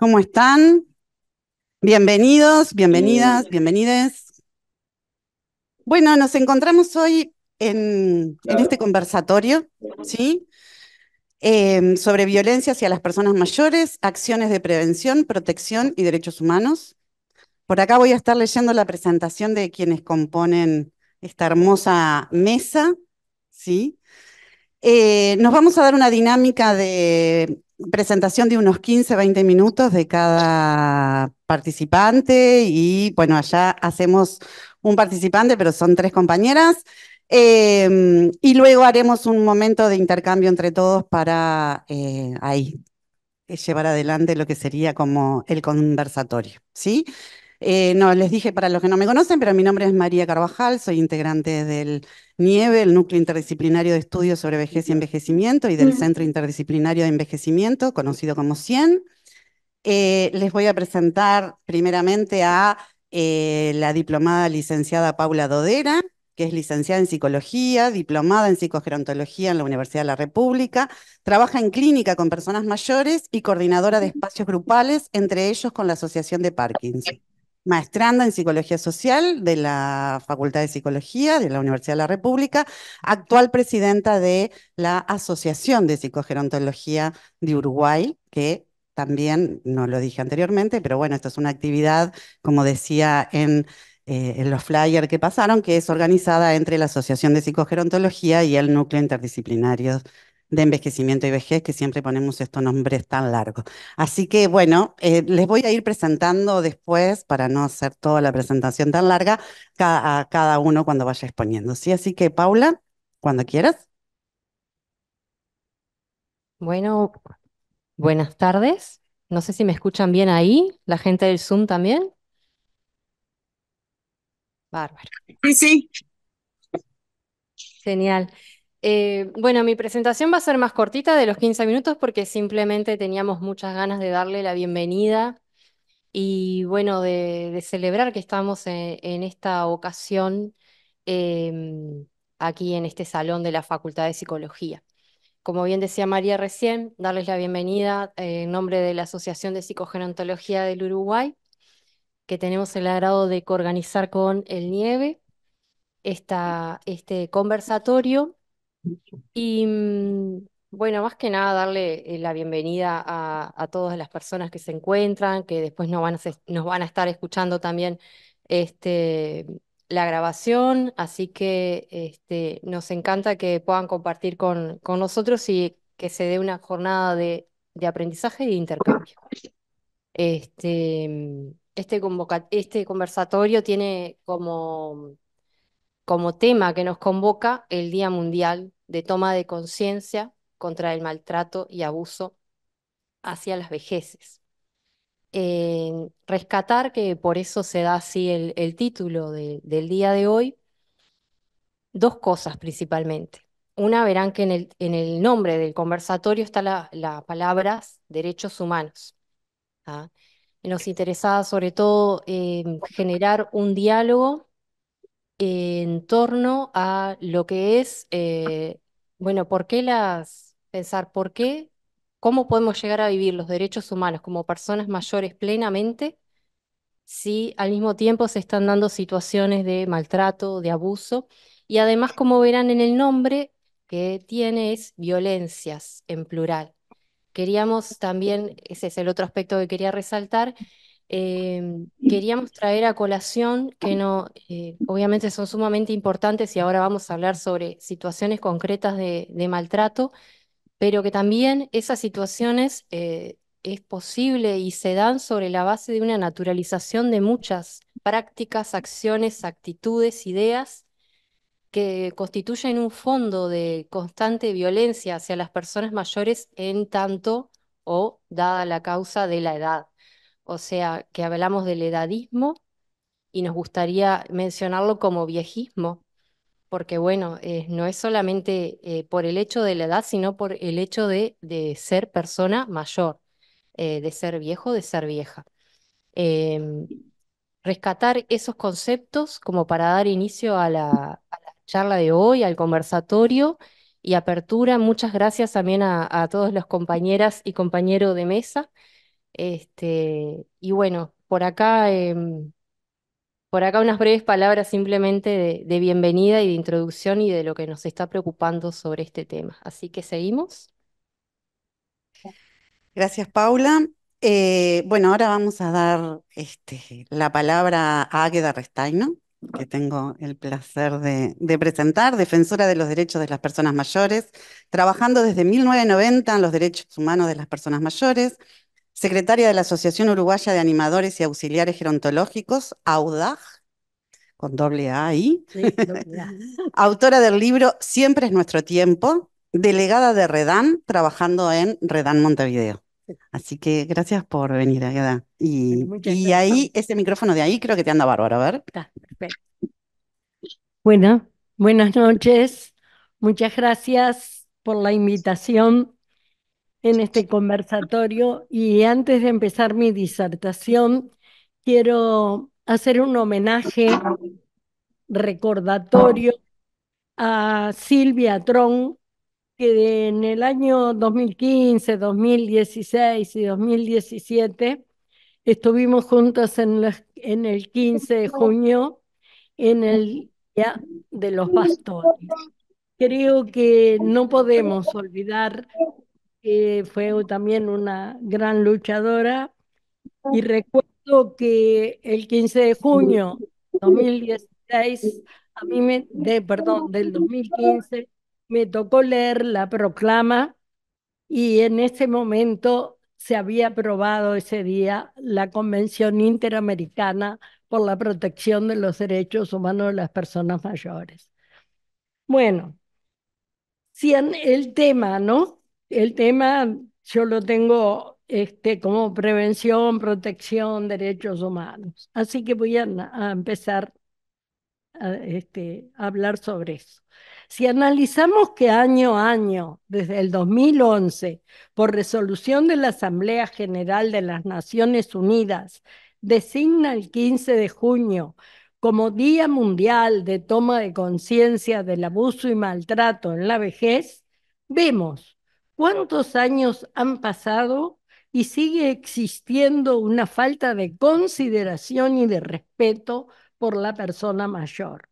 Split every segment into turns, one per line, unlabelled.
¿Cómo están? Bienvenidos, bienvenidas, bienvenides. Bueno, nos encontramos hoy en, este conversatorio, ¿sí? Em, sobre violencia hacia las personas mayores, acciones de prevención, protección y derechos humanos. Por acá voy a estar leyendo la presentación de quienes componen esta hermosa mesa, ¿sí? Eh, nos vamos a dar una dinámica de presentación de unos 15, 20 minutos de cada participante y bueno, allá hacemos un participante, pero son tres compañeras. Em, y luego haremos un momento de intercambio entre todos para eh, ahí eh, llevar adelante lo que sería como el conversatorio, ¿sí? Eh, no, les dije para los que no me conocen, pero mi nombre es María Carvajal, soy integrante del NIEVE, el Núcleo Interdisciplinario de Estudios sobre Vejez y Envejecimiento, y del Centro Interdisciplinario de Envejecimiento, conocido como CIEN. Eh, les voy a presentar primeramente a eh, la diplomada licenciada Paula Dodera, que es licenciada en psicología, diplomada en psicogerontología en la Universidad de la República, trabaja en clínica con personas mayores y coordinadora de espacios grupales, entre ellos con la Asociación de Parkinson maestranda en Psicología Social de la Facultad de Psicología de la Universidad de la República, actual presidenta de la Asociación de Psicogerontología de Uruguay, que también, no lo dije anteriormente, pero bueno, esta es una actividad, como decía en, eh, en los flyers que pasaron, que es organizada entre la Asociación de Psicogerontología y el Núcleo Interdisciplinario de envejecimiento y vejez, que siempre ponemos estos nombres tan largos. Así que bueno, eh, les voy a ir presentando después, para no hacer toda la presentación tan larga, a cada uno cuando vaya exponiendo. ¿sí? Así que Paula, cuando quieras. Bueno,
buenas tardes. No sé si me escuchan bien ahí, la gente del Zoom también. Bárbara Sí, sí. Genial. Eh, bueno, mi presentación va a ser más cortita de los 15 minutos porque simplemente teníamos muchas ganas de darle la bienvenida y bueno, de, celebrar que estamos en, esta ocasión em, aquí en este salón de la Facultad de Psicología. Como bien decía María recién, darles la bienvenida eh, en nombre de la Asociación de Psicogenontología del Uruguay, que tenemos el agrado de coorganizar con el Nieve este conversatorio y mm, bueno, más que nada darle eh, la bienvenida a, todas las personas que se encuentran, que después nos van a, estar escuchando también este, la grabación, así que este, nos encanta que puedan compartir con, con nosotros y que se dé una jornada de, aprendizaje y e intercambio. Este, este, este conversatorio tiene como como tema que nos convoca el Día Mundial de Toma de Conciencia contra el Maltrato y Abuso hacia las Vejeces. rescatar, que por eso se da así el, título del día de hoy, dos cosas principalmente. Una, verán que en el, nombre del conversatorio están las palabras palabra derechos humanos. ¿ah? Nos interesaba sobre todo eh, generar un diálogo en torno a lo que es, eh, bueno, ¿por qué las, pensar, por qué, cómo podemos llegar a vivir los derechos humanos como personas mayores plenamente si al mismo tiempo se están dando situaciones de maltrato, de abuso? Y además, como verán en el nombre que tiene, es violencias en plural. Queríamos también, ese es el otro aspecto que quería resaltar, Em, queríamos traer a colación, que no, eh, obviamente son sumamente importantes y ahora vamos a hablar sobre situaciones concretas de, maltrato, pero que también esas situaciones eh, es posible y se dan sobre la base de una naturalización de muchas prácticas, acciones, actitudes, ideas que constituyen un fondo de constante violencia hacia las personas mayores en tanto o dada la causa de la edad o sea, que hablamos del edadismo y nos gustaría mencionarlo como viejismo, porque bueno, eh, no es solamente eh, por el hecho de la edad, sino por el hecho de, ser persona mayor, eh, de ser viejo, de ser vieja. Em, rescatar esos conceptos como para dar inicio a la, charla de hoy, al conversatorio y apertura. Muchas gracias también a, a todos los compañeras y compañeros de mesa. Este, y bueno, por acá, em, por acá unas breves palabras simplemente de, bienvenida y de introducción y de lo que
nos está preocupando sobre este tema. Así que seguimos. Gracias, Paula. Eh, bueno, ahora vamos a dar este, la palabra a Águeda Restaino, que tengo el placer de, de, presentar, defensora de los derechos de las personas mayores, trabajando desde 1990 en los derechos humanos de las personas mayores, secretaria de la Asociación Uruguaya de Animadores y Auxiliares Gerontológicos, AUDAG, con doble A ahí, autora del libro Siempre es nuestro tiempo, delegada de Redán, trabajando en Redán Montevideo. Así que gracias por venir, Agueda. Y, y ahí, ese micrófono de ahí creo que te anda bárbaro, a ver. Bueno, buenas noches.
Muchas gracias por la invitación en este conversatorio y antes de empezar mi disertación, quiero hacer un homenaje recordatorio a Silvia Tron, que en el año 2015, 2016 y 2017 estuvimos juntas en, en el 15 de junio en el Día de los pastores. Creo que no podemos olvidar que fue también una gran luchadora. Ah. Y recuerdo que el 15 de junio 2016, a mí me, de, perdón, del 2015, me tocó leer la proclama y en ese momento se había aprobado ese día la Convención Interamericana por la Protección de los Derechos Humanos de las Personas Mayores. Bueno, si el tema, ¿no? El tema yo lo tengo este, como prevención, protección, derechos humanos. Así que voy a, empezar a, este, a hablar sobre eso. Si analizamos que año a año, desde el 2011, por resolución de la Asamblea General de las Naciones Unidas, designa el 15 de junio como Día Mundial de Toma de Conciencia del Abuso y Maltrato en la Vejez, vemos ¿Cuántos años han pasado y sigue existiendo una falta de consideración y de respeto por la persona mayor?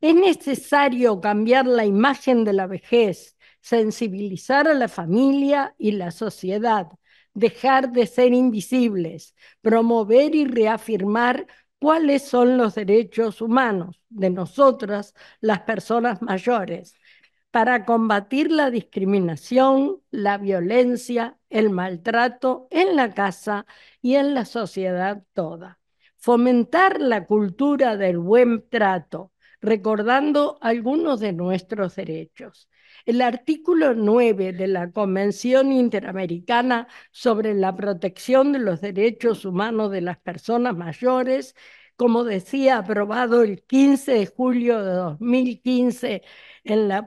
Es necesario cambiar la imagen de la vejez, sensibilizar a la familia y la sociedad, dejar de ser invisibles, promover y reafirmar cuáles son los derechos humanos de nosotras, las personas mayores, para combatir la discriminación, la violencia, el maltrato en la casa y en la sociedad toda. Fomentar la cultura del buen trato, recordando algunos de nuestros derechos. El artículo 9 de la Convención Interamericana sobre la Protección de los Derechos Humanos de las Personas Mayores como decía, aprobado el 15 de julio de 2015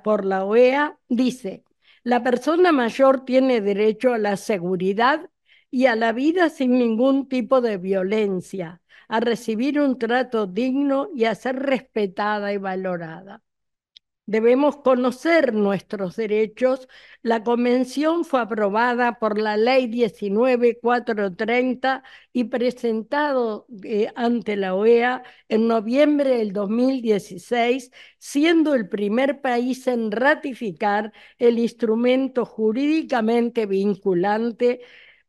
por la OEA, dice, la persona mayor tiene derecho a la seguridad y a la vida sin ningún tipo de violencia, a recibir un trato digno y a ser respetada y valorada. Debemos conocer nuestros derechos. La convención fue aprobada por la ley 19430 y presentado eh, ante la OEA en noviembre del 2016, siendo el primer país en ratificar el instrumento jurídicamente vinculante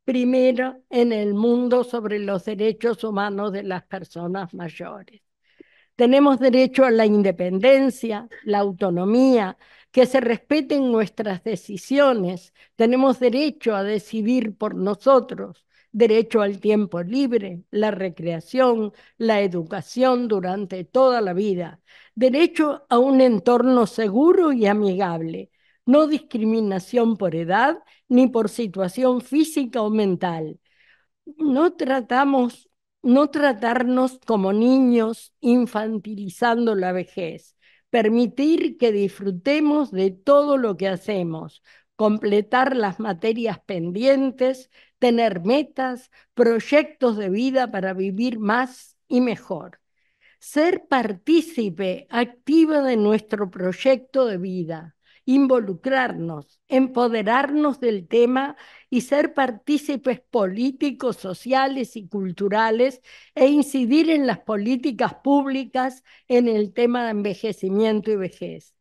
primero en el mundo sobre los derechos humanos de las personas mayores. Tenemos derecho a la independencia, la autonomía, que se respeten nuestras decisiones. Tenemos derecho a decidir por nosotros, derecho al tiempo libre, la recreación, la educación durante toda la vida, derecho a un entorno seguro y amigable, no discriminación por edad ni por situación física o mental. No tratamos no tratarnos como niños infantilizando la vejez, permitir que disfrutemos de todo lo que hacemos, completar las materias pendientes, tener metas, proyectos de vida para vivir más y mejor. Ser partícipe activa de nuestro proyecto de vida, involucrarnos, empoderarnos del tema y ser partícipes políticos, sociales y culturales e incidir en las políticas públicas en el tema de envejecimiento y vejez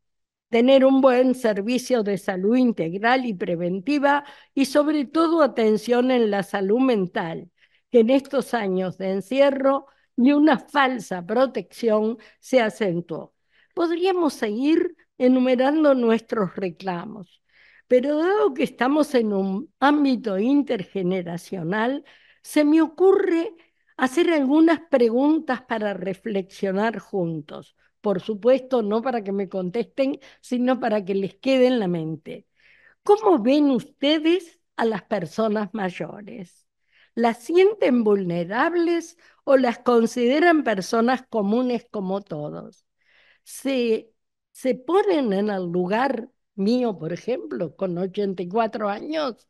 tener un buen servicio de salud integral y preventiva y sobre todo atención en la salud mental, que en estos años de encierro ni una falsa protección se acentuó. Podríamos seguir enumerando nuestros reclamos. Pero dado que estamos en un ámbito intergeneracional, se me ocurre hacer algunas preguntas para reflexionar juntos. Por supuesto, no para que me contesten, sino para que les quede en la mente. ¿Cómo ven ustedes a las personas mayores? ¿Las sienten vulnerables o las consideran personas comunes como todos? ¿Se se ponen en el lugar mío, por ejemplo, con 84 años,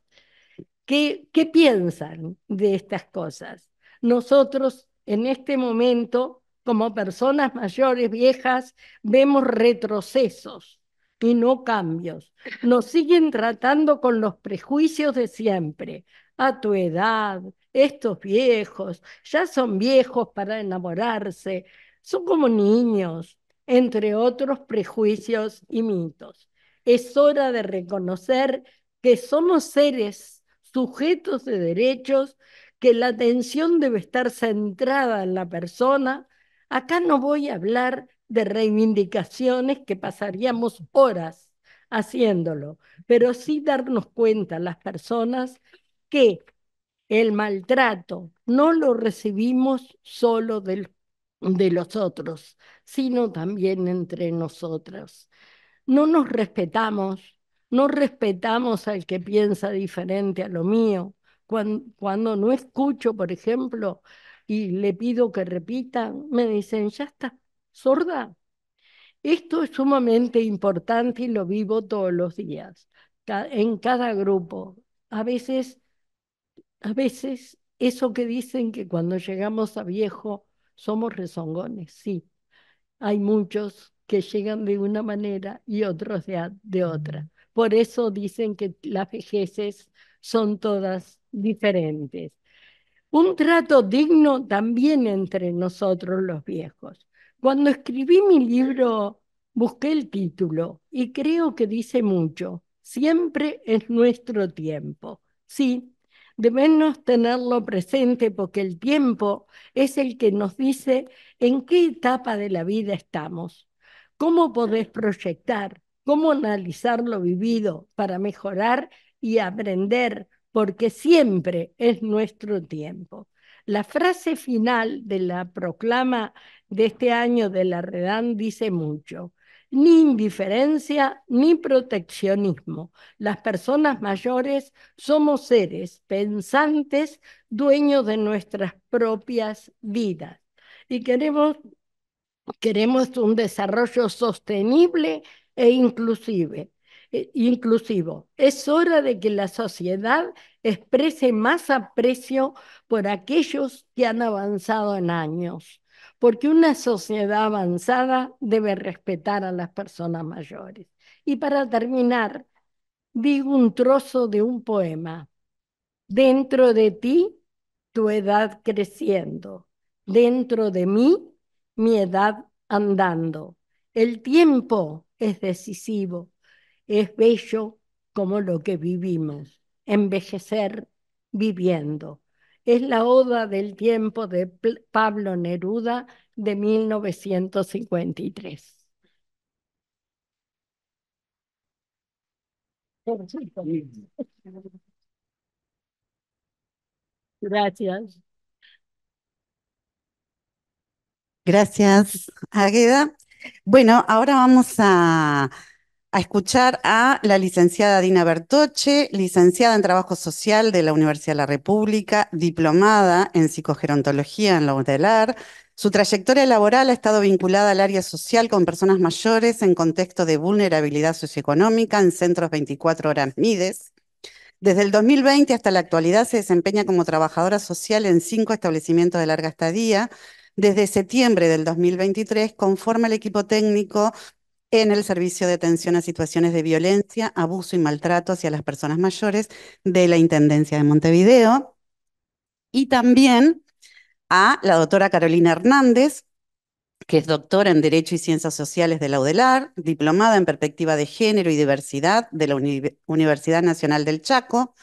¿qué, qué piensan de estas cosas? Nosotros en este momento, como personas mayores, viejas, vemos retrocesos y no cambios. Nos siguen tratando con los prejuicios de siempre. A tu edad, estos viejos, ya son viejos para enamorarse, son como niños, entre otros prejuicios y mitos. Es hora de reconocer que somos seres sujetos de derechos, que la atención debe estar centrada en la persona. Acá no voy a hablar de reivindicaciones que pasaríamos horas haciéndolo, pero sí darnos cuenta las personas que el maltrato no lo recibimos solo del de los otros, sino también entre nosotras. No nos respetamos, no respetamos al que piensa diferente a lo mío. Cuando, no escucho, por ejemplo, y le pido que repita, me dicen, ya está, sorda. Esto es sumamente importante y lo vivo todos los días, en cada grupo. A veces, a veces eso que dicen que cuando llegamos a viejo somos rezongones, sí. Hay muchos que llegan de una manera y otros de, otra. Mm. Por eso dicen que las vejeces son todas diferentes. Un trato digno también entre nosotros los viejos. Cuando escribí mi libro, busqué el título y creo que dice mucho. Siempre es nuestro tiempo. Sí, debemos tenerlo presente porque el tiempo es el que nos dice en qué etapa de la vida estamos, cómo podés proyectar, cómo analizar lo vivido para mejorar y aprender, porque siempre es nuestro tiempo. La frase final de la proclama de este año de la Redán dice mucho ni indiferencia ni proteccionismo. Las personas mayores somos seres pensantes, dueños de nuestras propias vidas. Y queremos, queremos un desarrollo sostenible e inclusive, e inclusivo. Es hora de que la sociedad exprese más aprecio por aquellos que han avanzado en años porque una sociedad avanzada debe respetar a las personas mayores. Y para terminar, digo un trozo de un poema. Dentro de ti, tu edad creciendo. Dentro de mí, mi edad andando. El tiempo es decisivo, es bello como lo que vivimos. Envejecer viviendo es la Oda del Tiempo de Pablo Neruda de 1953. Gracias.
Gracias, Águeda. Bueno, ahora vamos a a escuchar a la licenciada Dina Bertoche, licenciada en Trabajo Social de la Universidad de la República, diplomada en psicogerontología en la UDELAR. Su trayectoria laboral ha estado vinculada al área social con personas mayores en contexto de vulnerabilidad socioeconómica en centros 24 horas MIDES. Desde el 2020 hasta la actualidad se desempeña como trabajadora social en cinco establecimientos de larga estadía. Desde septiembre del 2023 conforma el equipo técnico en el Servicio de Atención a Situaciones de Violencia, Abuso y Maltrato hacia las Personas Mayores de la Intendencia de Montevideo. Y también a la doctora Carolina Hernández, que es doctora en Derecho y Ciencias Sociales de la UDELAR, diplomada en Perspectiva de Género y Diversidad de la Universidad Nacional del Chaco,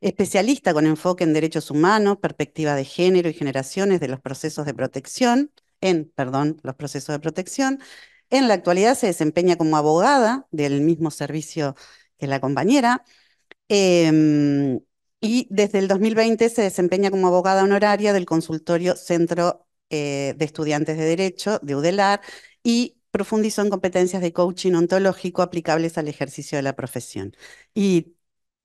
especialista con enfoque en derechos humanos, perspectiva de género y generaciones de los procesos de protección, en, perdón, los procesos de protección, en la actualidad se desempeña como abogada del mismo servicio que la compañera. Em, y desde el 2020 se desempeña como abogada honoraria del consultorio Centro eh, de Estudiantes de Derecho de UDELAR y profundizó en competencias de coaching ontológico aplicables al ejercicio de la profesión. Y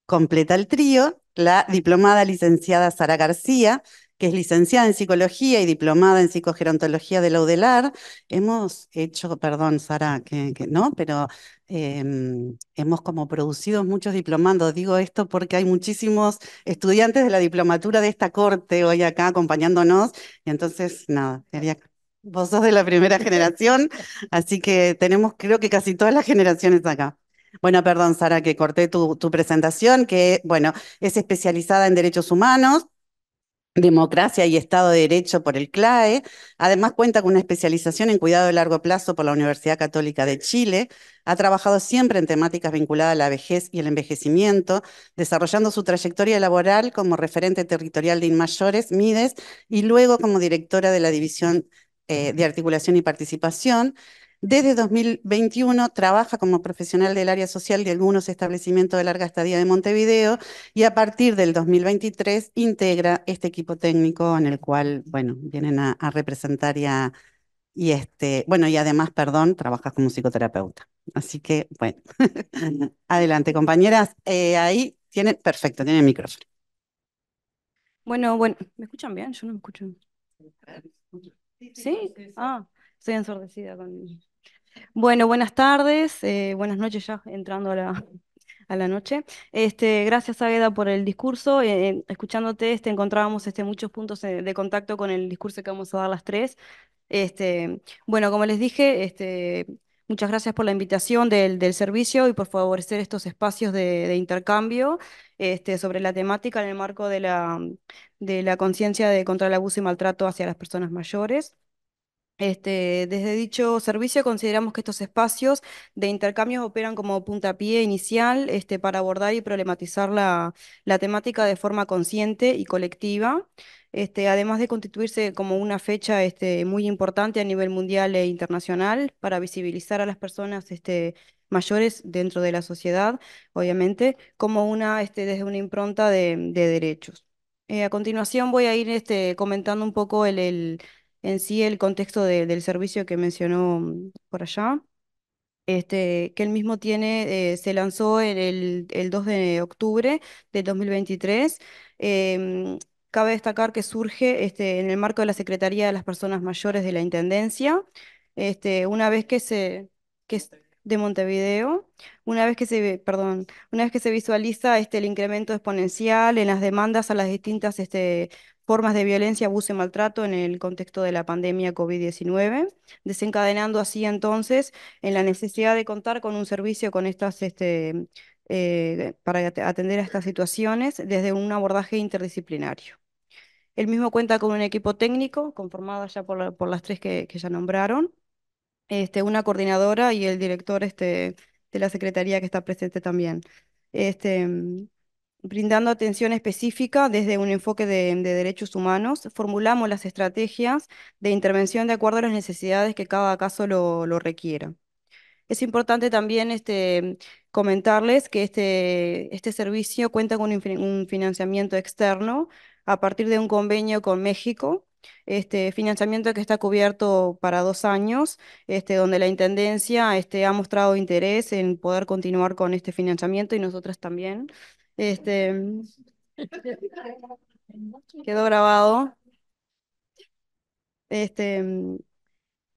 completa el trío la diplomada licenciada Sara García, que es licenciada en psicología y diplomada en psicogerontología de la UDELAR, hemos hecho, perdón Sara, que, no, pero em, hemos como producido muchos diplomandos. Digo esto porque hay muchísimos estudiantes de la diplomatura de esta corte hoy acá acompañándonos. Y entonces, nada, quería... Vos sos de la primera generación, así que tenemos creo que casi todas las generaciones acá. Bueno, perdón, Sara, que corté tu, tu, presentación, que, bueno, es especializada en derechos humanos, Democracia y Estado de Derecho por el CLAE. Además cuenta con una especialización en cuidado de largo plazo por la Universidad Católica de Chile. Ha trabajado siempre en temáticas vinculadas a la vejez y el envejecimiento, desarrollando su trayectoria laboral como referente territorial de Inmayores, Mides, y luego como directora de la División eh, de Articulación y Participación. Desde 2021 trabaja como profesional del área social de algunos establecimientos de larga estadía de Montevideo y a partir del 2023 integra este equipo técnico en el cual, bueno, vienen a, representar y y este, bueno, y además, perdón, trabajas como psicoterapeuta. Así que, bueno, adelante, compañeras. Eh, ahí tiene, perfecto, tiene el micrófono.
Bueno, bueno, ¿me escuchan bien? Yo no me escucho. ¿Sí? Ah, estoy ensordecida con bueno, buenas tardes, eh, buenas noches ya entrando a la, noche. Este, gracias, Águeda, por el discurso. Eh, eh, escuchándote, este, encontrábamos este, muchos puntos de contacto con el discurso que vamos a dar las tres. Este, bueno, como les dije, este, muchas gracias por la invitación del, servicio y por favorecer estos espacios de, intercambio este, sobre la temática en el marco de la, de la conciencia de contra el abuso y maltrato hacia las personas mayores. Este, desde dicho servicio consideramos que estos espacios de intercambios operan como puntapié inicial este, para abordar y problematizar la, temática de forma consciente y colectiva, este, además de constituirse como una fecha muy importante a nivel mundial e internacional para visibilizar a las personas mayores dentro de la sociedad, obviamente, como una, desde una impronta de, derechos. Eh, a continuación voy a ir comentando un poco el, el en sí el contexto del servicio que mencionó mm, por allá, este, que él mismo tiene, eh, se lanzó el, el, el, 2 de octubre de 2023. Em, cabe destacar que surge este, en el marco de la Secretaría de las Personas Mayores de la Intendencia, este, una vez que se... Que, de Montevideo, una vez que se, perdón, una vez que se visualiza este, el incremento exponencial en las demandas a las distintas este, formas de violencia, abuso y maltrato en el contexto de la pandemia COVID-19, desencadenando así entonces en la necesidad de contar con un servicio con estas, este, eh, para atender a estas situaciones desde un abordaje interdisciplinario. El mismo cuenta con un equipo técnico conformado ya por, por las tres que, que ya nombraron, este, una coordinadora y el director este, de la secretaría que está presente también. Este, brindando atención específica desde un enfoque de, de, derechos humanos, formulamos las estrategias de intervención de acuerdo a las necesidades que cada caso lo, requiera. Es importante también este, comentarles que este, este servicio cuenta con un, financiamiento externo a partir de un convenio con México, este financiamiento que está cubierto para dos años, este, donde la Intendencia este, ha mostrado interés en poder continuar con este financiamiento y nosotras también. Este, quedó grabado. Este,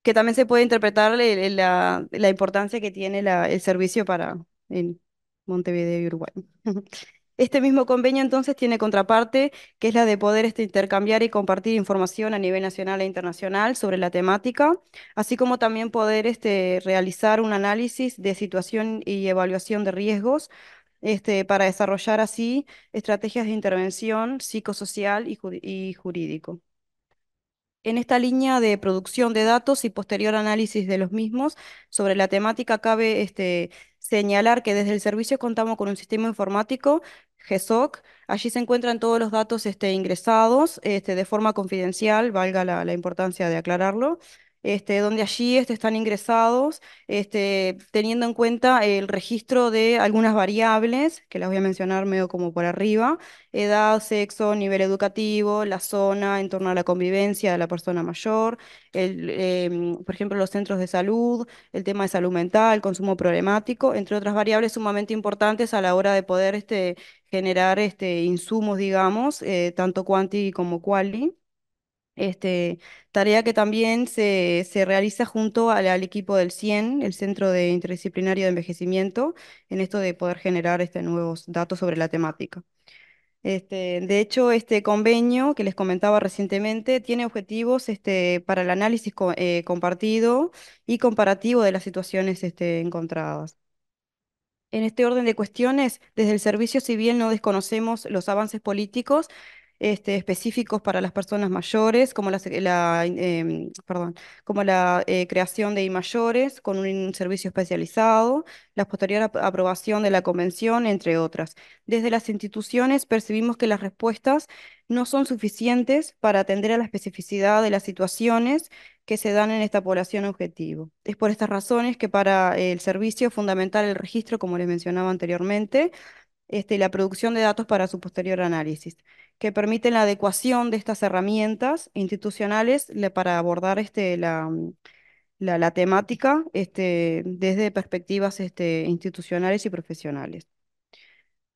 que también se puede interpretar la, la importancia que tiene el servicio para en Montevideo y Uruguay. Este mismo convenio entonces tiene contraparte, que es la de poder este, intercambiar y compartir información a nivel nacional e internacional sobre la temática, así como también poder este, realizar un análisis de situación y evaluación de riesgos este, para desarrollar así estrategias de intervención psicosocial y, jurídico. En esta línea de producción de datos y posterior análisis de los mismos sobre la temática, cabe este, señalar que desde el servicio contamos con un sistema informático, GESOC. Allí se encuentran todos los datos este, ingresados de forma confidencial, valga la importancia de aclararlo. Este, donde allí este, están ingresados, este, teniendo en cuenta el registro de algunas variables, que las voy a mencionar medio como por arriba, edad, sexo, nivel educativo, la zona, en torno a la convivencia de la persona mayor, em, por ejemplo, los centros de salud, el tema de salud mental, consumo problemático, entre otras variables sumamente importantes a la hora de poder generar este, insumos, digamos, eh, tanto cuanti como quali. Este, tarea que también se, se realiza junto al, equipo del CIEN, el Centro de Interdisciplinario de Envejecimiento, en esto de poder generar este, nuevos datos sobre la temática. Este, de hecho, este convenio que les comentaba recientemente tiene objetivos este, para el análisis eh, compartido y comparativo de las situaciones encontradas. En este orden de cuestiones, desde el Servicio Civil no desconocemos los avances políticos este, específicos para las personas mayores, como eh, la, em, como la eh, creación de mayores con un servicio especializado, la posterior aprobación de la convención, entre otras. Desde las instituciones percibimos que las respuestas no son suficientes para atender a la especificidad de las situaciones que se dan en esta población objetivo. Es por estas razones que para el servicio fundamental el registro, como les mencionaba anteriormente, este, la producción de datos para su posterior análisis que permiten la adecuación de estas herramientas institucionales para abordar este, la, temática este, desde perspectivas este, institucionales y profesionales.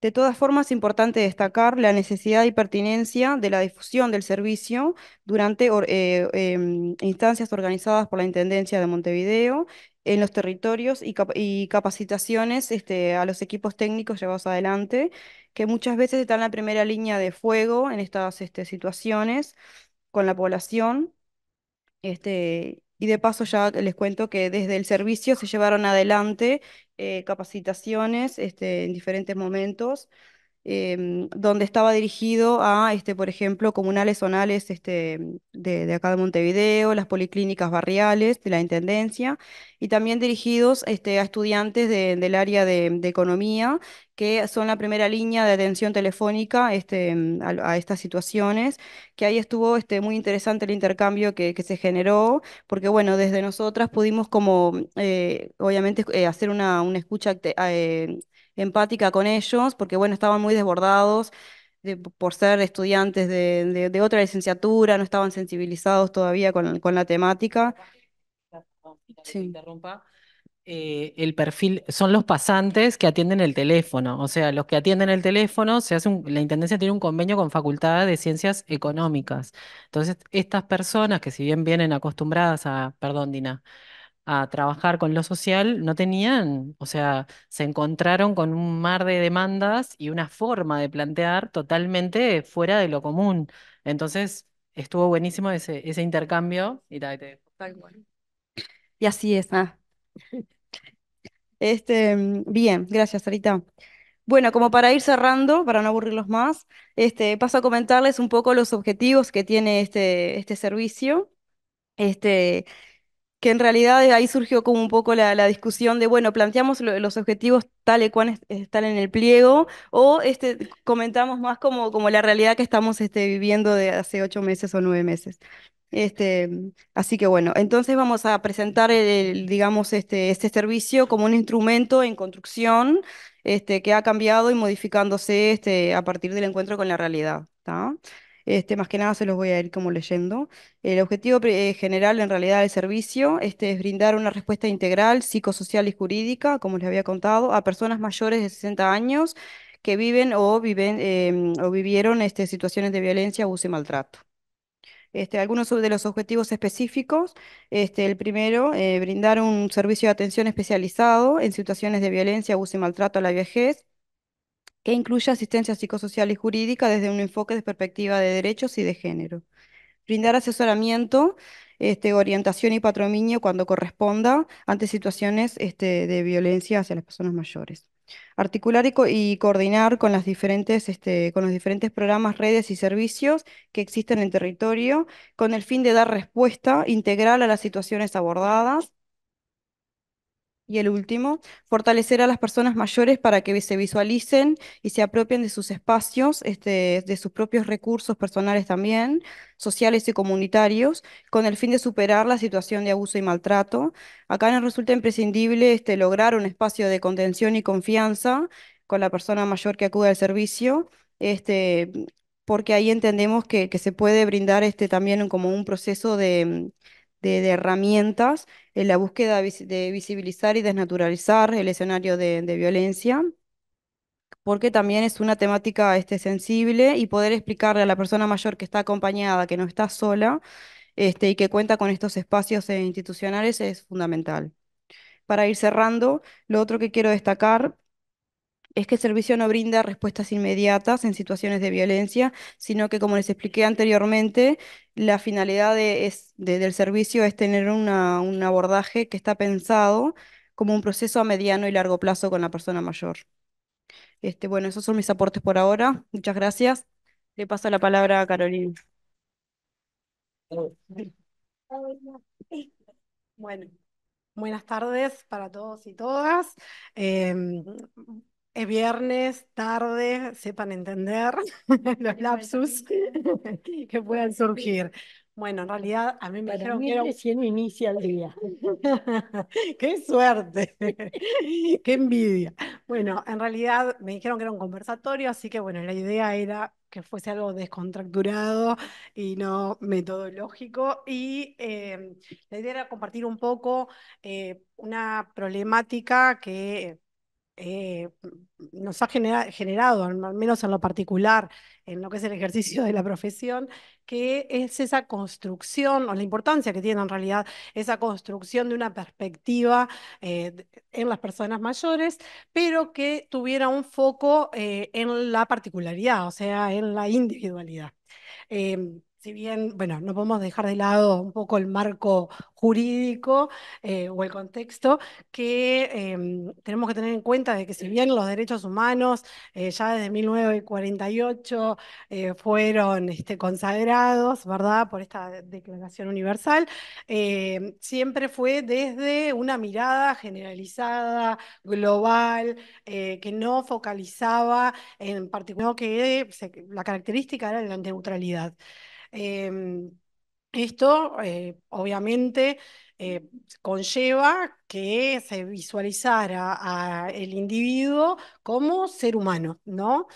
De todas formas, es importante destacar la necesidad y pertinencia de la difusión del servicio durante eh, em, instancias organizadas por la Intendencia de Montevideo en los territorios y, capacitaciones este, a los equipos técnicos llevados adelante, que muchas veces están en la primera línea de fuego en estas este, situaciones con la población. Este, y de paso ya les cuento que desde el servicio se llevaron adelante eh, capacitaciones este, en diferentes momentos Em, donde estaba dirigido a, este, por ejemplo, comunales zonales este, de, acá de Montevideo, las policlínicas barriales de la Intendencia, y también dirigidos este, a estudiantes del área de, economía, que son la primera línea de atención telefónica este, a, estas situaciones, que ahí estuvo este, muy interesante el intercambio que, que se generó, porque bueno, desde nosotras pudimos como, eh, obviamente, eh, hacer una, una escucha... Eh, empática con ellos, porque bueno, estaban muy desbordados por ser estudiantes de, otra licenciatura, no estaban sensibilizados todavía con, la temática.
Eh, el perfil,
son los pasantes
que atienden el teléfono. O sea, los que atienden el teléfono, se hace la Intendencia tiene un convenio con Facultad de Ciencias Económicas. Entonces, estas personas que si bien vienen acostumbradas a, perdón, Dina, a trabajar con lo social, no tenían, o sea, se encontraron con un mar de demandas y una forma de plantear totalmente fuera de lo común. Entonces, estuvo buenísimo ese, ese intercambio y
así es. Ah. Este, mm, bien, gracias, Sarita. Bueno, como para ir cerrando, para no aburrirlos más, este, paso a comentarles un poco los objetivos que tiene este, este servicio. Este, que en realidad ahí surgió como un poco la, discusión de, bueno, planteamos los objetivos tal y cual están en el pliego, o este, comentamos más como, como la realidad que estamos este, viviendo de hace ocho meses o nueve meses. Este, así que bueno, entonces vamos a presentar el, digamos, este, este servicio como un instrumento en construcción este, que ha cambiado y modificándose este, a partir del encuentro con la realidad. ¿tá? Este, más que nada se los voy a ir como leyendo. El objetivo eh, general en realidad del servicio este, es brindar una respuesta integral, psicosocial y jurídica, como les había contado, a personas mayores de 60 años que viven o, viven, em, o vivieron este, situaciones de violencia, abuso y maltrato. Este, algunos de los objetivos específicos. el primero, eh, brindar un servicio de atención especializado en situaciones de violencia, abuso y maltrato a la vejez que incluya asistencia psicosocial y jurídica desde un enfoque de perspectiva de derechos y de género. Brindar asesoramiento, este, orientación y patrocinio cuando corresponda ante situaciones este, de violencia hacia las personas mayores. Articular y, coordinar con, las diferentes, este, con los diferentes programas, redes y servicios que existen en el territorio con el fin de dar respuesta integral a las situaciones abordadas y el último, fortalecer a las personas mayores para que se visualicen y se apropien de sus espacios, este, de sus propios recursos personales también, sociales y comunitarios, con el fin de superar la situación de abuso y maltrato. Acá nos resulta imprescindible este, lograr un espacio de contención y confianza con la persona mayor que acude al servicio. Este, porque ahí entendemos que, que se puede brindar este, también como un proceso de, de, herramientas en la búsqueda de visibilizar y desnaturalizar el escenario de, violencia, porque también es una temática este, sensible y poder explicarle a la persona mayor que está acompañada, que no está sola este, y que cuenta con estos espacios eh, institucionales es fundamental. Para ir cerrando, lo otro que quiero destacar es que el servicio no brinda respuestas inmediatas en situaciones de violencia, sino que, como les expliqué anteriormente, la finalidad es, del servicio es tener un abordaje que está pensado como un proceso a mediano y largo plazo con la persona mayor. Este, bueno, esos son mis aportes por ahora. Muchas gracias. Le paso la palabra a Carolina.
Bueno, buenas tardes para todos y todas. Em, es eh, viernes, tarde, sepan entender los lapsus que puedan surgir. Bueno, en realidad a mí me dijeron que era... inicia el día. ¡Qué suerte! ¡Qué envidia! Bueno, en realidad me dijeron que era un conversatorio, así que bueno, la idea era que fuese algo descontracturado y no metodológico. Y eh, la idea era compartir un poco eh, una problemática que eh, nos ha generado, al menos en lo particular, en lo que es el ejercicio de la profesión, que es esa construcción, o la importancia que tiene en realidad esa construcción de una perspectiva eh, en las personas mayores, pero que tuviera un foco eh, en la particularidad, o sea, en la individualidad. Em, si bien, bueno, no podemos dejar de lado un poco el marco jurídico eh, o el contexto, que em, tenemos que tener en cuenta de que si bien los derechos humanos eh, ya desde 1948 eh, fueron este, consagrados, ¿verdad?, por esta Declaración Universal, siempre fue desde una mirada generalizada, global, que no focalizaba en particular, que la característica era la neutralidad. Em, esto, eh, obviamente, eh, conlleva que se visualizara al individuo como ser humano, ¿no?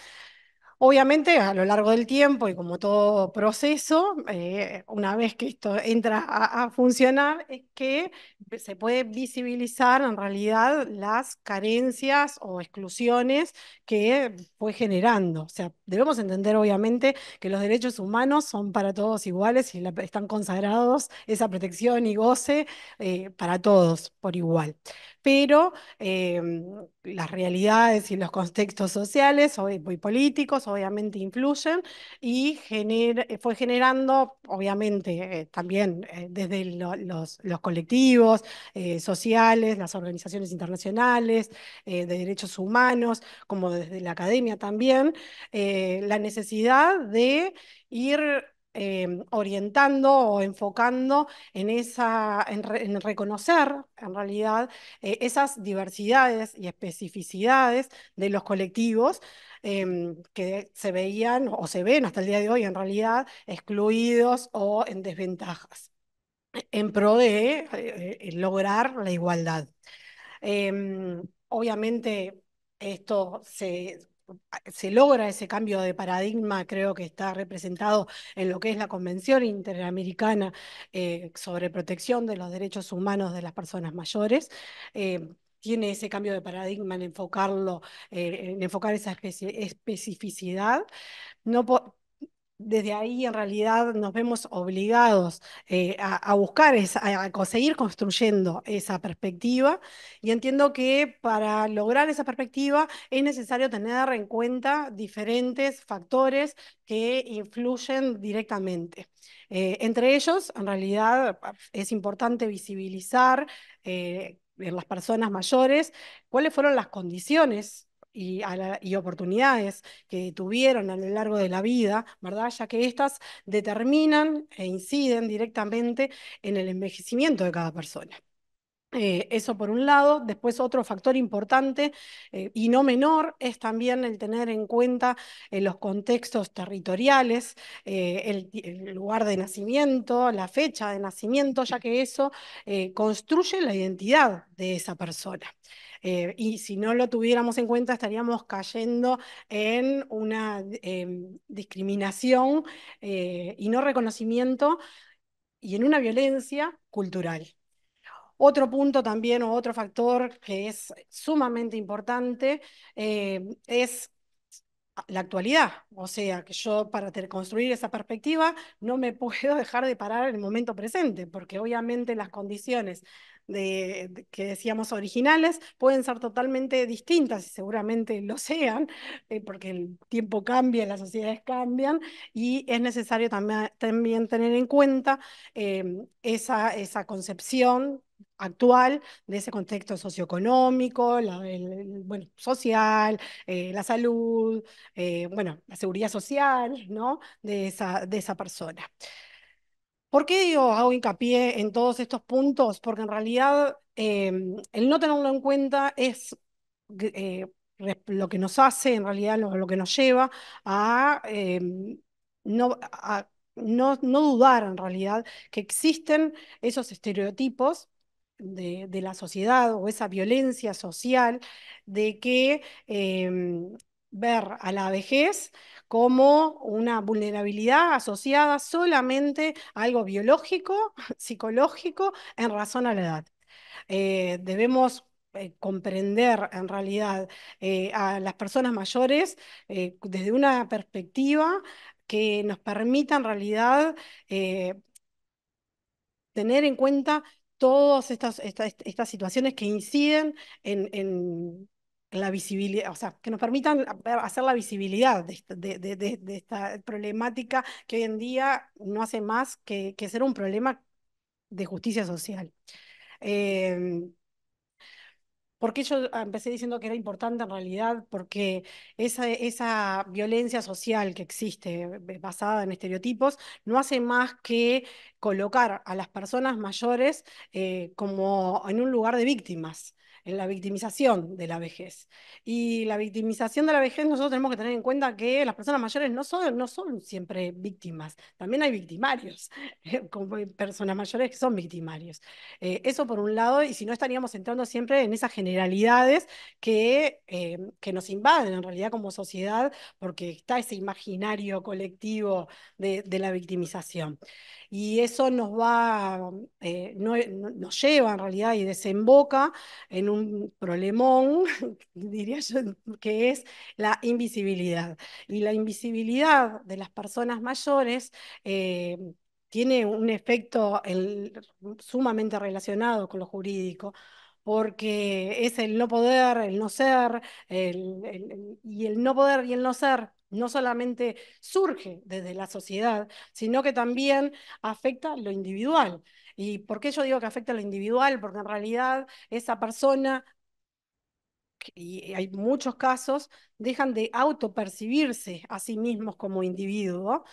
Obviamente, a lo largo del tiempo y como todo proceso, eh, una vez que esto entra a, funcionar, es que se puede visibilizar en realidad las carencias o exclusiones que fue generando. O sea, debemos entender obviamente que los derechos humanos son para todos iguales y están consagrados esa protección y goce eh, para todos por igual. Pero em, las realidades y los contextos sociales y políticos obviamente influyen y eh, fue generando, obviamente, eh, también eh, desde los, los, colectivos sociales, las organizaciones internacionales de derechos humanos, como desde la academia también, la necesidad de ir Em, orientando o enfocando en, esa, en, reconocer, en realidad, eh, esas diversidades y especificidades de los colectivos em, que se veían o se ven hasta el día de hoy, en realidad, excluidos o en desventajas, en pro de eh, eh, lograr la igualdad. Em, obviamente, esto se se logra ese cambio de paradigma, creo que está representado en lo que es la Convención Interamericana eh, sobre Protección de los Derechos Humanos de las Personas Mayores. Eh, tiene ese cambio de paradigma en enfocarlo, eh, en enfocar esa especificidad. No desde ahí en realidad nos vemos obligados eh, a, buscar, a conseguir construyendo esa perspectiva y entiendo que para lograr esa perspectiva es necesario tener en cuenta diferentes factores que influyen directamente. Eh, entre ellos, en realidad, ah, es importante visibilizar eh, en las personas mayores cuáles fueron las condiciones y, oportunidades que tuvieron a lo largo de la vida, ¿verdad? Ya que estas determinan e inciden directamente en el envejecimiento de cada persona. Eh, eso por un lado. Después otro factor importante eh, y no menor es también el tener en cuenta eh, los contextos territoriales, el, lugar de nacimiento, la fecha de nacimiento, ya que eso construye la identidad de esa persona. Eh, y si no lo tuviéramos en cuenta, estaríamos cayendo en una em, discriminación eh, y no reconocimiento y en una violencia cultural. Otro punto también o otro factor que es sumamente importante em, es la actualidad. O sea, que yo para construir esa perspectiva no me puedo dejar de parar en el momento presente, porque obviamente las condiciones que decíamos originales pueden ser totalmente distintas y seguramente lo sean, eh, porque el tiempo cambia, las sociedades cambian y es necesario también, tener en cuenta em, esa, concepción actual de ese contexto socioeconómico, social, eh, la salud, eh, bueno, la seguridad social, ¿no? De esa, de esa persona. ¿Por qué digo, hago hincapié en todos estos puntos? Porque en realidad em, el no tenerlo en cuenta es eh, lo que nos hace, en realidad lo, que nos lleva em, a, no, no, dudar en realidad que existen esos estereotipos. De, de la sociedad o esa violencia social de que em, ver a la vejez como una vulnerabilidad asociada solamente a algo biológico, psicológico, en razón a la edad. Eh, debemos eh, comprender en realidad eh, a las personas mayores desde una perspectiva que nos permita en realidad tener en cuenta todas estas, estas, situaciones que inciden en visibilidad, o sea, que nos permitan hacer la visibilidad de, esta, problemática que hoy en día no hace más que, ser un problema de justicia social. Eh, porque yo ah, empecé diciendo que era importante en realidad? Porque esa, violencia social que existe eh, basada en estereotipos no hace más que colocar a las personas mayores eh, como en un lugar de víctimas en la victimización de la vejez. Y la victimización de la vejez, nosotros tenemos que tener en cuenta que las personas mayores no son, no son siempre víctimas, también hay victimarios, como personas mayores que son victimarios. Eh, eso por un lado, y si no estaríamos entrando siempre en esas generalidades que, eh, que nos invaden en realidad como sociedad, porque está ese imaginario colectivo de, de la victimización y eso nos va, mm, eh, eh, nos lleva en realidad y desemboca en un problemón, diría yo, que es la invisibilidad. Y la invisibilidad de las personas mayores... Eh, tiene un efecto mm, sumamente relacionado con lo jurídico, porque es el no poder, el no ser, y el no poder y el no ser no solamente surge desde la sociedad, sino que también afecta lo individual. ¿Y por qué yo digo que afecta a lo individual? Porque en realidad esa persona, y hay muchos casos, dejan de autopercibirse a sí mismos como individuo,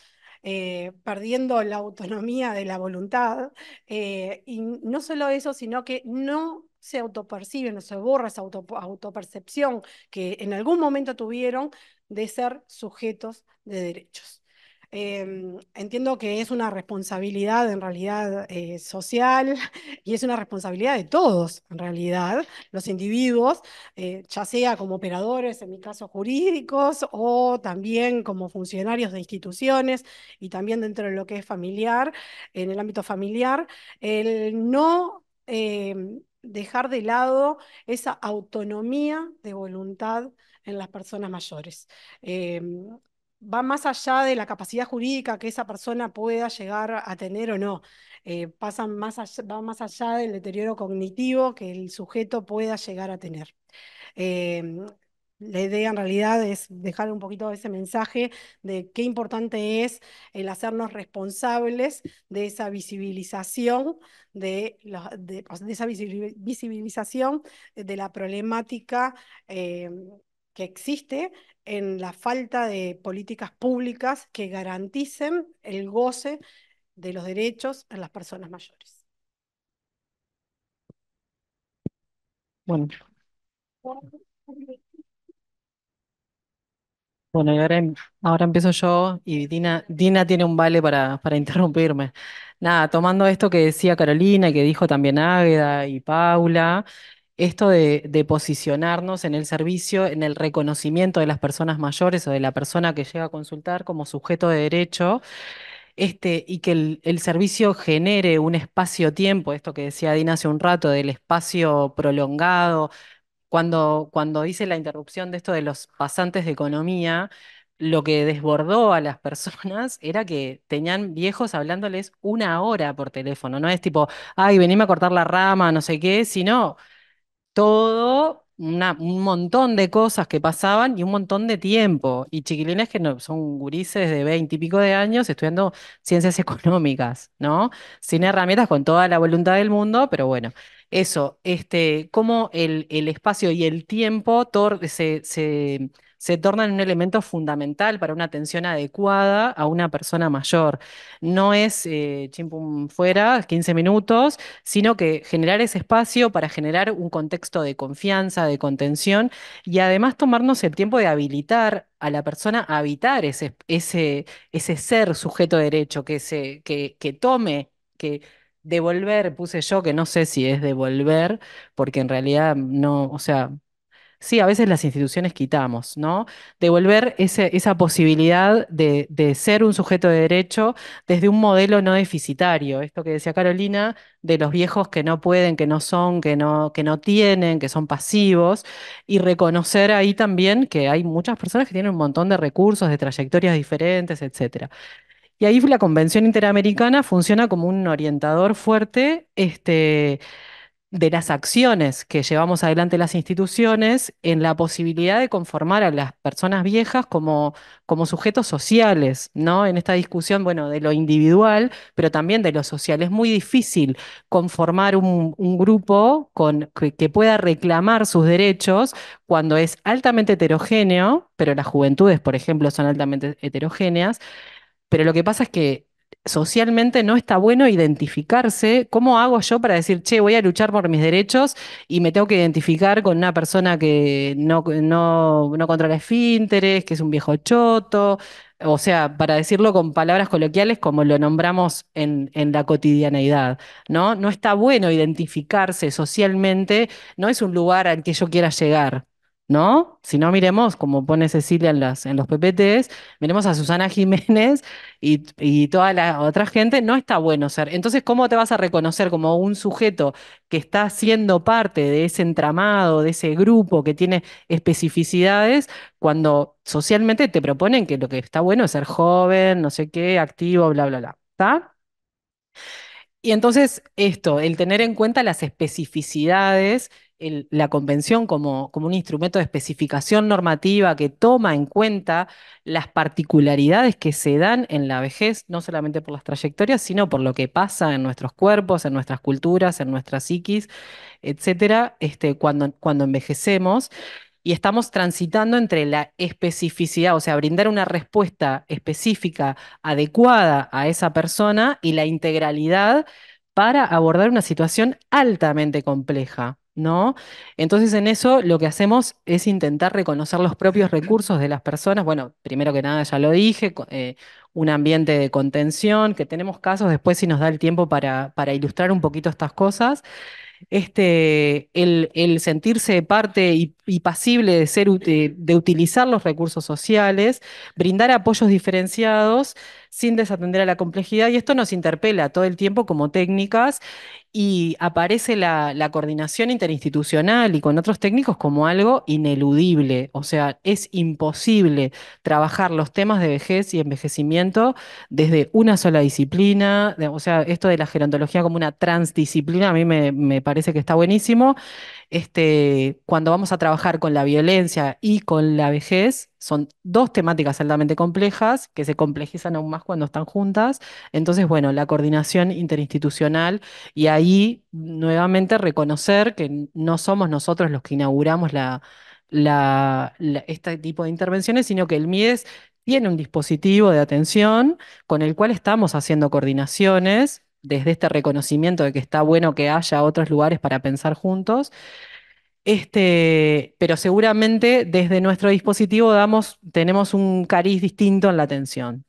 eh, perdiendo la autonomía de la voluntad. Eh, y no solo eso, sino que no se autoperciben o se borra esa autopercepción que en algún momento tuvieron de ser sujetos de derechos. Em, entiendo que es una responsabilidad en realidad eh, social y es una responsabilidad de todos, en realidad, los individuos, eh, ya sea como operadores, en mi caso jurídicos, o también como funcionarios de instituciones y también dentro de lo que es familiar, en el ámbito familiar, el no em, dejar de lado esa autonomía de voluntad en las personas mayores. Em, va más allá de la capacidad jurídica que esa persona pueda llegar a tener o no. Eh, más allá, va más allá del deterioro cognitivo que el sujeto pueda llegar a tener. Em, la idea en realidad es dejar un poquito ese mensaje de qué importante es el hacernos responsables de esa visibilización, de, la, esa visibilización de la problemática em, que existe en la falta de políticas públicas que garanticen el goce de los derechos en las personas mayores.
Bueno. Bueno, em, ahora, empiezo yo y Dina, Dina tiene un vale para, para interrumpirme. Nada, tomando esto que decía Carolina y que dijo también Águeda y Paula, esto de, posicionarnos en el servicio, en el reconocimiento de las personas mayores o de la persona que llega a consultar como sujeto de derecho, este, y que el, el servicio genere un espacio-tiempo, esto que decía Dina hace un rato, del espacio prolongado cuando, cuando hice la interrupción de esto de los pasantes de economía, lo que desbordó a las personas era que tenían viejos hablándoles una hora por teléfono. No es tipo, ay, venime a cortar la rama, no sé qué, sino todo un montón de cosas que pasaban y un montón de tiempo. Y chiquilines que son gurises de veinte y pico de años estudiando ciencias económicas, ¿no? Sin herramientas, con toda la voluntad del mundo, pero bueno eso, este, cómo el, espacio y el tiempo se, tornan un elemento fundamental para una atención adecuada a una persona mayor. No es eh, chimpum fuera, 15 minutos, sino que generar ese espacio para generar un contexto de confianza, de contención y además tomarnos el tiempo de habilitar a la persona a habitar ese, ese, ese ser sujeto derecho, que, se, que, que tome, que devolver, puse yo, que no sé si es devolver, porque en realidad no, o sea, sí, a veces las instituciones quitamos, ¿no? Devolver ese, esa posibilidad de, ser un sujeto de derecho desde un modelo no deficitario, esto que decía Carolina, de los viejos que no pueden, que no son, que no, que no tienen, que son pasivos, y reconocer ahí también que hay muchas personas que tienen un montón de recursos, de trayectorias diferentes, etcétera. Y ahí la Convención Interamericana funciona como un orientador fuerte este, de las acciones que llevamos adelante las instituciones en la posibilidad de conformar a las personas viejas como, como sujetos sociales, ¿no? En esta discusión, bueno, de lo individual, pero también de lo social. Es muy difícil conformar un, grupo con, que pueda reclamar sus derechos cuando es altamente heterogéneo, pero las juventudes, por ejemplo, son altamente heterogéneas. Pero lo que pasa es que socialmente no está bueno identificarse. ¿Cómo hago yo para decir, che, voy a luchar por mis derechos y me tengo que identificar con una persona que no, no, no controla esfínteres, que es un viejo choto? O sea, para decirlo con palabras coloquiales como lo nombramos en, en la cotidianeidad, ¿no? No está bueno identificarse socialmente, no es un lugar al que yo quiera llegar. ¿no? Si no, miremos, como pone Cecilia en, en los PPTs, miremos a Susana Jiménez y, y, toda la otra gente, no está bueno ser. Entonces, ¿cómo te vas a reconocer como un sujeto que está siendo parte de ese entramado, de ese grupo que tiene especificidades, cuando socialmente te proponen que lo que está bueno es ser joven, no sé qué, activo, bla, bla, bla? ¿Está? Y entonces, esto, el tener en cuenta las especificidades la convención como, como un instrumento de especificación normativa que toma en cuenta las particularidades que se dan en la vejez, no solamente por las trayectorias, sino por lo que pasa en nuestros cuerpos, en nuestras culturas, en nuestra psiquis, etcétera, este, cuando, cuando envejecemos y estamos transitando entre la especificidad, o sea, brindar una respuesta específica, adecuada a esa persona y la integralidad para abordar una situación altamente compleja. ¿no? Entonces en eso lo que hacemos es intentar reconocer los propios recursos de las personas. Bueno, primero que nada ya lo dije, eh, un ambiente de contención, que tenemos casos después si nos da el tiempo para, ilustrar un poquito estas cosas. Este, el, sentirse parte y, pasible de, ser, de utilizar los recursos sociales, brindar apoyos diferenciados, sin desatender a la complejidad y esto nos interpela todo el tiempo como técnicas y aparece la, coordinación interinstitucional y con otros técnicos como algo ineludible, o sea, es imposible trabajar los temas de vejez y envejecimiento desde una sola disciplina, o sea, esto de la gerontología como una transdisciplina a mí me parece que está buenísimo este, cuando vamos a trabajar con la violencia y con la vejez, son dos temáticas altamente complejas que se complejizan aún más cuando están juntas. Entonces, bueno, la coordinación interinstitucional y ahí nuevamente reconocer que no somos nosotros los que inauguramos este tipo de intervenciones, sino que el MIES tiene un dispositivo de atención con el cual estamos haciendo coordinaciones desde este reconocimiento de que está bueno que haya otros lugares para pensar juntos. Este, pero seguramente desde nuestro dispositivo damos, tenemos un cariz distinto en la atención.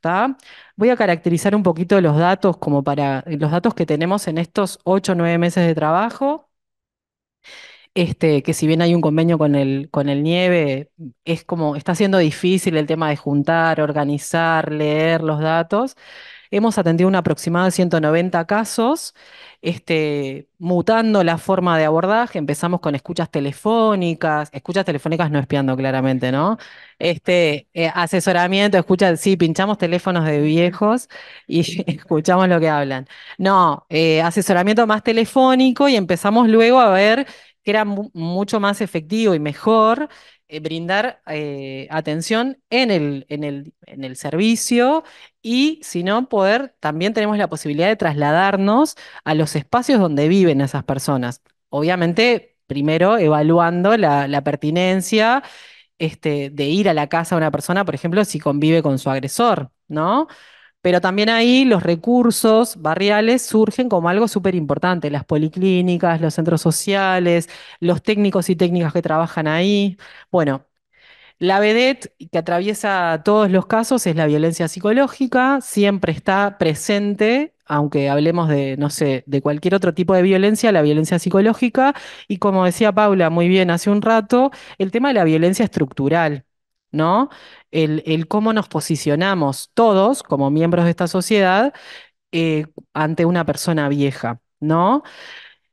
Voy a caracterizar un poquito los datos como para los datos que tenemos en estos 8 o 9 meses de trabajo. Este, que si bien hay un convenio con el, con el Nieve, es como está siendo difícil el tema de juntar, organizar, leer los datos. Hemos atendido un aproximado de 190 casos, este, mutando la forma de abordaje. Empezamos con escuchas telefónicas, escuchas telefónicas no espiando claramente, ¿no? Este, eh, asesoramiento, escucha, sí, pinchamos teléfonos de viejos y escuchamos lo que hablan. No, eh, asesoramiento más telefónico y empezamos luego a ver que era mucho más efectivo y mejor eh, brindar eh, atención en el, en, el, en el servicio y si no poder, también tenemos la posibilidad de trasladarnos a los espacios donde viven esas personas. Obviamente, primero evaluando la, pertinencia este, de ir a la casa de una persona, por ejemplo, si convive con su agresor, ¿no? Pero también ahí los recursos barriales surgen como algo súper importante, las policlínicas, los centros sociales, los técnicos y técnicas que trabajan ahí. Bueno, la vedette que atraviesa todos los casos es la violencia psicológica, siempre está presente, aunque hablemos de, no sé, de cualquier otro tipo de violencia, la violencia psicológica, y como decía Paula muy bien hace un rato, el tema de la violencia estructural, ¿no? el, cómo nos posicionamos todos como miembros de esta sociedad eh, ante una persona vieja, ¿no?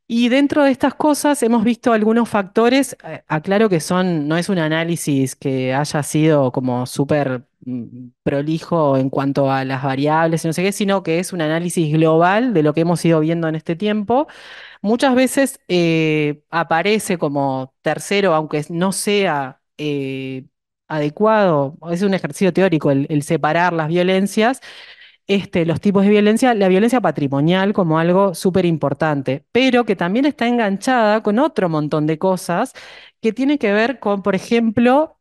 Y dentro de estas cosas hemos visto algunos factores, eh, aclaro que son, no es un análisis que haya sido como súper mm, prolijo en cuanto a las variables no sé qué, sino que es un análisis global de lo que hemos ido viendo en este tiempo. Muchas veces eh, aparece como tercero, aunque no sea adecuado, es un ejercicio teórico el, separar las violencias, este, los tipos de violencia, la violencia patrimonial como algo súper importante, pero que también está enganchada con otro montón de cosas que tiene que ver con, por ejemplo,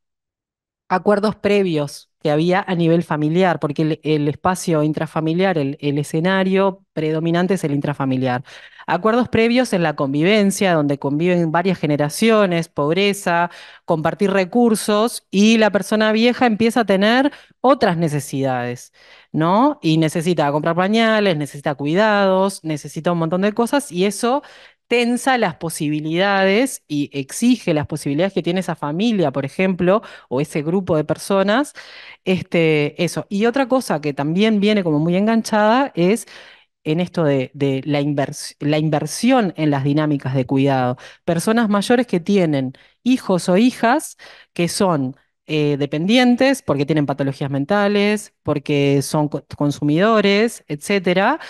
acuerdos previos que había a nivel familiar, porque el, espacio intrafamiliar, el escenario predominante es el intrafamiliar. Acuerdos previos en la convivencia, donde conviven varias generaciones, pobreza, compartir recursos y la persona vieja empieza a tener otras necesidades, ¿no? Y necesita comprar pañales, necesita cuidados, necesita un montón de cosas y eso tensa las posibilidades y exige las posibilidades que tiene esa familia, por ejemplo, o ese grupo de personas. Este, eso. Y otra cosa que también viene como muy enganchada es en esto de, la, inversión en las dinámicas de cuidado. Personas mayores que tienen hijos o hijas que son eh, dependientes, porque tienen patologías mentales, porque son consumidores, etcétera,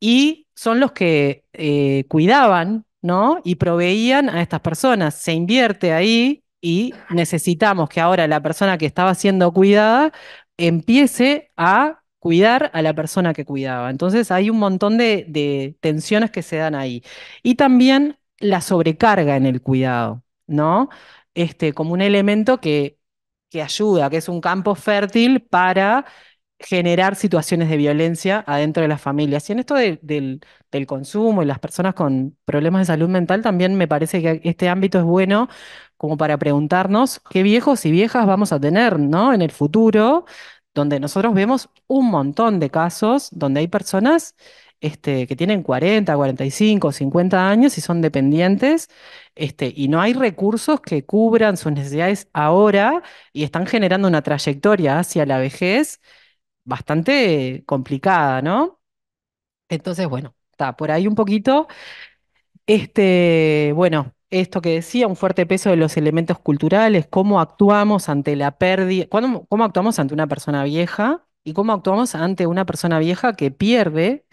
y son los que eh, cuidaban, ¿no? Y proveían a estas personas. Se invierte ahí y necesitamos que ahora la persona que estaba siendo cuidada empiece a cuidar a la persona que cuidaba. Entonces hay un montón de, tensiones que se dan ahí. Y también la sobrecarga en el cuidado, ¿no? Este, como un elemento que, que ayuda, que es un campo fértil para generar situaciones de violencia adentro de las familias. Y en esto del, del, consumo y las personas con problemas de salud mental, también me parece que este ámbito es bueno como para preguntarnos qué viejos y viejas vamos a tener, ¿no? En el futuro, donde nosotros vemos un montón de casos donde hay personas este, que tienen 40, 45, 50 años y son dependientes, este, y no hay recursos que cubran sus necesidades ahora y están generando una trayectoria hacia la vejez bastante complicada, ¿no? Entonces, bueno, está por ahí un poquito. Este, bueno, esto que decía, un fuerte peso de los elementos culturales, cómo actuamos ante la pérdida, cómo actuamos ante una persona vieja y cómo actuamos ante una persona vieja que pierde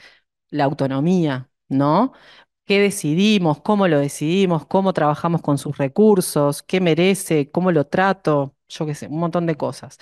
la autonomía, ¿no? ¿Qué decidimos? ¿Cómo lo decidimos? ¿Cómo trabajamos con sus recursos? ¿Qué merece? ¿Cómo lo trato? Yo qué sé, un montón de cosas.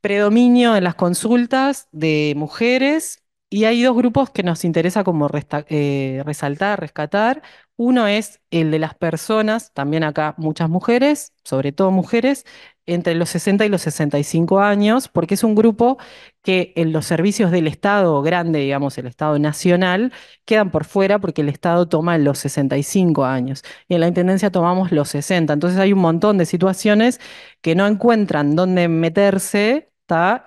Predominio en las consultas de mujeres y hay dos grupos que nos interesa como eh, resaltar, rescatar. Uno es el de las personas, también acá muchas mujeres, sobre todo mujeres, entre los 60 y los 65 años, porque es un grupo que en los servicios del Estado grande, digamos, el Estado nacional, quedan por fuera porque el Estado toma los 65 años y en la Intendencia tomamos los 60. Entonces hay un montón de situaciones que no encuentran dónde meterse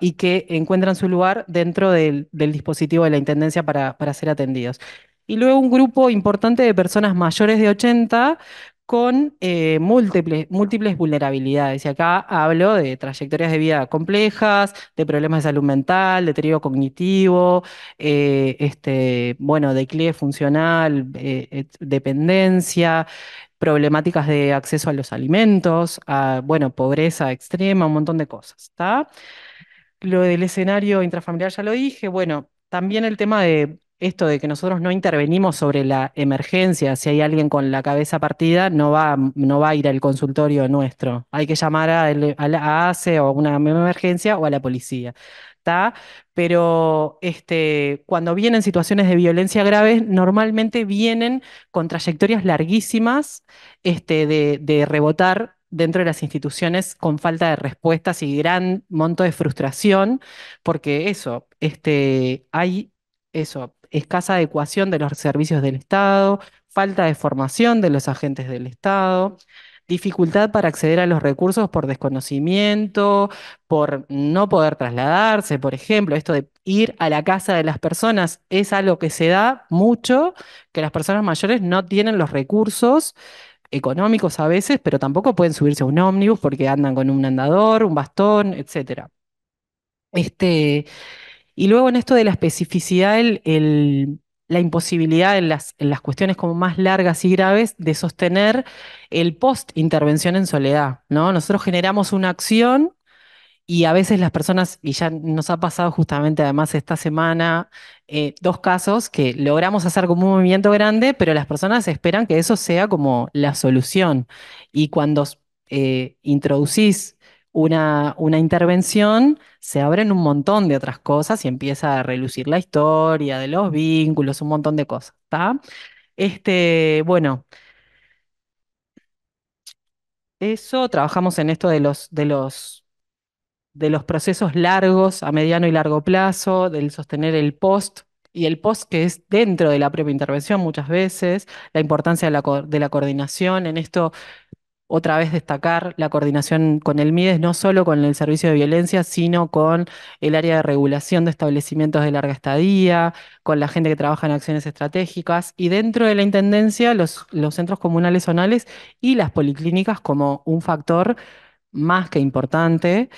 y que encuentran su lugar dentro del, dispositivo de la Intendencia para, ser atendidos. Y luego un grupo importante de personas mayores de 80 con eh, múltiples, múltiples vulnerabilidades. Y acá hablo de trayectorias de vida complejas, de problemas de salud mental, deterioro cognitivo, eh, este, bueno, declive funcional, eh, dependencia, problemáticas de acceso a los alimentos, bueno, pobreza extrema, un montón de cosas, ¿está? Lo del escenario intrafamiliar ya lo dije. Bueno, también el tema de esto de que nosotros no intervenimos sobre la emergencia. Si hay alguien con la cabeza partida, no va, no va a ir al consultorio nuestro. Hay que llamar a, la ACE o a una emergencia o a la policía. Pero este, cuando vienen situaciones de violencia graves, normalmente vienen con trayectorias larguísimas este, de, de rebotar dentro de las instituciones con falta de respuestas y gran monto de frustración, porque eso, este, hay eso, escasa adecuación de los servicios del Estado, falta de formación de los agentes del Estado, dificultad para acceder a los recursos por desconocimiento, por no poder trasladarse, por ejemplo, esto de ir a la casa de las personas es algo que se da mucho, que las personas mayores no tienen los recursos económicos a veces, pero tampoco pueden subirse a un ómnibus porque andan con un andador, un bastón, etc. Este, y luego en esto de la especificidad, el, la imposibilidad en las, en las cuestiones como más largas y graves de sostener el post-intervención en soledad. ¿no? Nosotros generamos una acción y a veces las personas, y ya nos ha pasado justamente además esta semana, eh, dos casos que logramos hacer como un movimiento grande, pero las personas esperan que eso sea como la solución. Y cuando eh, introducís una, una, intervención, se abren un montón de otras cosas y empieza a relucir la historia de los vínculos, un montón de cosas, ¿está? Este, bueno, eso, trabajamos en esto de los, de los de los procesos largos a mediano y largo plazo, del sostener el post y el post que es dentro de la propia intervención muchas veces, la importancia de la, coordinación, en esto otra vez destacar la coordinación con el MIDES, no solo con el servicio de violencia, sino con el área de regulación de establecimientos de larga estadía, con la gente que trabaja en acciones estratégicas y dentro de la Intendencia los, los centros comunales zonales y las policlínicas como un factor más que importante.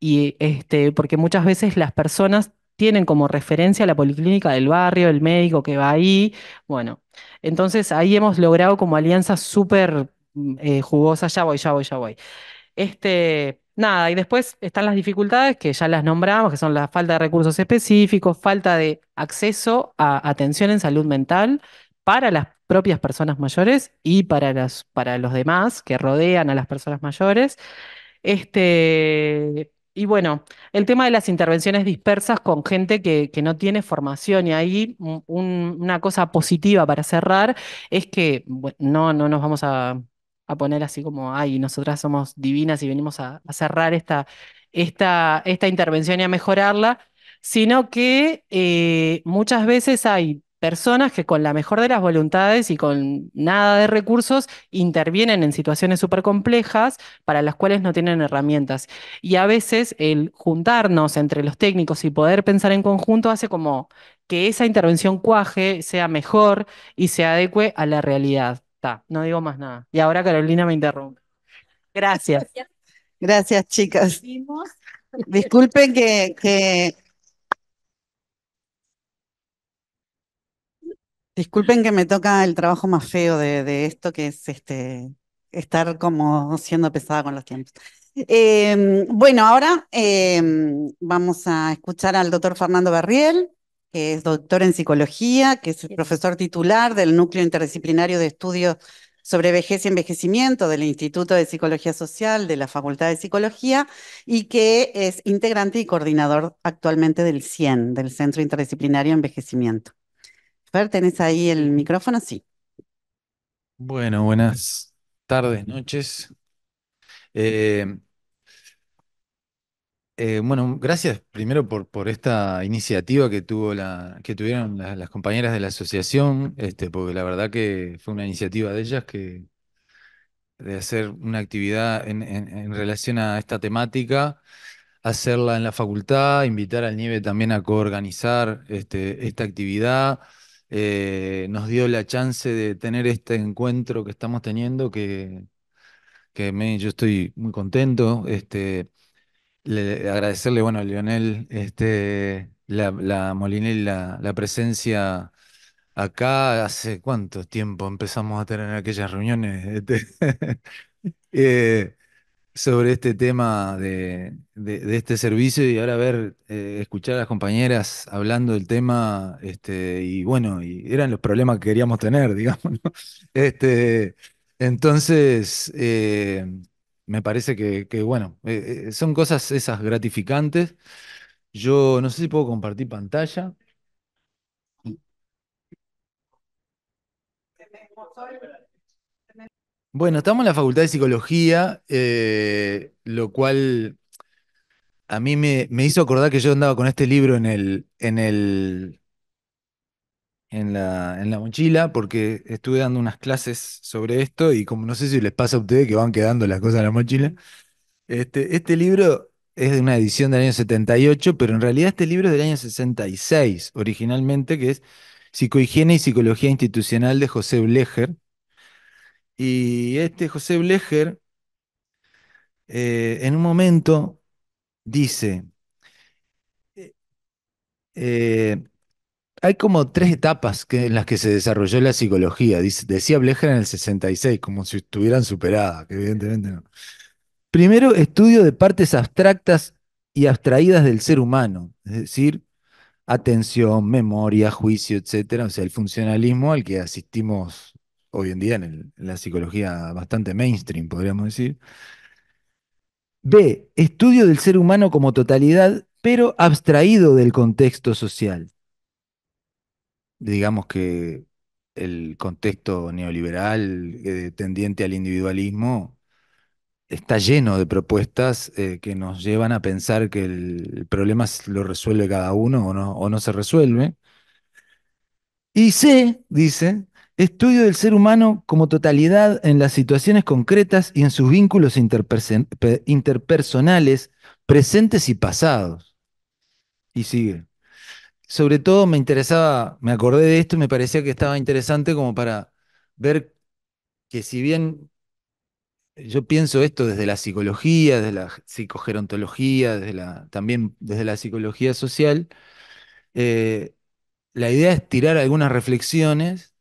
Y este, porque muchas veces las personas tienen como referencia la policlínica del barrio, el médico que va ahí. Bueno, entonces ahí hemos logrado como alianza súper mm, eh, jugosa, Ya voy, ya voy, ya voy. Este, nada, y después están las dificultades que ya las nombramos, que son la falta de recursos específicos, falta de acceso a atención en salud mental para las propias personas mayores y para, las, para los demás que rodean a las personas mayores. Este, y bueno, el tema de las intervenciones dispersas con gente que, no tiene formación y ahí una cosa positiva para cerrar es que no, no nos vamos a, poner así como, ay, nosotras somos divinas y venimos a, cerrar esta, esta, esta intervención y a mejorarla, sino que eh, muchas veces hay personas que con la mejor de las voluntades y con nada de recursos intervienen en situaciones súper complejas para las cuales no tienen herramientas. Y a veces el juntarnos entre los técnicos y poder pensar en conjunto hace como que esa intervención cuaje sea mejor y se adecue a la realidad. no digo más nada. Y ahora Carolina me interrumpe. Gracias.
Gracias, chicas. Disculpen que, que Disculpen que me toca el trabajo más feo de, esto, que es este, estar como siendo pesada con los tiempos. Em, bueno, ahora em, vamos a escuchar al doctor Fernando Barriel, que es doctor en psicología, que es el profesor titular del Núcleo Interdisciplinario de Estudios sobre Vejez y Envejecimiento del Instituto de Psicología Social de la Facultad de Psicología y que es integrante y coordinador actualmente del CIEN, del Centro Interdisciplinario de Envejecimiento. ¿tenés ahí el micrófono? Sí.
Bueno, buenas tardes, noches. Eh, eh, bueno, gracias primero por, esta iniciativa que tuvo la, que tuvieron las, compañeras de la asociación, este, porque la verdad que fue una iniciativa de ellas que de hacer una actividad en, relación a esta temática, hacerla en la facultad, invitar al Nieve también a coorganizar este, esta actividad. Eh, nos dio la chance de tener este encuentro que estamos teniendo, que, que yo estoy muy contento. Este, agradecerle, bueno, a Lionel, este, la, la la, presencia acá. ¿Hace cuánto tiempo empezamos a tener aquellas reuniones? Este, eh, sobre este tema de, este servicio y ahora ver, eh, escuchar a las compañeras hablando del tema, este, y bueno, y eran los problemas que queríamos tener, digamos, Este, entonces, eh, me parece que, bueno, eh, son cosas esas gratificantes. Yo no sé si puedo compartir pantalla. Bueno, estamos en la Facultad de Psicología, eh, lo cual a mí me, hizo acordar que yo andaba con este libro en el, en el, en la, en la mochila, porque estuve dando unas clases sobre esto, y como no sé si les pasa a ustedes que van quedando las cosas en la mochila, este, este libro es de una edición del año 78, pero en realidad este libro es del año 66, originalmente, que es Psicohigiene y Psicología Institucional de José Blecher y este José Blecher, eh, en un momento, dice, eh, eh, hay como tres etapas que, en las que se desarrolló la psicología, dice, decía Blecher en el 66, como si estuvieran superadas, que evidentemente no. Primero, estudio de partes abstractas y abstraídas del ser humano, es decir, atención, memoria, juicio, etcétera, o sea, el funcionalismo al que asistimos hoy en día en, la psicología bastante mainstream, podríamos decir. B. Estudio del ser humano como totalidad, pero abstraído del contexto social. Digamos que el contexto neoliberal eh, tendiente al individualismo está lleno de propuestas eh, que nos llevan a pensar que el problema lo resuelve cada uno o no, o no se resuelve. Y C, dice, Estudio del ser humano como totalidad en las situaciones concretas y en sus vínculos interpersonales, presentes y pasados. Y sigue. Sobre todo me interesaba, me acordé de esto y me parecía que estaba interesante como para ver que si bien yo pienso esto desde la psicología, desde la psicogerontología, también desde la psicología social, eh, la idea es tirar algunas reflexiones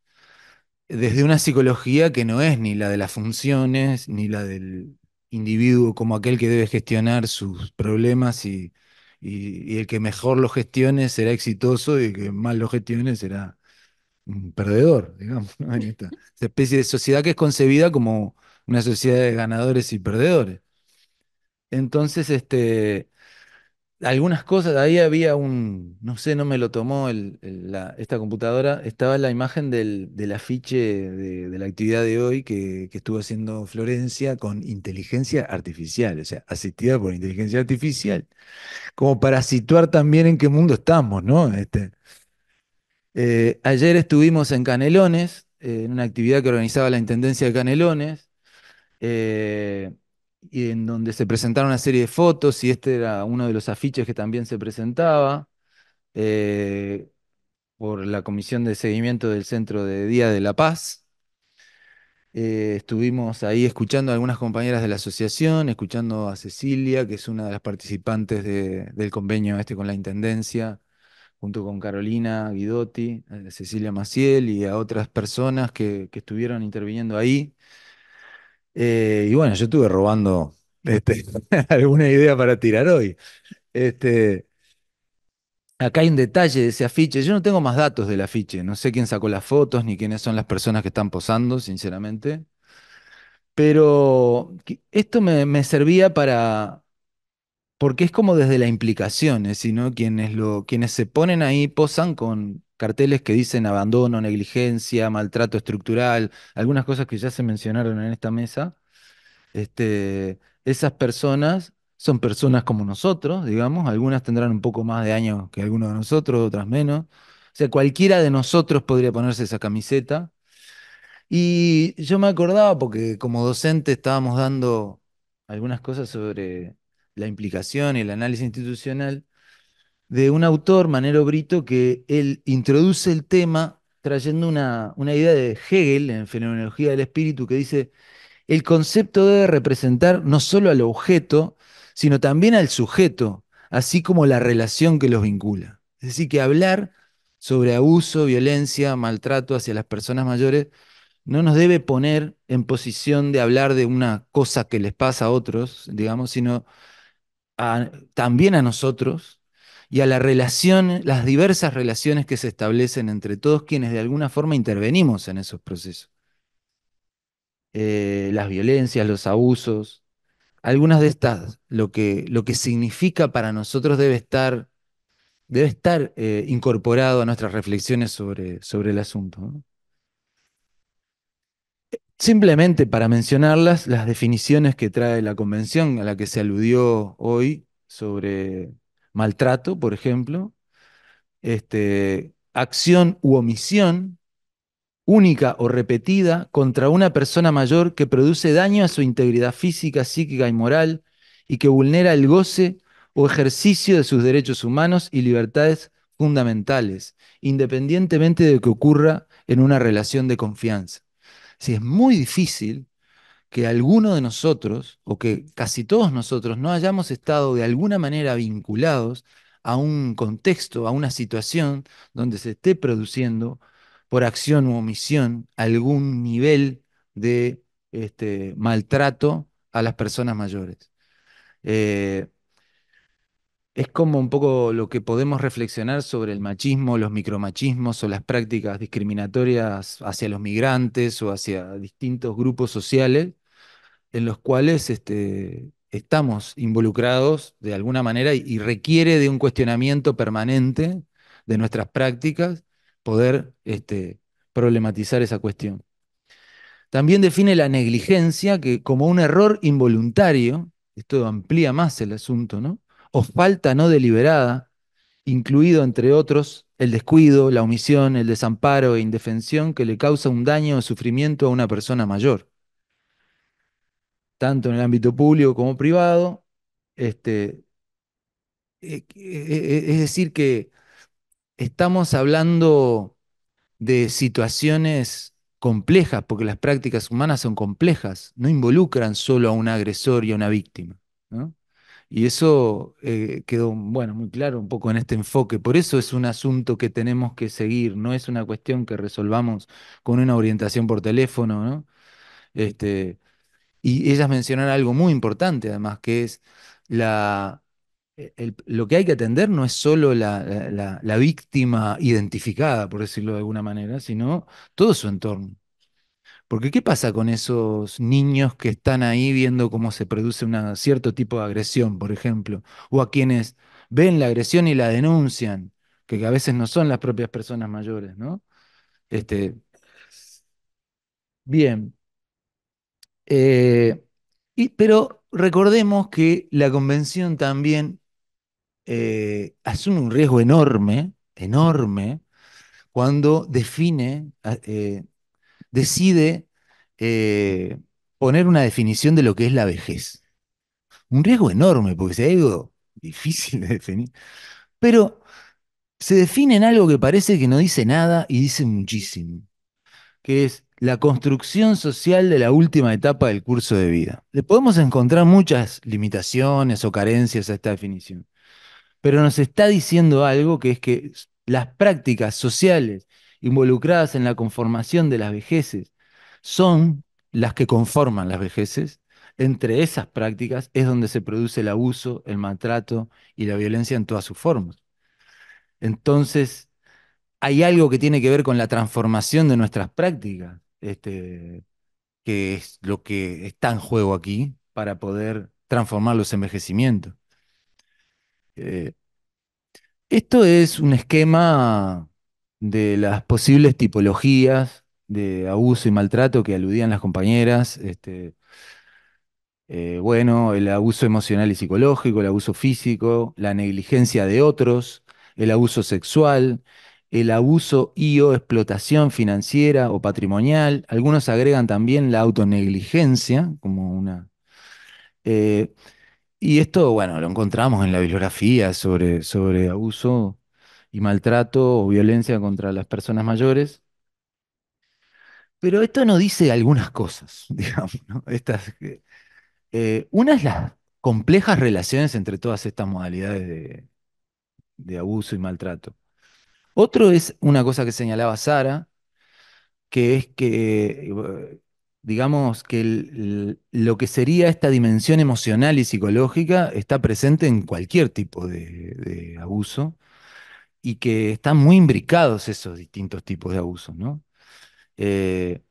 desde una psicología que no es ni la de las funciones, ni la del individuo como aquel que debe gestionar sus problemas y, el que mejor los gestione será exitoso y el que mal los gestione será un perdedor, digamos. ¿no? especie de sociedad que es concebida como una sociedad de ganadores y perdedores. Entonces, este, algunas cosas, ahí había un, no sé, no me lo tomó el, esta computadora, estaba la imagen del, afiche de, la actividad de hoy que, estuvo haciendo Florencia con inteligencia artificial, o sea, asistida por inteligencia artificial, como para situar también en qué mundo estamos, ¿no? Este, eh, ayer estuvimos en Canelones, eh, en una actividad que organizaba la Intendencia de Canelones. Eh, y en donde se presentaron una serie de fotos y este era uno de los afiches que también se presentaba eh, por la Comisión de Seguimiento del Centro de Día de la Paz. Eh, estuvimos ahí escuchando a algunas compañeras de la asociación, escuchando a Cecilia, que es una de las participantes del convenio este con la Intendencia, junto con Carolina Guidotti, eh, Cecilia Maciel y a otras personas que estuvieron interviniendo ahí. Eh, y bueno, yo estuve robando este, alguna idea para tirar hoy. Este, acá hay un detalle de ese afiche. Yo no tengo más datos del afiche. No sé quién sacó las fotos ni quiénes son las personas que están posando, sinceramente. Pero esto me, servía para... Porque es como desde la implicación, es lo, quienes se ponen ahí posan con, carteles que dicen abandono, negligencia, maltrato estructural, algunas cosas que ya se mencionaron en esta mesa, este, esas personas son personas como nosotros, digamos, algunas tendrán un poco más de años que algunos de nosotros, otras menos. O sea, cualquiera de nosotros podría ponerse esa camiseta. Y yo me acordaba, porque como docente estábamos dando algunas cosas sobre la implicación y el análisis institucional, de un autor, Manero Brito, que él introduce el tema trayendo una, idea de Hegel en Fenomenología del Espíritu que dice, el concepto debe representar no solo al objeto, sino también al sujeto, así como la relación que los vincula. Es decir, que hablar sobre abuso, violencia, maltrato hacia las personas mayores no nos debe poner en posición de hablar de una cosa que les pasa a otros, digamos, sino también a nosotros y a la relación, las diversas relaciones que se establecen entre todos quienes de alguna forma intervenimos en esos procesos. Eh, las violencias, los abusos, algunas de estas, lo que, lo que significa para nosotros debe estar, debe estar eh, incorporado a nuestras reflexiones sobre, sobre el asunto. Simplemente para mencionarlas, las definiciones que trae la convención a la que se aludió hoy sobre maltrato, por ejemplo, este, acción u omisión única o repetida contra una persona mayor que produce daño a su integridad física, psíquica y moral y que vulnera el goce o ejercicio de sus derechos humanos y libertades fundamentales, independientemente de que ocurra en una relación de confianza. Si es muy difícil que alguno de nosotros, o que casi todos nosotros, no hayamos estado de alguna manera vinculados a un contexto, a una situación donde se esté produciendo por acción u omisión algún nivel de este, maltrato a las personas mayores. Eh, es como un poco lo que podemos reflexionar sobre el machismo, los micromachismos o las prácticas discriminatorias hacia los migrantes o hacia distintos grupos sociales, en los cuales este, estamos involucrados de alguna manera y, requiere de un cuestionamiento permanente de nuestras prácticas poder este, problematizar esa cuestión. También define la negligencia que como un error involuntario, esto amplía más el asunto, ¿no? O falta no deliberada, incluido entre otros el descuido, la omisión, el desamparo e indefensión que le causa un daño o sufrimiento a una persona mayor tanto en el ámbito público como privado. Este, e, e, e, es decir, que estamos hablando de situaciones complejas, porque las prácticas humanas son complejas, no involucran solo a un agresor y a una víctima. Y eso eh, quedó bueno, muy claro un poco en este enfoque. Por eso es un asunto que tenemos que seguir, no es una cuestión que resolvamos con una orientación por teléfono, ¿no? Este, y ellas mencionan algo muy importante, además, que es e, lo que hay que atender no es solo la, víctima identificada, por decirlo de alguna manera, sino todo su entorno. Porque ¿qué pasa con esos niños que están ahí viendo cómo se produce un cierto tipo de agresión, por ejemplo? O a quienes ven la agresión y la denuncian, que a veces no son las propias personas mayores, ¿no? Este, bien, eh, y, pero recordemos que la convención también eh, asume un riesgo enorme, enorme, cuando define, ah, eh, decide poner una definición de lo que es la vejez. Un riesgo enorme, porque es algo difícil de definir, pero se define en algo que parece que no dice nada y dice muchísimo, que es la construcción social de la última etapa del curso de vida. Le podemos encontrar muchas limitaciones o carencias a esta definición, pero nos está diciendo algo que es que las prácticas sociales involucradas en la conformación de las vejeces son las que conforman las vejeces. Entre esas prácticas es donde se produce el abuso, el maltrato y la violencia en todas sus formas. Entonces, hay algo que tiene que ver con la transformación de nuestras prácticas este, que es lo que está en juego aquí para poder transformar los envejecimientos. Eh, esto es un esquema de las posibles tipologías de abuso y maltrato que aludían las compañeras. Este, eh, bueno, el abuso emocional y psicológico, el abuso físico, la negligencia de otros, el abuso sexual, el abuso y o explotación financiera o patrimonial. Algunos agregan también la autonegligencia como una... Eh, y esto, bueno, lo encontramos en la bibliografía sobre, sobre abuso y maltrato o violencia contra las personas mayores. Pero esto no dice algunas cosas, digamos, Estas, eh, eh, una es las complejas relaciones entre todas estas modalidades de abuso y maltrato. Otro es una cosa que señalaba Sara, que es que, eh, digamos, que lo que sería esta dimensión emocional y psicológica está presente en cualquier tipo de, abuso y que están muy imbricados esos distintos tipos de abusos, eh,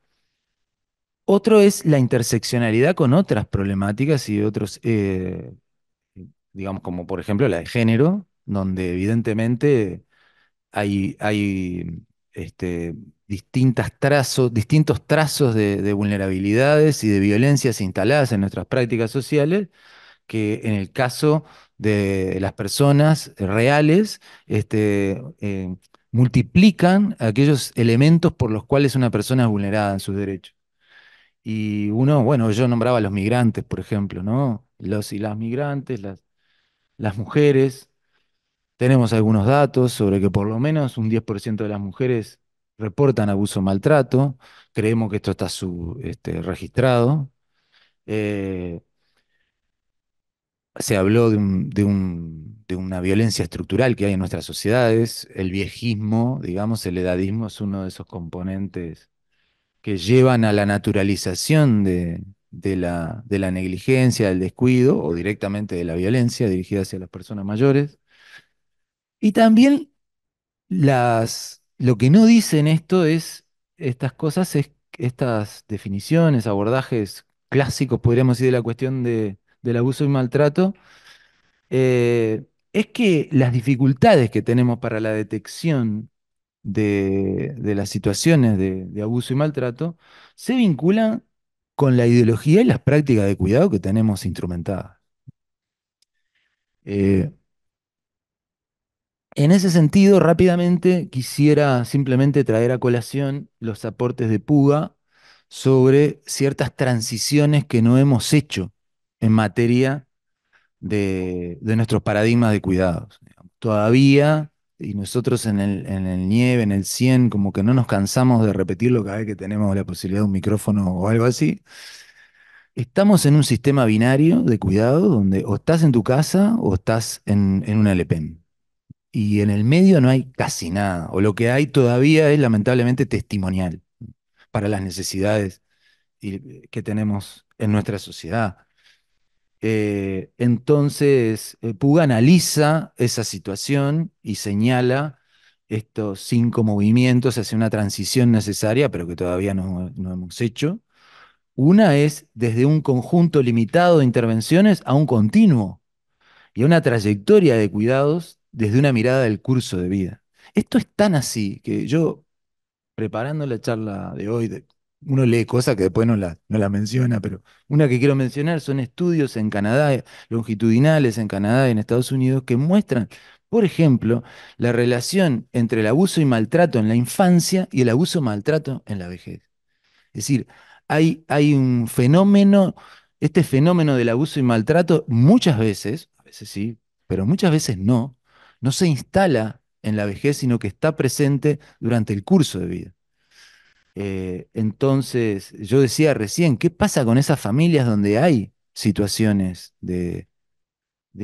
otro es la interseccionalidad con otras problemáticas y otros, eh, digamos, como por ejemplo la de género, donde evidentemente hay, este, trazos, distintos trazos de, vulnerabilidades y de violencias instaladas en nuestras prácticas sociales que en el caso de las personas reales este, eh, multiplican aquellos elementos por los cuales una persona es vulnerada en sus derechos. Y uno, bueno, yo nombraba a los migrantes, por ejemplo, ¿no? Los y las migrantes, las mujeres, tenemos algunos datos sobre que por lo menos un 10% de las mujeres reportan abuso o maltrato. Creemos que esto está este, registrado. Eh, se habló de, una violencia estructural que hay en nuestras sociedades, el viejismo, digamos, el edadismo es uno de esos componentes que llevan a la naturalización de, de la negligencia, del descuido o directamente de la violencia dirigida hacia las personas mayores. Y también las, lo que no dicen esto es, estas cosas, estas definiciones, abordajes clásicos, podríamos decir, de la cuestión del abuso y maltrato, eh, es que las dificultades que tenemos para la detección de, las situaciones de, abuso y maltrato se vinculan con la ideología y las prácticas de cuidado que tenemos instrumentadas. Eh, en ese sentido, rápidamente quisiera simplemente traer a colación los aportes de Puga sobre ciertas transiciones que no hemos hecho en materia de, nuestros paradigmas de cuidados. Todavía, y nosotros en el, en nieve, en el 100, como que no nos cansamos de repetirlo cada vez que tenemos la posibilidad de un micrófono o algo así, estamos en un sistema binario de cuidado donde o estás en tu casa o estás en, un una y en el medio no hay casi nada, o lo que hay todavía es lamentablemente testimonial para las necesidades eh, que tenemos en nuestra sociedad. Eh, entonces, eh, Puga analiza esa situación y señala estos cinco movimientos hacia una transición necesaria, pero que todavía no, no hemos hecho. Una es desde un conjunto limitado de intervenciones a un continuo y a una trayectoria de cuidados desde una mirada del curso de vida. Esto es tan así que yo, preparando la charla de hoy, uno lee cosas que después no la, menciona, pero una que quiero mencionar son estudios en Canadá, longitudinales en Canadá y en Estados Unidos, que muestran, por ejemplo, la relación entre el abuso y maltrato en la infancia y el abuso y maltrato en la vejez. Es decir, hay, hay un fenómeno, este fenómeno del abuso y maltrato, muchas veces, a veces sí, pero muchas veces no, no se instala en la vejez, sino que está presente durante el curso de vida. Eh, entonces, yo decía recién, ¿qué pasa con esas familias donde hay situaciones de,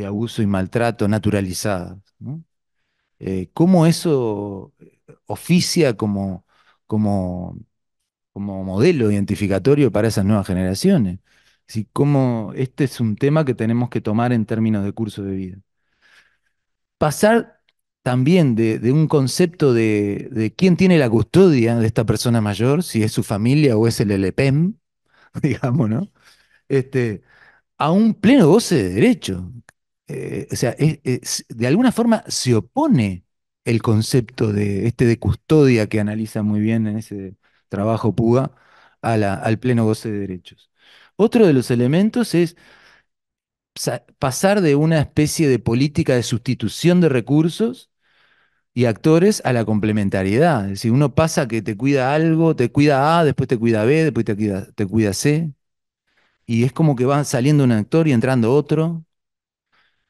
abuso y maltrato naturalizadas? Eh, ¿Cómo eso eh, oficia como, como, modelo identificatorio para esas nuevas generaciones? si este es un tema que tenemos que tomar en términos de curso de vida pasar también de, un concepto de, quién tiene la custodia de esta persona mayor, si es su familia o es el LPM, digamos, ¿no? Este, a un pleno goce de derechos. Eh, o sea, de alguna forma se opone el concepto de este de custodia que analiza muy bien en ese trabajo Puga al pleno goce de derechos. Otro de los elementos es pasar de una especie de política de sustitución de recursos y actores a la complementariedad. Es decir, uno pasa que te cuida algo, te cuida A, después te cuida B, después te cuida, te cuida C. Y es como que va saliendo un actor y entrando otro.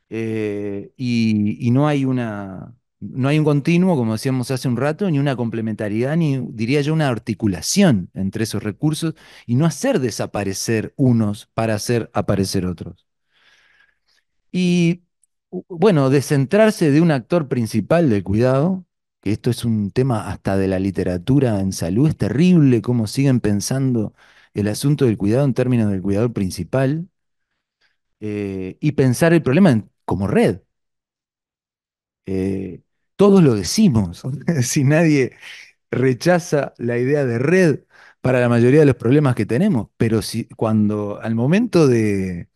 Eh, y, y, no hay una. No hay un continuo, como decíamos hace un rato, ni una complementariedad, ni diría yo una articulación entre esos recursos y no hacer desaparecer unos para hacer aparecer otros. Y bueno, descentrarse de un actor principal del cuidado, que esto es un tema hasta de la literatura en salud, es terrible cómo siguen pensando el asunto del cuidado en términos del cuidador principal, eh, y pensar el problema como red. Eh, todos lo decimos, si nadie rechaza la idea de red para la mayoría de los problemas que tenemos, pero si, cuando al momento de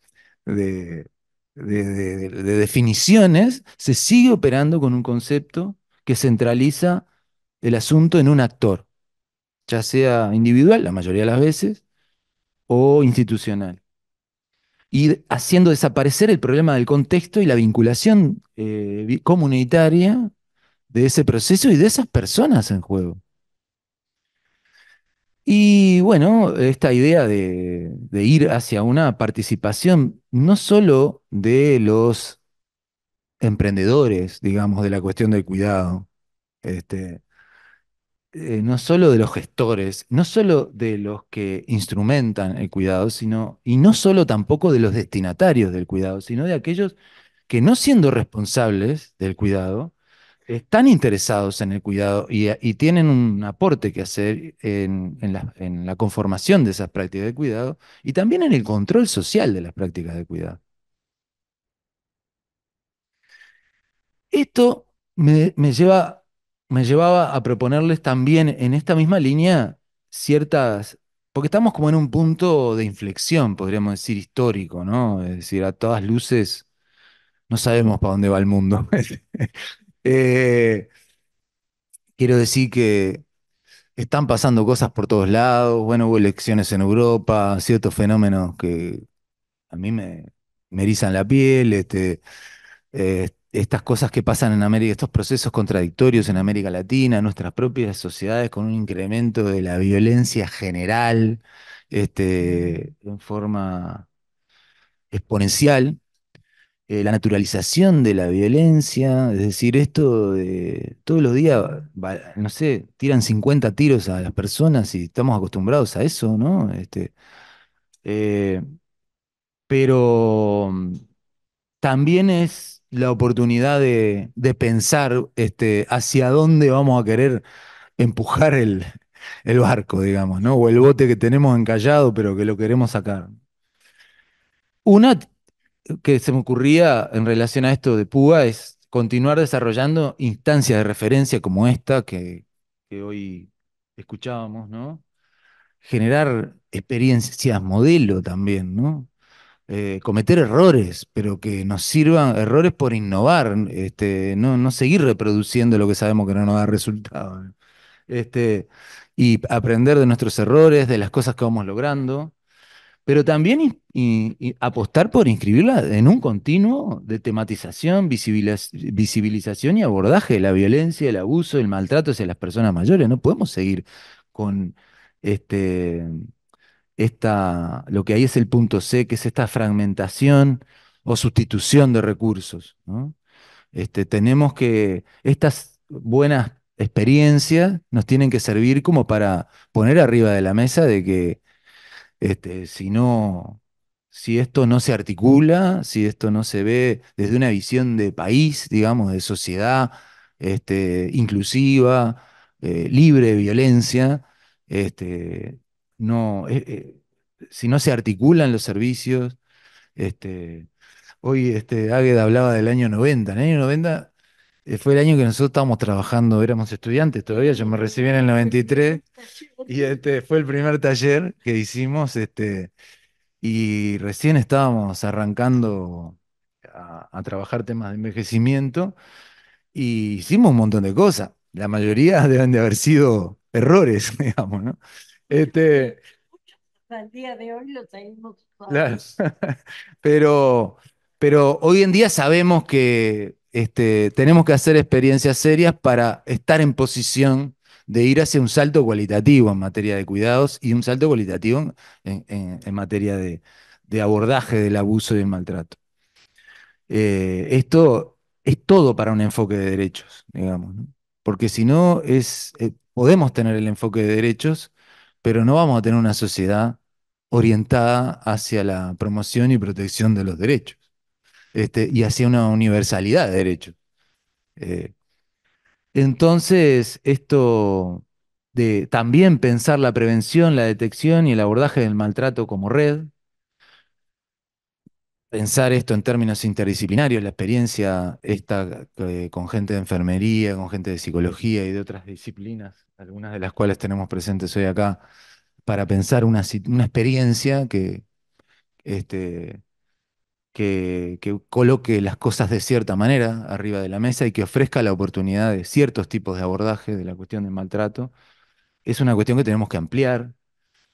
de, definiciones, se sigue operando con un concepto que centraliza el asunto en un actor, ya sea individual, la mayoría de las veces, o institucional. Y haciendo desaparecer el problema del contexto y la vinculación eh, comunitaria de ese proceso y de esas personas en juego. Y bueno, esta idea de, ir hacia una participación no solo de los emprendedores, digamos, de la cuestión del cuidado, este, eh, no solo de los gestores, no solo de los que instrumentan el cuidado, sino, y no solo tampoco de los destinatarios del cuidado, sino de aquellos que no siendo responsables del cuidado, están interesados en el cuidado y, tienen un aporte que hacer en, la, conformación de esas prácticas de cuidado y también en el control social de las prácticas de cuidado. Esto me, lleva, me llevaba a proponerles también en esta misma línea ciertas porque estamos como en un punto de inflexión, podríamos decir, histórico, ¿no? Es decir, a todas luces no sabemos para dónde va el mundo. Eh, quiero decir que están pasando cosas por todos lados. Bueno, hubo elecciones en Europa, ciertos fenómenos que a mí me, me erizan la piel. Este, eh, estas cosas que pasan en América, estos procesos contradictorios en América Latina, nuestras propias sociedades con un incremento de la violencia general este, mm. en forma exponencial. Eh, la naturalización de la violencia, es decir, esto de todos los días, no sé, tiran 50 tiros a las personas y estamos acostumbrados a eso, ¿no? Este, eh, pero mm, también es la oportunidad de, pensar este, hacia dónde vamos a querer empujar el, barco, digamos, ¿no? O el bote que tenemos encallado, pero que lo queremos sacar. Una que se me ocurría en relación a esto de Puga es continuar desarrollando instancias de referencia como esta que, hoy escuchábamos, ¿no? Generar experiencias modelo también, ¿no? Eh, cometer errores, pero que nos sirvan errores por innovar, este, no, no seguir reproduciendo lo que sabemos que no nos da resultado. Este, y aprender de nuestros errores, de las cosas que vamos logrando pero también apostar por inscribirla en un continuo de tematización, visibilización y abordaje de la violencia, el abuso, el maltrato hacia las personas mayores. No podemos seguir con este, esta, lo que ahí es el punto C, que es esta fragmentación o sustitución de recursos. Este, tenemos que, estas buenas experiencias nos tienen que servir como para poner arriba de la mesa de que este, si no, si esto no se articula, si esto no se ve desde una visión de país, digamos, de sociedad este, inclusiva, eh, libre de violencia, este, no, eh, eh, si no se articulan los servicios, este, hoy este, Águeda hablaba del año 90, en el año 90 eh, fue el año que nosotros estábamos trabajando, éramos estudiantes todavía, yo me recibí en el 93 y este fue el primer taller que hicimos este, y recién estábamos arrancando a, trabajar temas de envejecimiento y hicimos un montón de cosas. La mayoría deben de haber sido errores, digamos, ¿no? Este,
Al día de hoy lo seguimos.
Claro. Pero, pero hoy en día sabemos que este, tenemos que hacer experiencias serias para estar en posición de ir hacia un salto cualitativo en materia de cuidados y un salto cualitativo en, materia de, abordaje del abuso y el maltrato. Eh, esto es todo para un enfoque de derechos, digamos, porque si no es, eh, podemos tener el enfoque de derechos, pero no vamos a tener una sociedad orientada hacia la promoción y protección de los derechos. Este, y hacia una universalidad de derecho. Eh, entonces, esto de también pensar la prevención, la detección y el abordaje del maltrato como red, pensar esto en términos interdisciplinarios, la experiencia esta eh, con gente de enfermería, con gente de psicología y de otras disciplinas, algunas de las cuales tenemos presentes hoy acá, para pensar una, una experiencia que, este, que, coloque las cosas de cierta manera arriba de la mesa y que ofrezca la oportunidad de ciertos tipos de abordaje de la cuestión del maltrato, es una cuestión que tenemos que ampliar.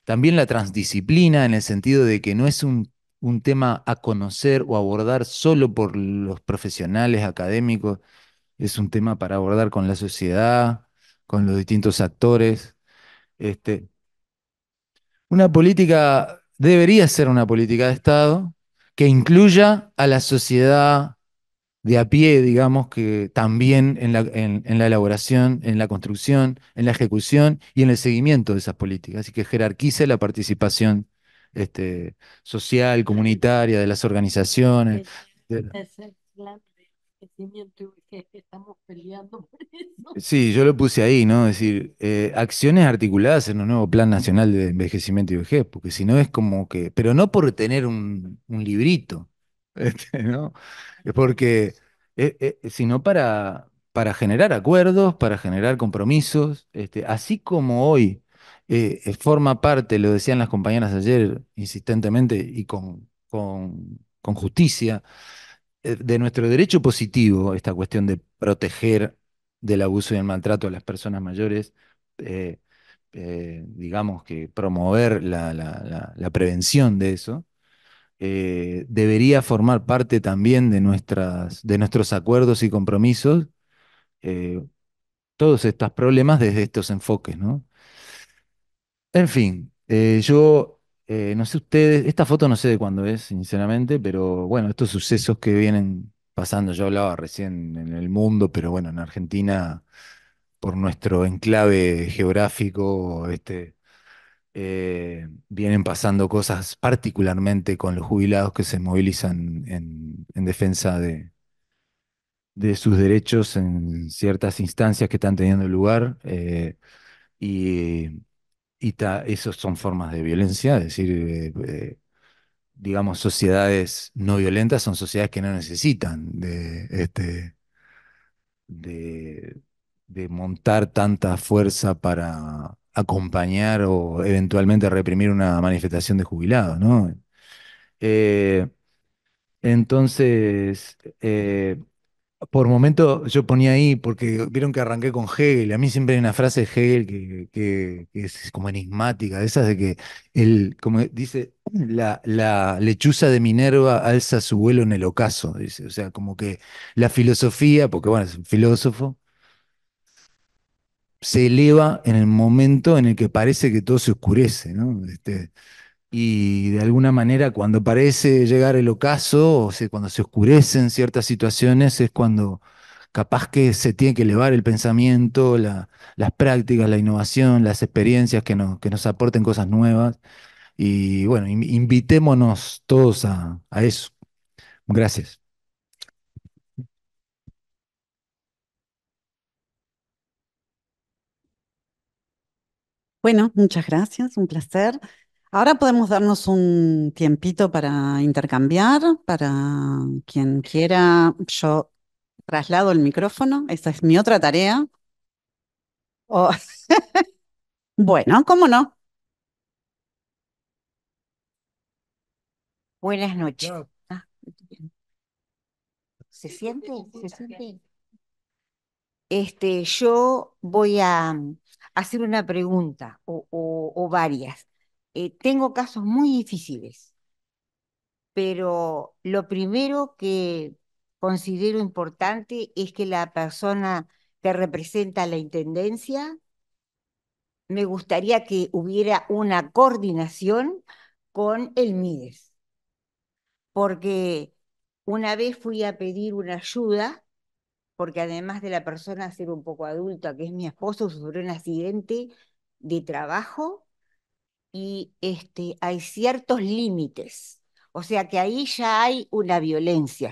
También la transdisciplina en el sentido de que no es un, un tema a conocer o abordar solo por los profesionales académicos, es un tema para abordar con la sociedad, con los distintos actores. Este, una política debería ser una política de Estado, que incluya a la sociedad de a pie, digamos, que también en la, en, la, elaboración, en la construcción, en la ejecución y en el seguimiento de esas políticas. y que jerarquice la participación este, social, comunitaria, de las organizaciones
envejecimiento y vejez que estamos peleando por
eso. Eh, sí, yo lo puse ahí, ¿no? Es decir, eh, acciones articuladas en un nuevo Plan Nacional de Envejecimiento y Vejez, porque si no es como que, pero no por tener un, librito, este, ¿no? Es porque, eh, sino para, para generar acuerdos, para generar compromisos, este, así como hoy. forma parte, lo decían las compañeras ayer insistentemente y con, con, con justicia, eh, de nuestro derecho positivo esta cuestión de proteger del abuso y el maltrato a las personas mayores, eh, eh, digamos que promover la, prevención de eso, debería formar parte también de, nuestras, de nuestros acuerdos y compromisos todos estos problemas desde estos enfoques, ¿no? En fin, yo eh, no sé ustedes, esta foto no sé de cuándo es, sinceramente, pero bueno, estos sucesos que vienen pasando, yo hablaba recién en el mundo, pero bueno, en Argentina, por nuestro enclave geográfico, este, eh, vienen pasando cosas particularmente con los jubilados que se movilizan en, defensa de, de, sus derechos en ciertas instancias que están teniendo lugar. Eh, y y esas son formas de violencia, es decir, eh, eh, digamos, sociedades no violentas son sociedades que no necesitan de, este, de, montar tanta fuerza para acompañar o eventualmente reprimir una manifestación de jubilados, ¿no? Eh, entonces, por momento yo ponía ahí, porque vieron que arranqué con Hegel, a mí siempre hay una frase de Hegel que, es como enigmática, de esas de que, él como dice, la, lechuza de Minerva alza su vuelo en el ocaso, o sea, como que la filosofía, porque bueno, es un filósofo, se eleva en el momento en el que parece que todo se oscurece, ¿no? Este, y de alguna manera cuando parece llegar el ocaso, o cuando se oscurecen ciertas situaciones, es cuando capaz que se tiene que elevar el pensamiento, las prácticas, la innovación, las experiencias que, que nos aporten cosas nuevas. Y bueno, invitémonos todos a, a eso. Gracias.
Bueno, muchas gracias, un placer. Ahora podemos darnos un tiempito para intercambiar, para quien quiera. Yo traslado el micrófono, esa es mi otra tarea. bueno, ¿cómo no?
Buenas noches. Ah, ¿Se siente? ¿Se siente? Este, yo voy a mm, hacer una pregunta o varias. Eh, tengo casos muy difíciles, pero lo primero que considero importante es que la persona que representa la Intendencia, me gustaría que hubiera una coordinación con el MIDES, porque una vez fui a pedir una ayuda, porque además de la persona ser un poco adulta, que es mi esposo, sufrió un accidente de trabajo y este, hay ciertos límites. O sea que ahí ya hay una violencia.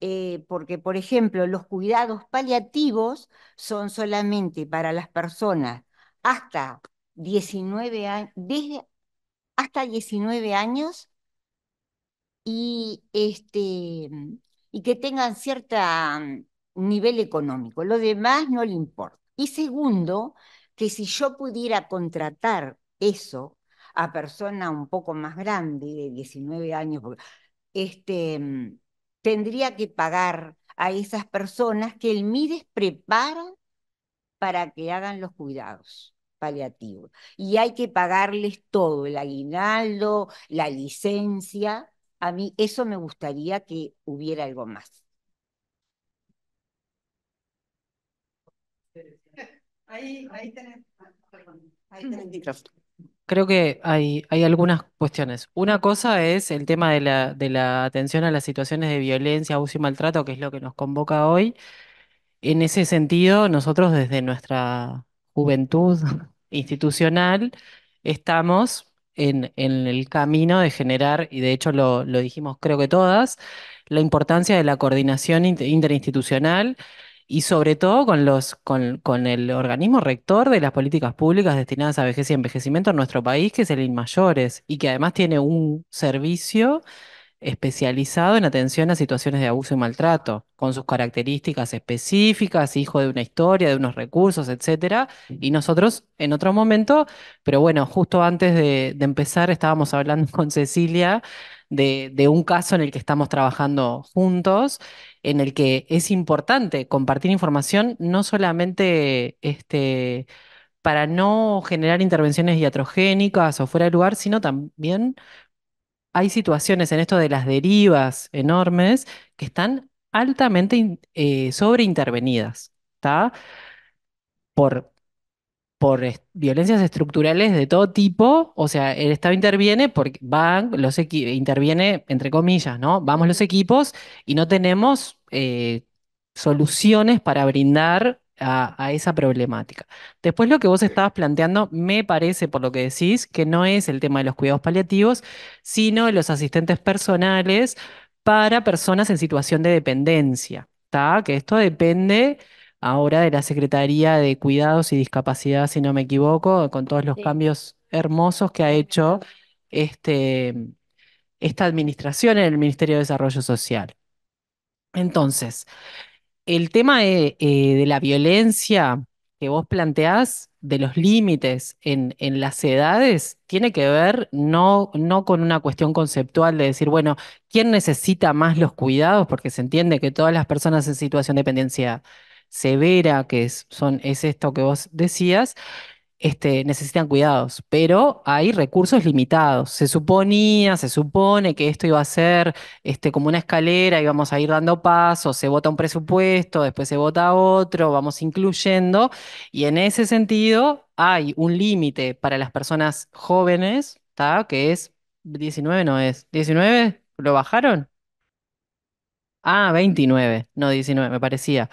Eh, porque, por ejemplo, los cuidados paliativos son solamente para las personas hasta 19 años, desde hasta 19 años y, este, y que tengan cierto mm, nivel económico. Lo demás no le importa. Y segundo, que si yo pudiera contratar eso a persona un poco más grande, de 19 años, este, mm, tendría que pagar a esas personas que el MIDES prepara para que hagan los cuidados paliativos. Y hay que pagarles todo, el aguinaldo, la licencia. A mí eso me gustaría que hubiera algo más.
Ahí,
tenés. Ah, ahí tenés
Creo que hay, algunas cuestiones. Una cosa es el tema de la, de la atención a las situaciones de violencia, abuso y maltrato, que es lo que nos convoca hoy. En ese sentido, nosotros desde nuestra juventud institucional estamos en, el camino de generar, y de hecho lo, dijimos creo que todas, la importancia de la coordinación interinstitucional y sobre todo con, los, con, el organismo rector de las políticas públicas destinadas a vejez y envejecimiento en nuestro país, que es el INMAYORES, y que además tiene un servicio especializado en atención a situaciones de abuso y maltrato, con sus características específicas, hijo de una historia, de unos recursos, etcétera. Y nosotros en otro momento, pero bueno, justo antes de empezar estábamos hablando con Cecilia de, un caso en el que estamos trabajando juntos, en el que es importante compartir información, no solamente este, para no generar intervenciones diatrogénicas o fuera de lugar, sino también hay situaciones en esto de las derivas enormes que están altamente eh, sobreintervenidas, ¿está? Por por violencias estructurales de todo tipo, o sea, el Estado interviene porque van, los interviene entre comillas, ¿no? Vamos los equipos y no tenemos eh, soluciones para brindar a, esa problemática. Después lo que vos estabas planteando, me parece, por lo que decís, que no es el tema de los cuidados paliativos, sino los asistentes personales para personas en situación de dependencia, ¿está? Que esto depende ahora de la Secretaría de Cuidados y Discapacidad, si no me equivoco, con todos los cambios hermosos que ha hecho este, esta administración en el Ministerio de Desarrollo Social. Entonces, el tema de, eh, la violencia que vos planteás de los límites en, las edades tiene que ver no, no con una cuestión conceptual de decir, bueno, ¿quién necesita más los cuidados? Porque se entiende que todas las personas en situación de dependencia severa, que es, son, es esto que vos decías, este, necesitan cuidados, pero hay recursos limitados. Se suponía, se supone que esto iba a ser este, como una escalera, íbamos a ir dando pasos, se vota un presupuesto, después se vota otro, vamos incluyendo, y en ese sentido hay un límite para las personas jóvenes, que es 19, no es, 19, ¿lo bajaron? Ah, 29, no 19, me parecía.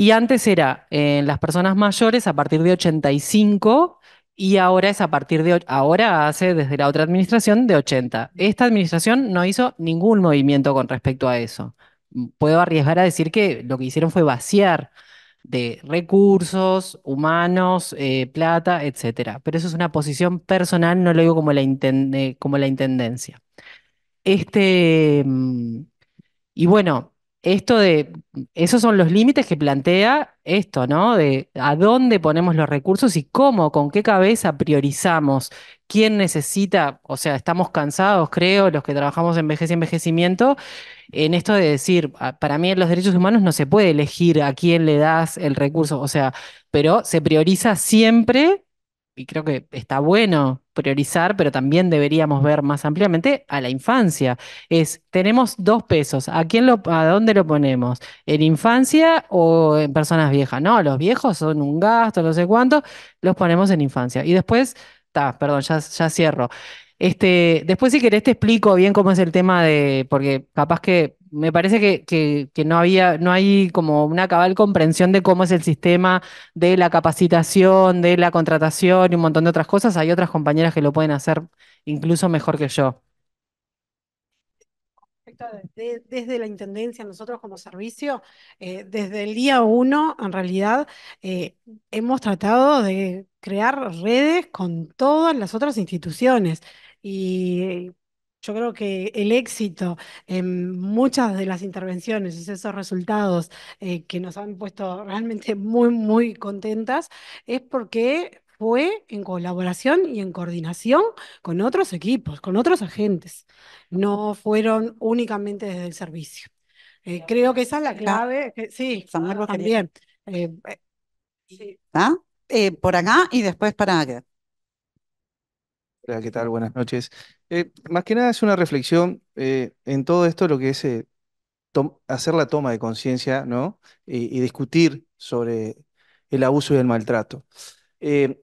Y antes era en eh, las personas mayores a partir de 85 y ahora es a partir de, ahora hace desde la otra administración de 80. Esta administración no hizo ningún movimiento con respecto a eso. Puedo arriesgar a decir que lo que hicieron fue vaciar de recursos, humanos, eh, plata, etcétera. Pero eso es una posición personal, no lo digo como la, como la intendencia. Este, mm, y bueno, esto de, esos son los límites que plantea esto, ¿no? De a dónde ponemos los recursos y cómo, con qué cabeza priorizamos, quién necesita, o sea, estamos cansados, creo, los que trabajamos en vejez y envejecimiento, en esto de decir, para mí en los derechos humanos no se puede elegir a quién le das el recurso, o sea, pero se prioriza siempre y creo que está bueno priorizar, pero también deberíamos ver más ampliamente a la infancia. Es, tenemos dos pesos, ¿a, quién lo, dónde lo ponemos? ¿En infancia o en personas viejas? No, los viejos son un gasto, no sé cuánto, los ponemos en infancia. Y después, perdón, ya, cierro. Este, después, si querés, te explico bien cómo es el tema de, porque capaz que me parece que, no había, no hay como una cabal comprensión de cómo es el sistema de la capacitación, de la contratación y un montón de otras cosas. Hay otras compañeras que lo pueden hacer incluso mejor que yo.
Desde, la Intendencia, nosotros como servicio, eh, desde el día uno, en realidad, eh, hemos tratado de crear redes con todas las otras instituciones. Y yo creo que el éxito en muchas de las intervenciones, esos resultados eh, que nos han puesto realmente muy, muy contentas, es porque fue en colaboración y en coordinación con otros equipos, con otros agentes. No fueron únicamente desde el servicio. Eh, creo que esa es la clave. sí, también. Eh, ¿Ah? por
acá y después para...
Hola, ¿qué tal? Buenas noches. Eh, más que nada es una reflexión eh, en todo esto, lo que es eh, hacer la toma de conciencia, ¿no? Y, discutir sobre el abuso y el maltrato. En,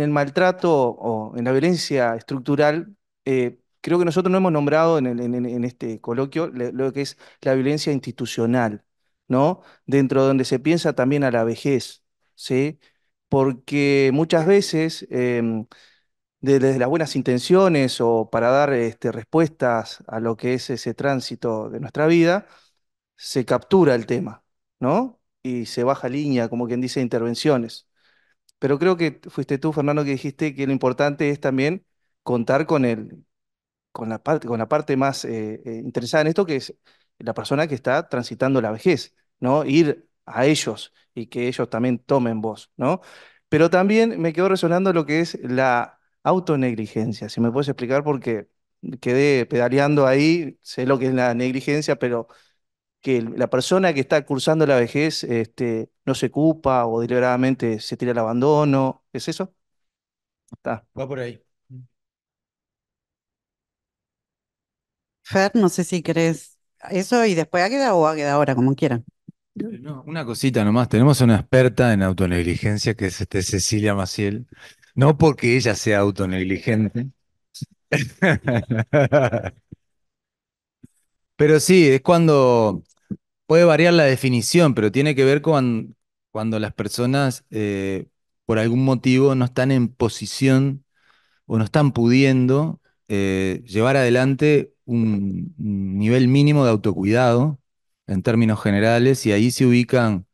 el, maltrato o en la violencia estructural, creo que nosotros no hemos nombrado en, este coloquio lo que es la violencia institucional, ¿no? Dentro de donde se piensa también a la vejez, ¿sí? Porque muchas veces em, desde las buenas intenciones o para dar este, respuestas a lo que es ese tránsito de nuestra vida, se captura el tema, ¿no? Y se baja línea, como quien dice, intervenciones. Pero creo que fuiste tú, Fernando, que dijiste que lo importante es también contar con, con, la, parte, con la parte más eh, eh, interesada en esto, que es la persona que está transitando la vejez, ¿no? Ir a ellos y que ellos también tomen voz, ¿no? Pero también me quedó resonando lo que es la Autonegligencia, si me puedes explicar porque quedé pedaleando ahí, sé lo que es la negligencia, pero que la persona que está cursando la vejez este, no se ocupa o deliberadamente se tira al abandono, ¿es eso? Está.
Va por ahí.
Fer, no sé si querés eso y después ha quedado o ha quedado ahora, como quieran.
No, una cosita nomás, tenemos una experta en autonegligencia que es este, Cecilia Maciel, no porque ella sea autonegligente. pero sí, es cuando puede variar la definición, pero tiene que ver con cuando las personas eh, por algún motivo no están en posición o no están pudiendo eh, llevar adelante un, un nivel mínimo de autocuidado en términos generales y ahí se ubican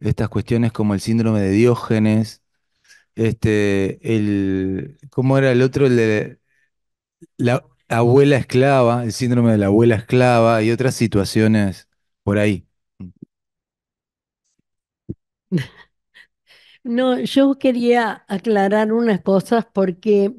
estas cuestiones como el síndrome de Diógenes, este, el, ¿cómo era el otro? El de la abuela esclava, el síndrome de la abuela esclava y otras situaciones por ahí.
No, yo quería aclarar unas cosas porque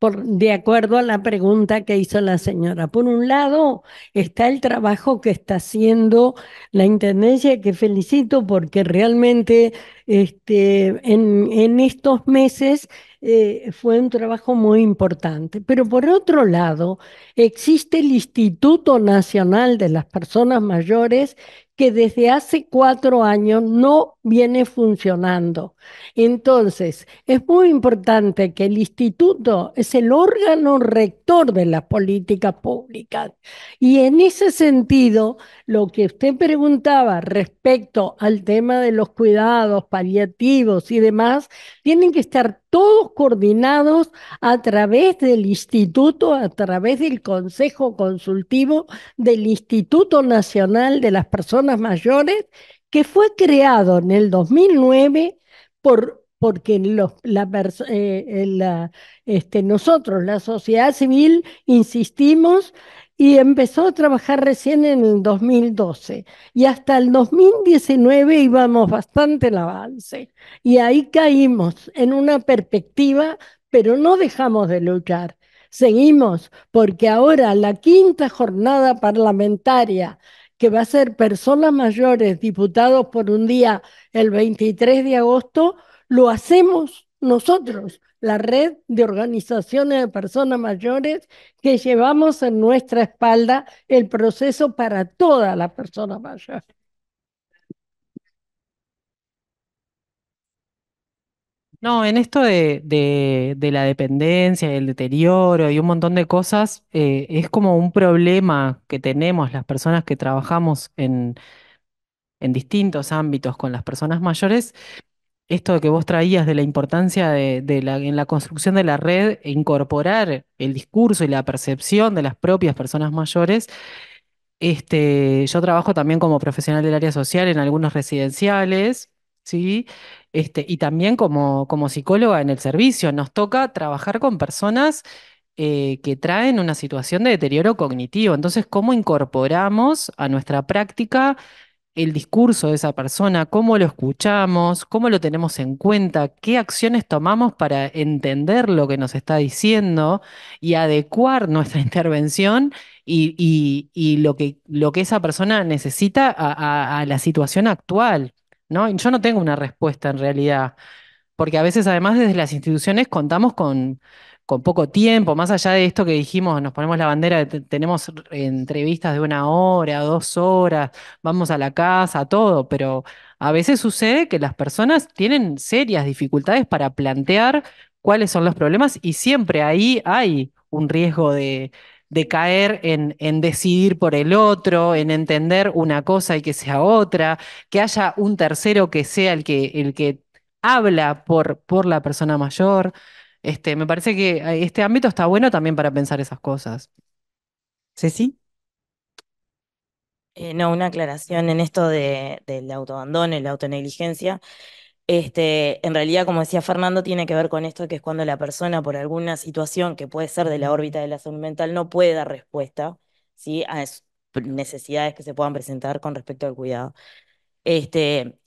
de acuerdo a la pregunta que hizo la señora. Por un lado, está el trabajo que está haciendo la Intendencia, que felicito porque realmente este, en, en estos meses eh, fue un trabajo muy importante. Pero por otro lado, existe el Instituto Nacional de las Personas Mayores que desde hace cuatro años no viene funcionando. Entonces, es muy importante que el instituto es el órgano rector de las políticas públicas. Y en ese sentido, lo que usted preguntaba respecto al tema de los cuidados paliativos y demás, tienen que estar todos coordinados a través del instituto, a través del Consejo Consultivo del Instituto Nacional de las Personas Mayores que fue creado en el 2009 por porque eh, eh, este, nosotros, la sociedad civil, insistimos y empezó a trabajar recién en el 2012. Y hasta el 2019 íbamos bastante en avance. Y ahí caímos en una perspectiva, pero no dejamos de luchar. Seguimos, porque ahora la quinta jornada parlamentaria que va a ser personas mayores diputados por un día el 23 de agosto, lo hacemos nosotros, la red de organizaciones de personas mayores que llevamos en nuestra espalda el proceso para toda la persona
mayor.
No, en esto de, la dependencia, el deterioro y un montón de cosas, eh, es como un problema que tenemos las personas que trabajamos en, distintos ámbitos con las personas mayores, esto que vos traías de la importancia de, la, en la construcción de la red, e incorporar el discurso y la percepción de las propias personas mayores. Este, yo trabajo también como profesional del área social en algunos residenciales, ¿sí? Este, y también como, como psicóloga en el servicio, nos toca trabajar con personas eh, que traen una situación de deterioro cognitivo. Entonces, ¿cómo incorporamos a nuestra práctica el discurso de esa persona? ¿Cómo lo escuchamos? ¿Cómo lo tenemos en cuenta? ¿Qué acciones tomamos para entender lo que nos está diciendo y adecuar nuestra intervención y, lo, que, lo, que, esa persona necesita a, a la situación actual? yo no tengo una respuesta en realidad, porque a veces además desde las instituciones contamos con, poco tiempo, más allá de esto que dijimos, nos ponemos la bandera, tenemos entrevistas de una hora, dos horas, vamos a la casa, todo, pero a veces sucede que las personas tienen serias dificultades para plantear cuáles son los problemas y siempre ahí hay un riesgo de, de caer en, en, decidir por el otro, en entender una cosa y que sea otra, que haya un tercero que sea el que, el que habla por, por la persona mayor. Este, me parece que eh, este ámbito está bueno también para pensar esas cosas. Ceci.
Eh, no, una aclaración en esto del autoabandono y la autonegligencia. Este, en realidad, como decía Fernando, tiene que ver con esto que es cuando la persona por alguna situación que puede ser de la órbita de la salud mental no puede dar respuesta a necesidades que se puedan presentar con respecto al cuidado. Este,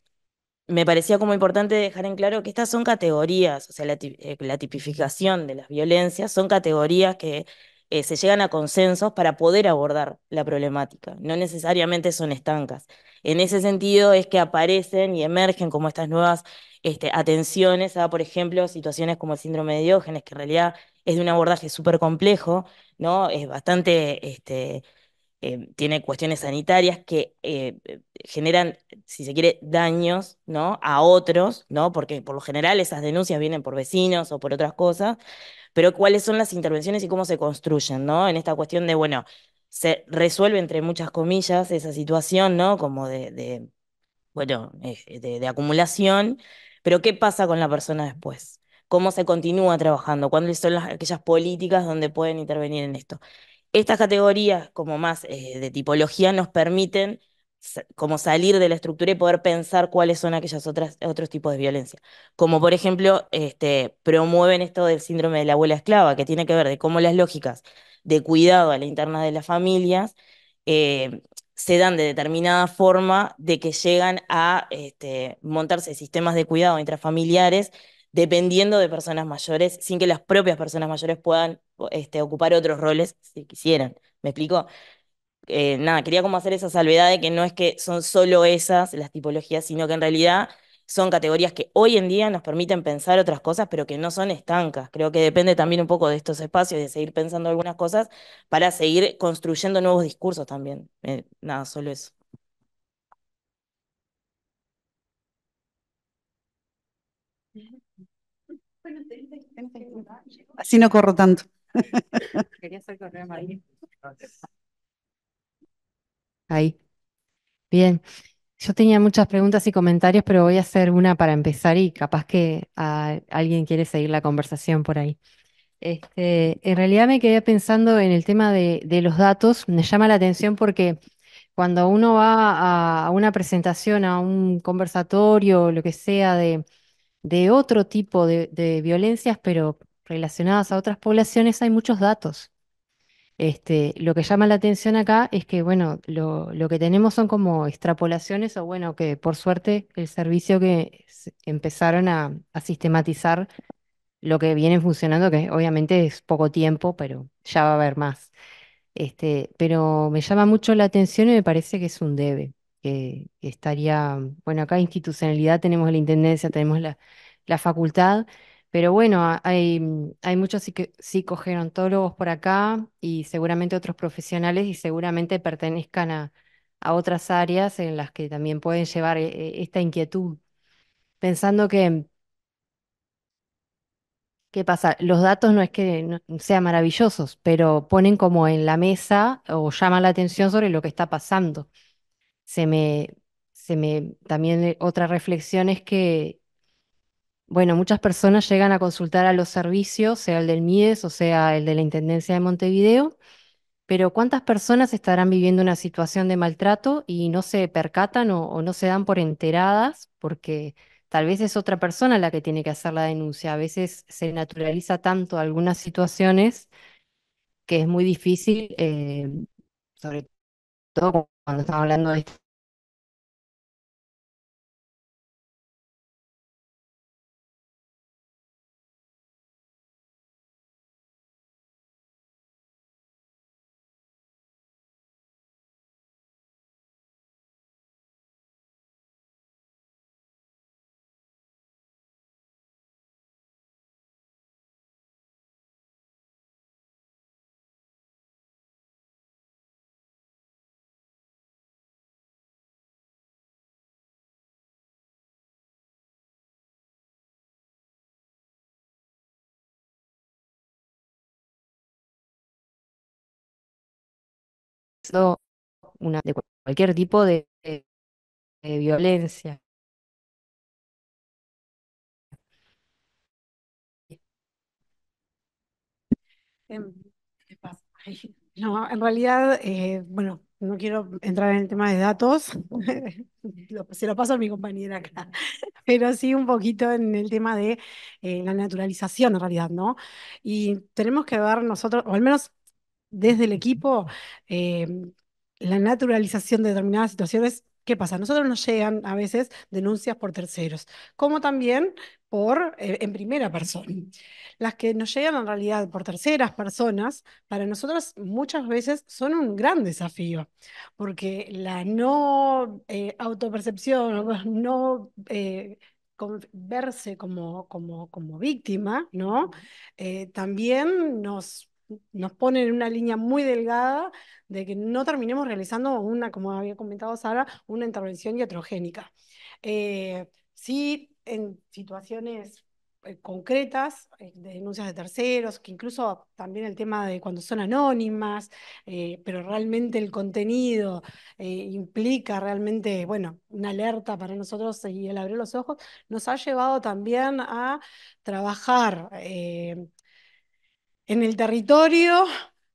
me parecía como importante dejar en claro que estas son categorías, o sea, la eh, tipificación de las violencias son categorías que eh, se llegan a consensos para poder abordar la problemática, no necesariamente son estancas. En ese sentido es que aparecen y emergen como estas nuevas este, atenciones a, por ejemplo, situaciones como el síndrome de Diógenes, que en realidad es de un abordaje súper complejo, ¿no? Es bastante... Este, eh, tiene cuestiones sanitarias que eh, generan, si se quiere, daños ¿no? a otros, ¿no? porque por lo general esas denuncias vienen por vecinos o por otras cosas, pero cuáles son las intervenciones y cómo se construyen, ¿no? En esta cuestión de, bueno, se resuelve entre muchas comillas esa situación, ¿no? Como de, bueno, eh, de, acumulación, pero ¿qué pasa con la persona después? ¿Cómo se continúa trabajando? ¿Cuáles son aquellas políticas donde pueden intervenir en esto? Estas categorías, como más eh, de tipología, nos permiten como salir de la estructura y poder pensar cuáles son aquellas otras otros tipos de violencia. Como por ejemplo, este, promueven esto del síndrome de la abuela esclava, que tiene que ver de cómo las lógicas de cuidado a la interna de las familias eh, se dan de determinada forma de que llegan a este, montarse sistemas de cuidado intrafamiliares dependiendo de personas mayores, sin que las propias personas mayores puedan este, ocupar otros roles si quisieran. ¿Me explico? Eh, nada, quería como hacer esa salvedad de que no es que son solo esas las tipologías, sino que en realidad son categorías que hoy en día nos permiten pensar otras cosas, pero que no son estancas. Creo que depende también un poco de estos espacios, de seguir pensando algunas cosas para seguir construyendo nuevos discursos también. Eh, nada, solo eso.
Así no corro tanto. Quería correo Ahí.
Bien. Yo tenía muchas preguntas y comentarios, pero voy a hacer una para empezar y capaz que alguien quiere seguir la conversación por ahí. Este, en realidad me quedé pensando en el tema de, los datos. Me llama la atención porque cuando uno va a una presentación, a un conversatorio, lo que sea, de, otro tipo de violencias, pero relacionadas a otras poblaciones, hay muchos datos. Este, lo que llama la atención acá es que, bueno, lo, que tenemos son como extrapolaciones o, bueno, que por suerte el servicio que empezaron a, sistematizar lo que viene funcionando, que obviamente es poco tiempo, pero ya va a haber más. Este, pero me llama mucho la atención y me parece que es un debe, que, estaría, bueno, acá institucionalidad tenemos la Intendencia, tenemos la facultad pero bueno, hay, mm, hay muchos psico- psicogerontólogos por acá y seguramente otros profesionales y seguramente pertenezcan a, otras áreas en las que también pueden llevar eh, e, esta inquietud. Pensando que, ¿qué pasa? Los datos no es que sean maravillosos, pero ponen como en la mesa o llaman la atención sobre lo que está pasando. Se me, se me, también eh, otra reflexión es que bueno, muchas personas llegan a consultar a los servicios, sea el del Mides o sea el de la Intendencia de Montevideo, pero ¿cuántas personas estarán viviendo una situación de maltrato y no se percatan o, no se dan por enteradas? Porque tal vez es otra persona la que tiene que hacer la denuncia. A veces se naturaliza tanto algunas situaciones que es
muy difícil, eh, sobre todo cuando estamos hablando de de cualquier tipo de,
violencia.
Em, no, en realidad, eh, bueno, no quiero entrar en el tema de datos, se lo paso a mi compañera acá, pero sí un poquito en el tema de eh, la naturalización en realidad, ¿no? Y tenemos que ver nosotros, o al menos desde el equipo eh, la naturalización de determinadas situaciones. ¿Qué pasa? nosotros nos llegan a veces denuncias por terceros, como también por, eh, en primera persona. Las que nos llegan en realidad por terceras personas, para nosotros muchas veces son un gran desafío, porque la no eh, autopercepción, no verse como, como, como víctima, ¿no? también nos nos pone en una línea muy delgada de que no terminemos realizando una, como había comentado Sara, una intervención iatrogénica. Eh, sí, en situaciones eh, concretas, eh, de denuncias de terceros, que incluso también el tema de cuando son anónimas, pero realmente el contenido implica realmente, bueno, una alerta para nosotros y el abrir los ojos, nos ha llevado también a trabajar en el territorio,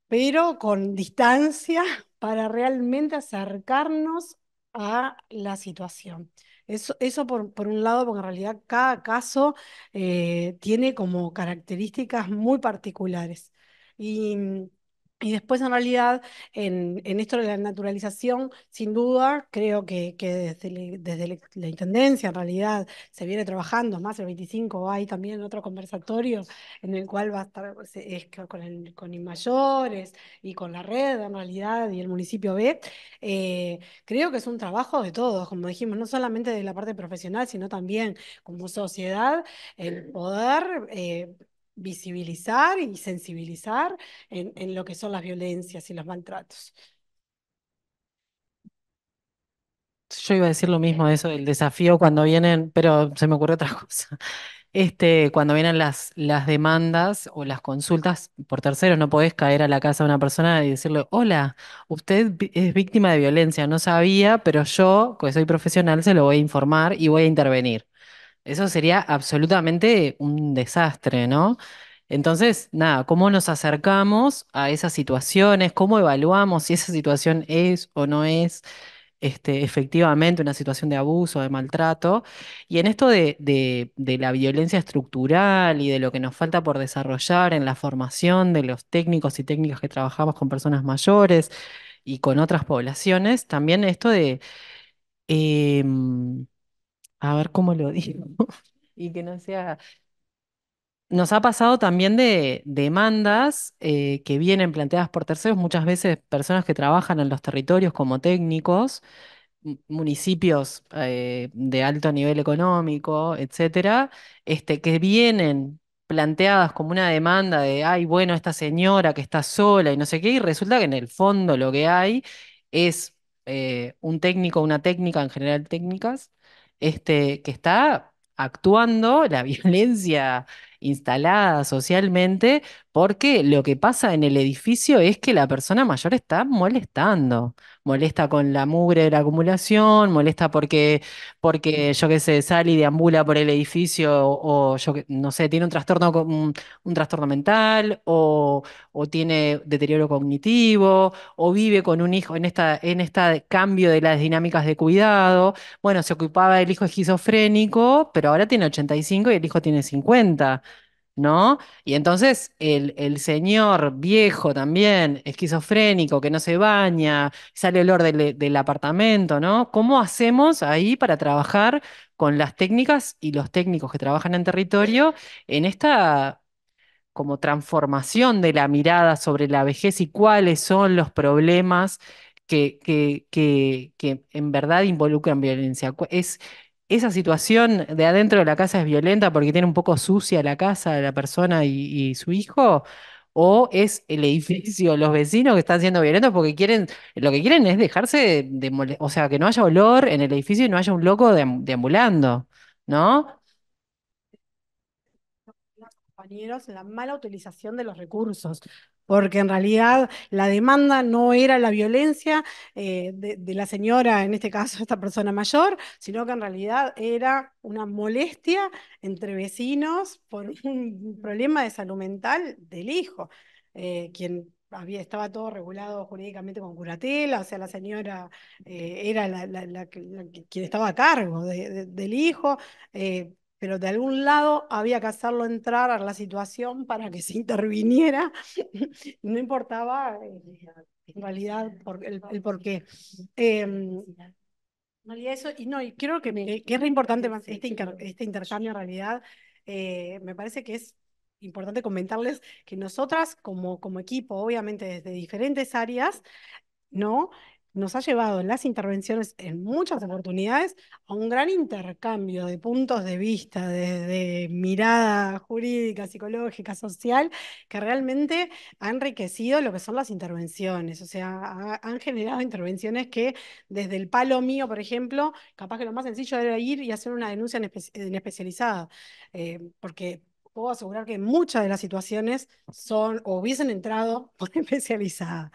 pero con distancia para realmente acercarnos a la situación. Eso, eso por, por, un lado, porque en realidad cada caso eh, tiene como características muy particulares. Y mm, y después, en realidad, en, esto de la naturalización, sin duda, creo que, desde, la Intendencia, en realidad, se viene trabajando, más el 25 hay también otro conversatorio en el cual va a estar con, con Inmayores y con la red, en realidad, y el municipio B. Eh, creo que es un trabajo de todos, como dijimos, no solamente de la parte profesional, sino también como sociedad, el poder... Eh, visibilizar y sensibilizar en, lo que son las violencias y los maltratos.
Yo iba a decir lo mismo de eso, del desafío cuando vienen, pero se me ocurre otra cosa. Este, cuando vienen las, las demandas o las consultas por terceros, no podés caer a la casa de una persona y decirle, hola, usted es víctima de violencia, no sabía, pero yo, que soy profesional, se lo voy a informar y voy a intervenir. Eso sería absolutamente un desastre, ¿no? Entonces, nada, ¿cómo nos acercamos a esas situaciones? ¿Cómo evaluamos si esa situación es o no es este, efectivamente una situación de abuso, de maltrato? Y en esto de, la violencia estructural y de lo que nos falta por desarrollar en la formación de los técnicos y técnicas que trabajamos con personas mayores y con otras poblaciones, también esto de... Em, a ver cómo lo digo, y que no sea... Nos ha pasado también de demandas eh, que vienen planteadas por terceros, muchas veces personas que trabajan en los territorios como técnicos, municipios eh, de alto nivel económico, etcétera, este, que vienen planteadas como una demanda de, ay, bueno, esta señora que está sola y no sé qué, y resulta que en el fondo lo que hay es eh, un técnico, una técnica, en general técnicas, este, que está actuando la violencia instalada socialmente, porque lo que pasa en el edificio es que la persona mayor está molestando molesta con la mugre de la acumulación, molesta porque, porque yo qué sé, sale y deambula por el edificio o, yo que, no sé, tiene un trastorno, un, un trastorno mental o, o, tiene deterioro cognitivo o vive con un hijo en esta, en este cambio de las dinámicas de cuidado. Bueno, se ocupaba del hijo esquizofrénico, pero ahora tiene 85 y el hijo tiene 50. ¿no? Y entonces el, señor viejo también, esquizofrénico, que no se baña, sale el olor del, apartamento, ¿no? ¿Cómo hacemos ahí para trabajar con las técnicas y los técnicos que trabajan en territorio en esta como transformación de la mirada sobre la vejez y cuáles son los problemas que, que, que, que en verdad involucran violencia? Es, esa situación de adentro de la casa es violenta porque tiene un poco sucia la casa de la persona y, su hijo, o es el edificio, los vecinos que están siendo violentos porque quieren, lo que quieren es dejarse de, o sea, que no haya olor en el edificio y no haya un loco deambulando, ¿no?
la mala utilización de los recursos, porque en realidad la demanda no era la violencia eh, de, la señora, en este caso esta persona mayor, sino que en realidad era una molestia entre vecinos por un problema de salud mental del hijo, eh, quien había, estaba todo regulado jurídicamente con curatela, o sea, la señora eh, era quien estaba a cargo del hijo, pero de algún lado había que hacerlo entrar a la situación para que se interviniera, no importaba eh, en realidad el, el por qué. Em, eso, y no, y creo que, que es re importante este, este intercambio en realidad. Eh, me parece que es importante comentarles que nosotras como, como equipo, obviamente desde diferentes áreas, ¿no? nos ha llevado en las intervenciones en muchas oportunidades a un gran intercambio de puntos de vista, de, mirada jurídica, psicológica, social, que realmente ha enriquecido lo que son las intervenciones. O sea, han generado intervenciones que desde el palo mío, por ejemplo, capaz que lo más sencillo era ir y hacer una denuncia en, especializada, eh, porque puedo asegurar que muchas de las situaciones son o hubiesen entrado por especializada.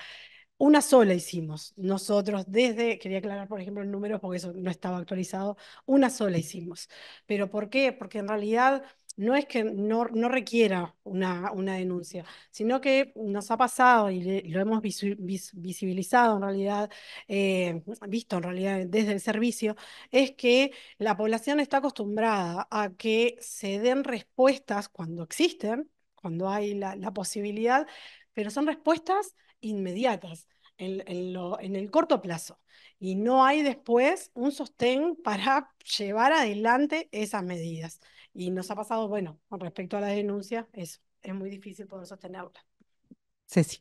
Una sola hicimos. Nosotros desde, quería aclarar por ejemplo el número porque eso no estaba actualizado, una sola hicimos. ¿Pero por qué? Porque en realidad no es que no, requiera una, una denuncia, sino que nos ha pasado y lo hemos visibilizado en realidad, eh, visto en realidad desde el servicio, es que la población está acostumbrada a que se den respuestas cuando existen, cuando hay la, la posibilidad, pero son respuestas inmediatas, en, en, lo, en el corto plazo. Y no hay después un sostén para llevar adelante esas medidas. Y nos ha pasado, bueno, con respecto a la denuncia, eso, es muy difícil poder sostenerla.
Ceci.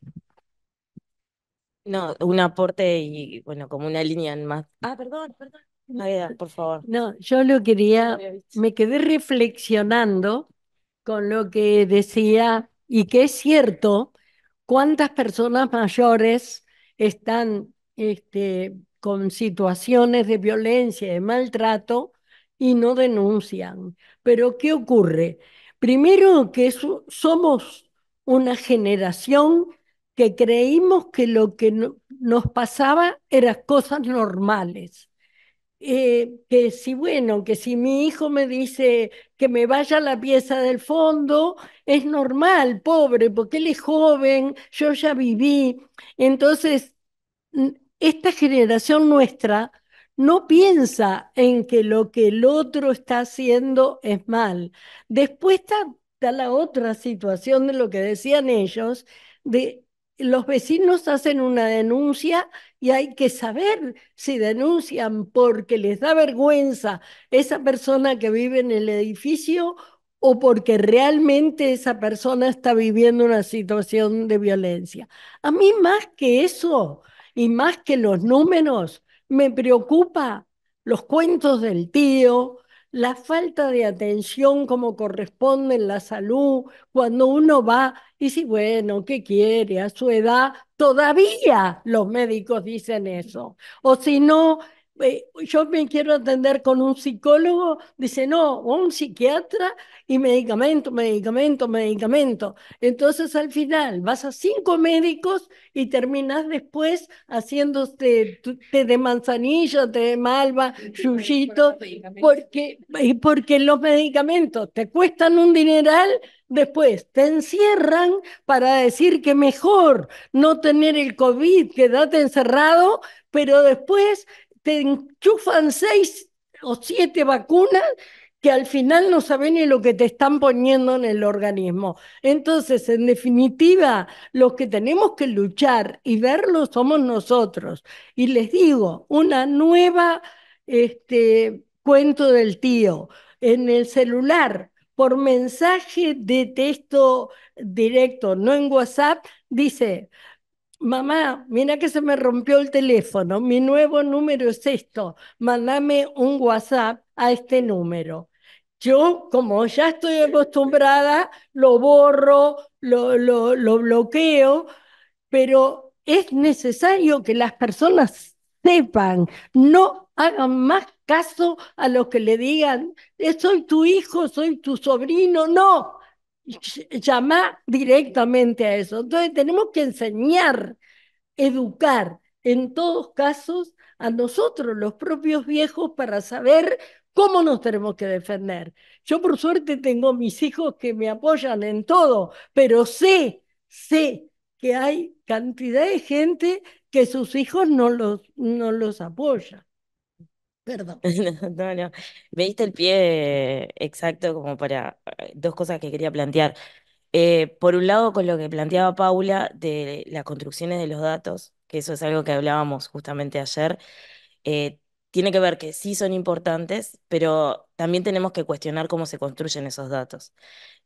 No, un aporte y bueno, como una línea en más.
Ah, perdón,
perdón. por favor. No, yo lo quería, me quedé reflexionando con lo que decía y que es cierto cuántas personas mayores están este, con situaciones de violencia, de maltrato y no denuncian. Pero ¿qué ocurre? Primero que somos una generación que creímos que lo que nos pasaba eran cosas normales. Eh, que si, bueno, que si mi hijo me dice que me vaya a la pieza del fondo, es normal, pobre, porque él es joven, yo ya viví. Entonces, esta generación nuestra no piensa en que lo que el otro está haciendo es mal. Después está, está la otra situación de lo que decían ellos, de los vecinos hacen una denuncia y hay que saber si denuncian porque les da vergüenza esa persona que vive en el edificio o porque realmente esa persona está viviendo una situación de violencia. A mí más que eso y más que los números, me preocupa los cuentos del tío, la falta de atención como corresponde en la salud, cuando uno va y si, bueno, ¿qué quiere? A su edad, todavía los médicos dicen eso. O si no, eh, yo me quiero atender con un psicólogo, dice, no, o un psiquiatra y medicamento, medicamento, medicamento. Entonces al final vas a cinco médicos y terminas después haciéndote de manzanilla, de malva, yuyito, porque, porque los medicamentos te cuestan un dineral Después te encierran para decir que mejor no tener el COVID, quedarte encerrado, pero después te enchufan seis o siete vacunas que al final no saben ni lo que te están poniendo en el organismo. Entonces, en definitiva, los que tenemos que luchar y verlo somos nosotros. Y les digo, una nueva este, cuento del tío en el celular por mensaje de texto directo, no en WhatsApp, dice, Mamá, mira que se me rompió el teléfono, mi nuevo número es esto, mandame un WhatsApp a este número. Yo, como ya estoy acostumbrada, lo borro, lo, bloqueo, pero es necesario que las personas sepan, no hagan más caso a los que le digan, soy tu hijo, soy tu sobrino, no, llama directamente a eso. Entonces tenemos que enseñar, educar en todos casos a nosotros, los propios viejos, para saber cómo nos tenemos que defender. Yo por suerte tengo mis hijos que me apoyan en todo, pero sé, sé que hay cantidad de gente que sus hijos no los, no los apoya.
Perdón. No, no, Me diste el pie exacto como para eh, dos cosas que quería plantear. Eh, por un lado, con lo que planteaba Paula de las construcciones de los datos, que eso es algo que hablábamos justamente ayer, eh, tiene que ver que sí son importantes, pero también tenemos que cuestionar cómo se construyen esos datos.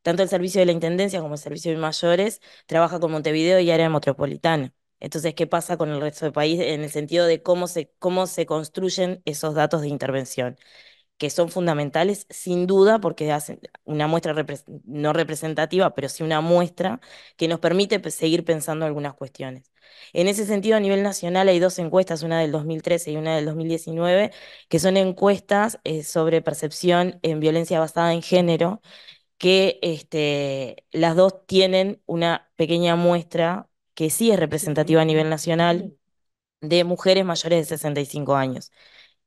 Tanto el servicio de la Intendencia como el servicio de mayores trabaja con Montevideo y área metropolitana. Entonces, ¿qué pasa con el resto del país en el sentido de cómo se, cómo se construyen esos datos de intervención? que son fundamentales, sin duda, porque hacen una muestra no representativa, pero sí una muestra que nos permite seguir pensando algunas cuestiones. En ese sentido, a nivel nacional hay dos encuestas, una del 2013 y una del 2019, que son encuestas eh, sobre percepción en violencia basada en género, que este, las dos tienen una pequeña muestra que sí es representativa a nivel nacional, de mujeres mayores de 65 años.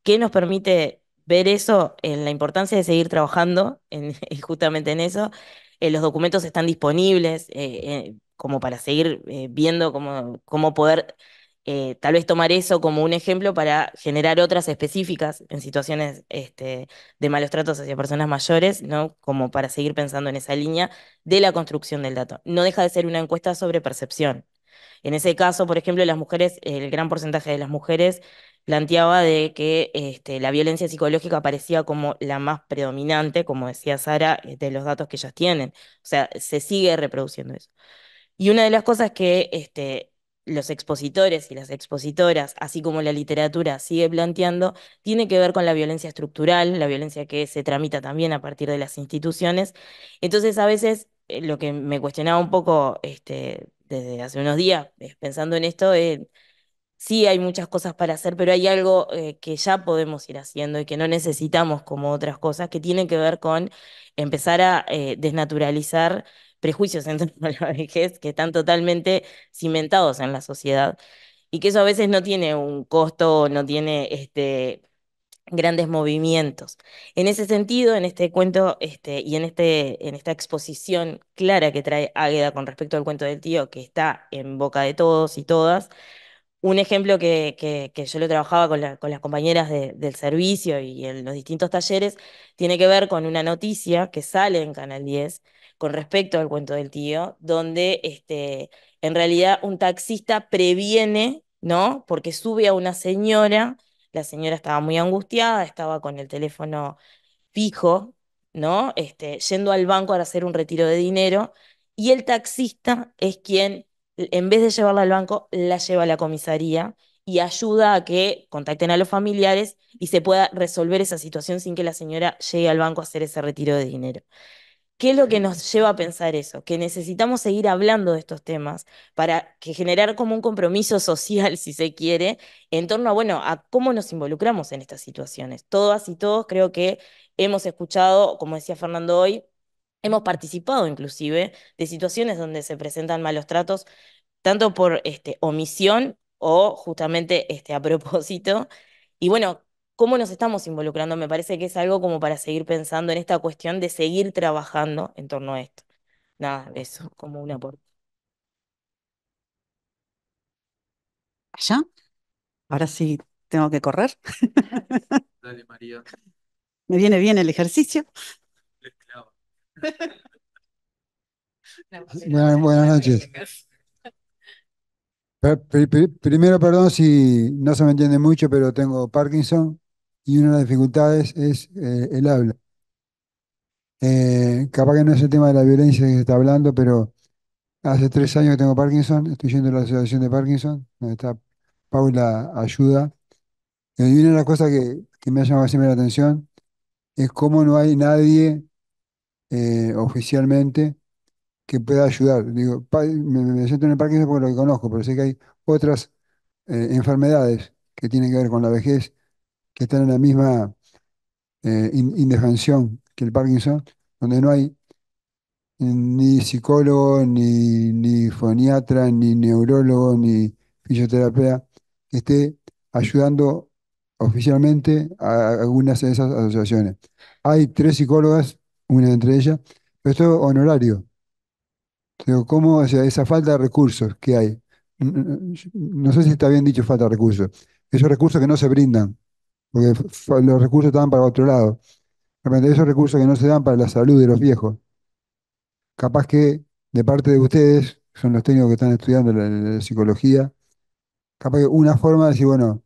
¿Qué nos permite ver eso? En la importancia de seguir trabajando justamente en eso. Eh, los documentos están disponibles eh, eh, como para seguir viendo cómo, cómo poder tal vez tomar eso como un ejemplo para generar otras específicas en situaciones este, de malos tratos hacia personas mayores, ¿no? Como para seguir pensando en esa línea de la construcción del dato. No deja de ser una encuesta sobre percepción. En ese caso, por ejemplo, las mujeres, el gran porcentaje de las mujeres planteaba de que este, la violencia psicológica aparecía como la más predominante, como decía Sara, eh, de los datos que ellas tienen. O sea, se sigue reproduciendo eso. Y una de las cosas que este, los expositores y las expositoras, así como la literatura sigue planteando, tiene que ver con la violencia estructural, la violencia que se tramita también a partir de las instituciones. Entonces, a veces, eh, lo que me cuestionaba un poco este, desde hace unos días eh, pensando en esto, eh, sí hay muchas cosas para hacer, pero hay algo eh, que ya podemos ir haciendo y que no necesitamos como otras cosas, que tiene que ver con empezar a desnaturalizar prejuicios en torno a la vejez que están totalmente cimentados en la sociedad y que eso a veces no tiene un costo, no tiene este grandes movimientos. En ese sentido, en este cuento este, y en, este, en esta exposición clara que trae Águeda con respecto al cuento del tío, que está en boca de todos y todas, un ejemplo que, que, yo lo trabajaba con, las compañeras del servicio y en los distintos talleres, tiene que ver con una noticia que sale en Canal 10 con respecto al cuento del tío, donde este, en realidad un taxista previene, ¿no? Porque sube a una señora la señora estaba muy angustiada, estaba con el teléfono fijo, ¿no? Este, yendo al banco a hacer un retiro de dinero y el taxista es quien, en vez de llevarla al banco, la lleva a la comisaría y ayuda a que contacten a los familiares y se pueda resolver esa situación sin que la señora llegue al banco a hacer ese retiro de dinero. ¿Qué es lo que nos lleva a pensar eso? Que necesitamos seguir hablando de estos temas para generar como un compromiso social, si se quiere, en torno a, bueno, a cómo nos involucramos en estas situaciones. Todas y todos creo que hemos escuchado, como decía Fernando hoy, hemos participado inclusive de situaciones donde se presentan malos tratos, tanto por este, omisión o justamente este, a propósito. Y bueno, cómo nos estamos involucrando. Me parece que es algo como para seguir pensando en esta cuestión de seguir trabajando en torno a esto. Nada, eso, como un aporte.
¿Allá? Ahora sí tengo que correr. Dale, María. Me viene bien el ejercicio.
buenas noches.
Primero, perdón si no se me entiende mucho, pero tengo Parkinson y una de las dificultades es eh, el habla. Eh, capaz que no es el tema de la violencia que se está hablando, pero hace tres años que tengo Parkinson, estoy yendo a la asociación de Parkinson, donde está Paula Ayuda. Eh, y una de las cosas que, me ha llamado siempre la atención es cómo no hay nadie oficialmente que pueda ayudar. Digo, me, siento en el Parkinson por lo que conozco, pero sé que hay otras enfermedades que tienen que ver con la vejez que están en la misma eh, indefensión que el Parkinson, donde no hay ni psicólogo, ni, ni foniatra, ni neurólogo, ni fisioterapeuta que esté ayudando oficialmente a algunas de esas asociaciones. Hay tres psicólogas, una entre ellas, pero esto es honorario. Digo, ¿cómo? O esa falta de recursos que hay. Mm, mm, mm, no sé si está bien dicho falta de recursos. Esos recursos que no se brindan porque los recursos estaban para otro lado. De esos recursos que no se dan para la salud de los viejos, capaz que de parte de ustedes, que son los técnicos que están estudiando la, psicología, capaz que una forma de decir, bueno,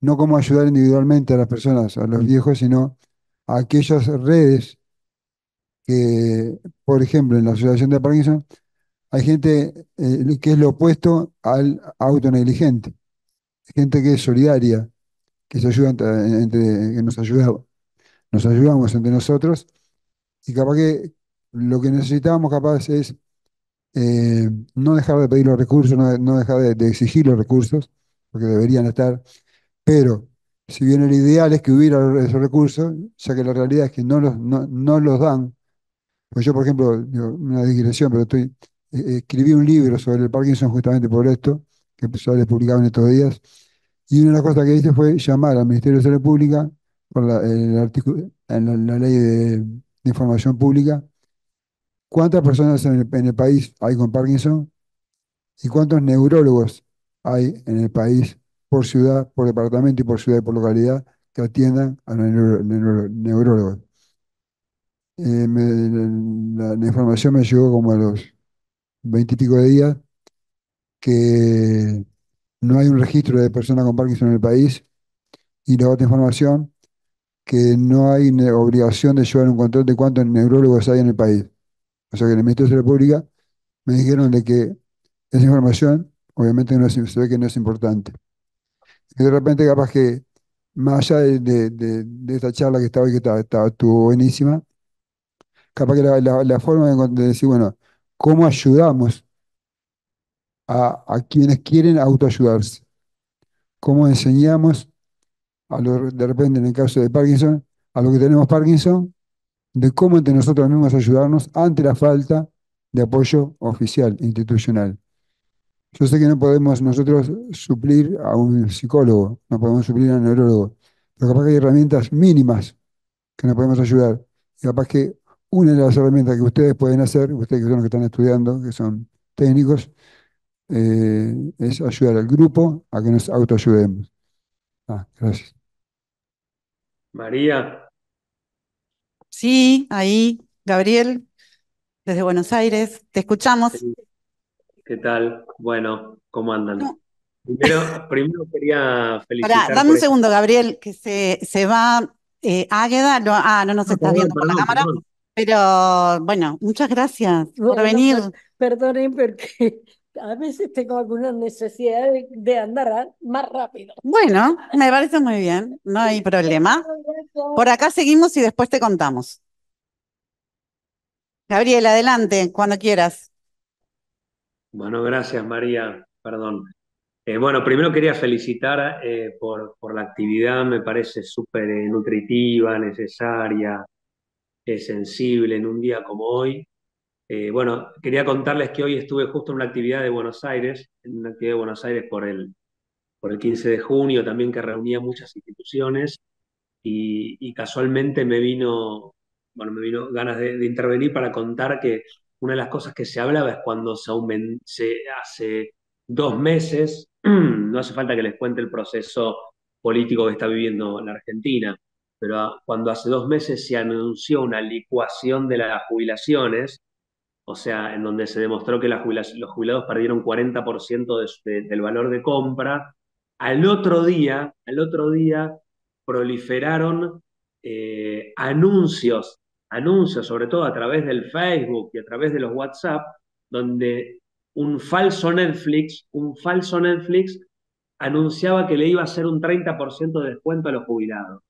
no cómo ayudar individualmente a las personas, a los viejos, sino a aquellas redes que, por ejemplo, en la Asociación de Parkinson, hay gente eh, que es lo opuesto al autonegligente, gente que es solidaria, que, se ayudan entre, que nos, ayudaba nos ayudamos entre nosotros y capaz que lo que necesitábamos capaz es eh, no dejar de pedir los recursos, no, dejar de, exigir los recursos, porque deberían estar, pero si bien el ideal es que hubiera esos recursos, ya que la realidad es que no los, no, los dan, pues yo por ejemplo, una digresión, pero estoy, eh, escribí un libro sobre el Parkinson justamente por esto, que a publicado en estos días, y una de las cosas que hice fue llamar al Ministerio de Salud Pública por la, en la, ley de, información pública. ¿Cuántas personas en el, país hay con Parkinson? ¿Y cuántos neurólogos hay en el país por ciudad, por departamento y por ciudad y por localidad que atiendan a los neurólogos? Eh, la, información me llegó como a los veintipico de días que no hay un registro de personas con Parkinson en el país. Y la otra información, que no hay obligación de llevar un control de cuántos neurólogos hay en el país. O sea que en el Ministerio de la Pública me dijeron de que esa información obviamente no se ve que no es importante. de repente capaz que más allá de, esta charla que estaba hoy, que estaba, estuvo buenísima, capaz que la forma de, decir, bueno, ¿cómo ayudamos a, quienes quieren autoayudarse. ¿Cómo enseñamos, a de repente en el caso de Parkinson, a los que tenemos Parkinson, de cómo entre nosotros mismos ayudarnos ante la falta de apoyo oficial, institucional? Yo sé que no podemos nosotros suplir a un psicólogo, no podemos suplir a un neurólogo, pero capaz que hay herramientas mínimas que nos podemos ayudar. Y capaz que una de las herramientas que ustedes pueden hacer, ustedes que son los que están estudiando, que son técnicos, eh, es ayudar al grupo a que nos autoayudemos. Ah, gracias.
María.
Sí, ahí, Gabriel, desde Buenos Aires, te escuchamos.
¿Qué tal? Bueno, ¿cómo andan? Primero, quería felicitar. dame un segundo,
Gabriel, que se, se va eh, Águeda. No, ah, no nos está viendo por la cámara. Pero bueno, muchas gracias por venir. Perdonen porque
a veces tengo alguna necesidad de, andar más rápido.
Bueno, me parece muy bien, no hay problema. Por acá seguimos y después te contamos. Gabriel, adelante, cuando quieras.
Bueno, gracias María, perdón. Eh, bueno, primero quería felicitar eh, por, por, la actividad, me parece súper eh, nutritiva, necesaria, es sensible en un día como hoy. Eh, bueno, quería contarles que hoy estuve justo en una actividad de Buenos Aires, en una actividad de Buenos Aires por el, por el 15 de junio también que reunía muchas instituciones y, casualmente me vino, bueno, me vino ganas de, intervenir para contar que una de las cosas que se hablaba es cuando se, hace dos meses, no hace falta que les cuente el proceso político que está viviendo la Argentina, pero cuando hace dos meses se anunció una licuación de las jubilaciones, o sea, en donde se demostró que los jubilados perdieron 40% del valor de compra, al otro día, al otro día proliferaron eh, anuncios, anuncios sobre todo a través del Facebook y a través de los WhatsApp, donde un falso Netflix, un falso Netflix anunciaba que le iba a hacer un 30% de descuento a los jubilados.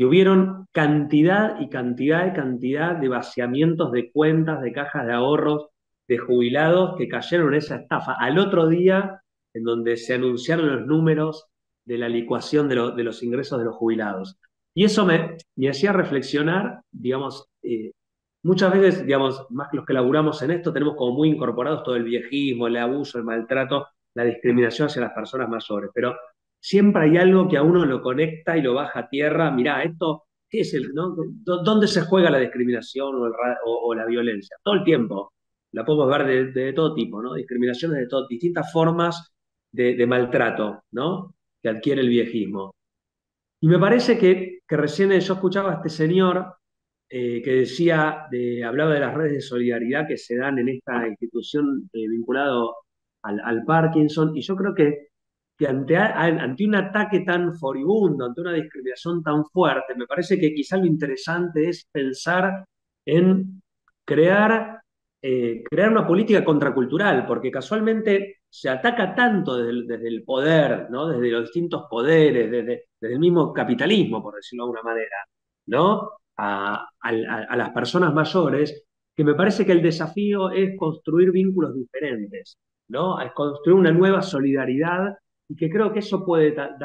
Y hubieron cantidad y cantidad y cantidad de vaciamientos de cuentas, de cajas de ahorros, de jubilados que cayeron en esa estafa. Al otro día, en donde se anunciaron los números de la licuación de, los ingresos de los jubilados. Y eso me, me hacía reflexionar, digamos, eh, muchas veces, digamos, más que los que laburamos en esto, tenemos como muy incorporados todo el viejismo, el abuso, el maltrato, la discriminación hacia las personas mayores. Pero siempre hay algo que a uno lo conecta y lo baja a tierra. Mirá, esto, ¿qué es el, ¿Dónde se juega la discriminación o, la violencia? Todo el tiempo. La podemos ver de, todo tipo, ¿no? Discriminaciones de todas, distintas formas de, maltrato, ¿no? Que adquiere el viejismo. Y me parece que, que recién eh, yo escuchaba a este señor eh, que decía, de, hablaba de las redes de solidaridad que se dan en esta institución eh, vinculado al, al Parkinson, y yo creo que que ante, un ataque tan furibundo, ante una discriminación tan fuerte, me parece que quizá lo interesante es pensar en crear, eh, crear una política contracultural, porque casualmente se ataca tanto desde el, poder, ¿no? desde los distintos poderes, desde, desde, el mismo capitalismo, por decirlo de alguna manera, ¿no? a, las personas mayores, que me parece que el desafío es construir vínculos diferentes, ¿no? es construir una nueva solidaridad y que creo que eso puede dar,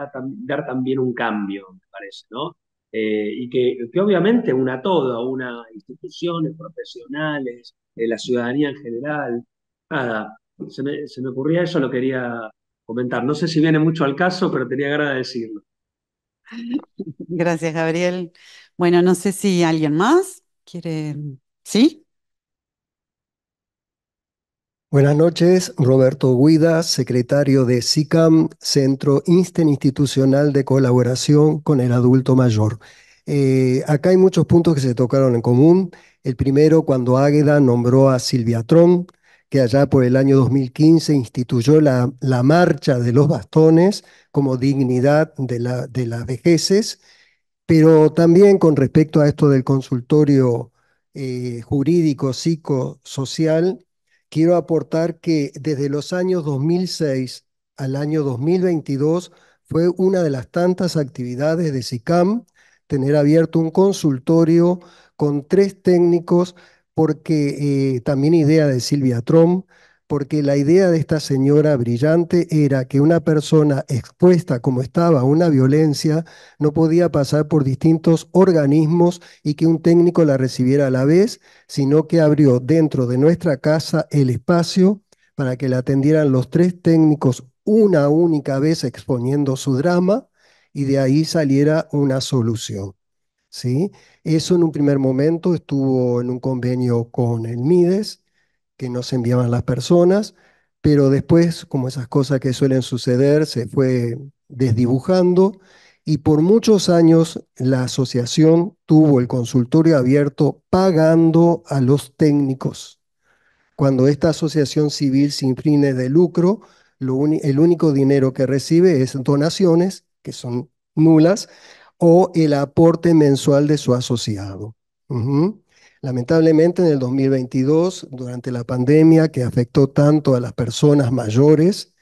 también un cambio, me parece, ¿no? Eh, y que, que, obviamente una toda, una instituciones, profesionales, eh, la ciudadanía en general, nada, se me, se me ocurría eso, lo quería comentar. No sé si viene mucho al caso, pero tenía ganas de decirlo. Gracias,
Gabriel. Bueno, no sé si alguien más quiere, ¿sí?
Buenas noches, Roberto Guida, secretario de SICAM, Centro Institucional de Colaboración con el Adulto Mayor. Eh, acá hay muchos puntos que se tocaron en común. El primero, cuando Águeda nombró a Silvia Tron, que allá por el año 2015 instituyó la, la marcha de los bastones como dignidad de, la, de las vejeces, pero también con respecto a esto del consultorio eh, jurídico psicosocial, quiero aportar que desde los años 2006 al año 2022 fue una de las tantas actividades de SICAM tener abierto un consultorio con tres técnicos, porque eh, también idea de Silvia Trom, porque la idea de esta señora brillante era que una persona expuesta como estaba a una violencia no podía pasar por distintos organismos y que un técnico la recibiera a la vez, sino que abrió dentro de nuestra casa el espacio para que la atendieran los tres técnicos una única vez exponiendo su drama y de ahí saliera una solución. ¿sí? Eso en un primer momento estuvo en un convenio con el MIDES, que nos enviaban las personas, pero después, como esas cosas que suelen suceder, se fue desdibujando y por muchos años la asociación tuvo el consultorio abierto pagando a los técnicos. Cuando esta asociación civil sin fines de lucro, el único dinero que recibe es donaciones, que son nulas, o el aporte mensual de su asociado. Lamentablemente en el 2022, durante la pandemia que afectó tanto a las personas mayores,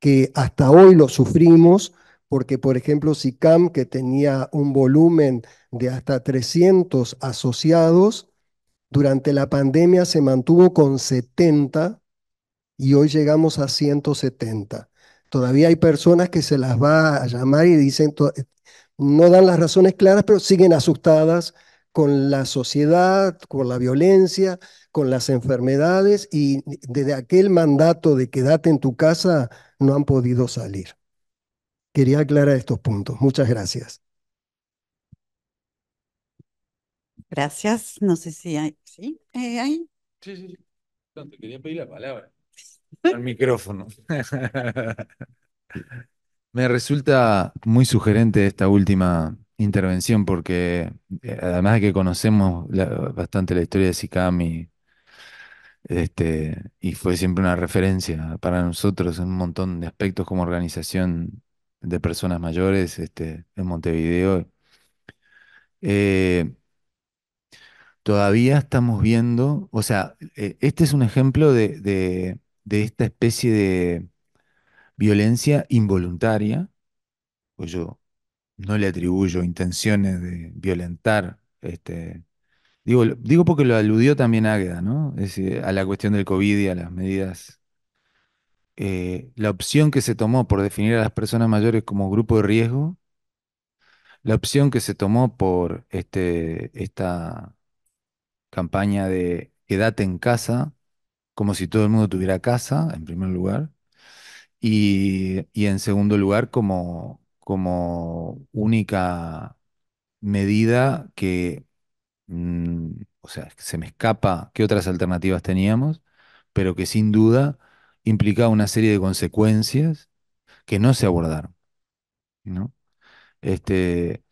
que hasta hoy lo sufrimos, porque por ejemplo SICAM, que tenía un volumen de hasta 300 asociados, durante la pandemia se mantuvo con 70 y hoy llegamos a 170. Todavía hay personas que se las va a llamar y dicen, no dan las razones claras, pero siguen asustadas, con la sociedad, con la violencia, con las enfermedades y desde aquel mandato de quedarte en tu casa no han podido salir. Quería aclarar estos puntos. Muchas gracias.
Gracias. No sé si hay. ¿Sí? Eh, hay?
Sí, sí, sí. quería pedir la palabra. Al micrófono. Me resulta muy sugerente esta última intervención, porque eh, además de que conocemos bastante la historia de Sicami, este, y fue siempre una referencia para nosotros en un montón de aspectos como organización de personas mayores, este, en Montevideo, eh, todavía estamos viendo, o sea, eh, este es un ejemplo de, esta especie de violencia involuntaria. pues yo no le atribuyo intenciones de violentar. Este, digo, digo porque lo aludió también Águeda, ¿no? Es eh, a la cuestión del COVID y a las medidas. Eh, la opción que se tomó por definir a las personas mayores como grupo de riesgo, la opción que se tomó por este, esta campaña de edad en casa, como si todo el mundo tuviera casa, en primer lugar, y en segundo lugar, como como única medida que, mm, o sea, se me escapa qué otras alternativas teníamos, pero que sin duda implicaba una serie de consecuencias que no se abordaron, ¿no? Este,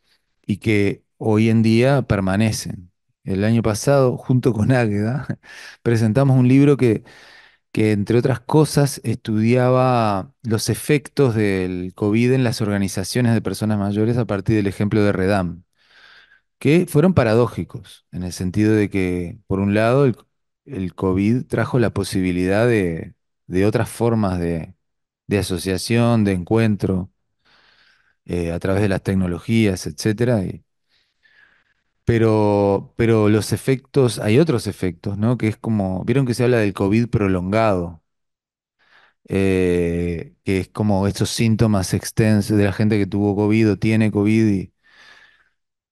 y que hoy en día permanecen. El año pasado, junto con Águeda, presentamos un libro que que entre otras cosas estudiaba los efectos del COVID en las organizaciones de personas mayores a partir del ejemplo de Redam, que fueron paradójicos, en el sentido de que, por un lado, el, COVID trajo la posibilidad de, otras formas de, asociación, de encuentro, eh, a través de las tecnologías, etc. Y, pero, pero los efectos, hay otros efectos, ¿no? Que es como, vieron que se habla del COVID prolongado, eh, que es como estos síntomas extensos de la gente que tuvo COVID o tiene COVID. Y,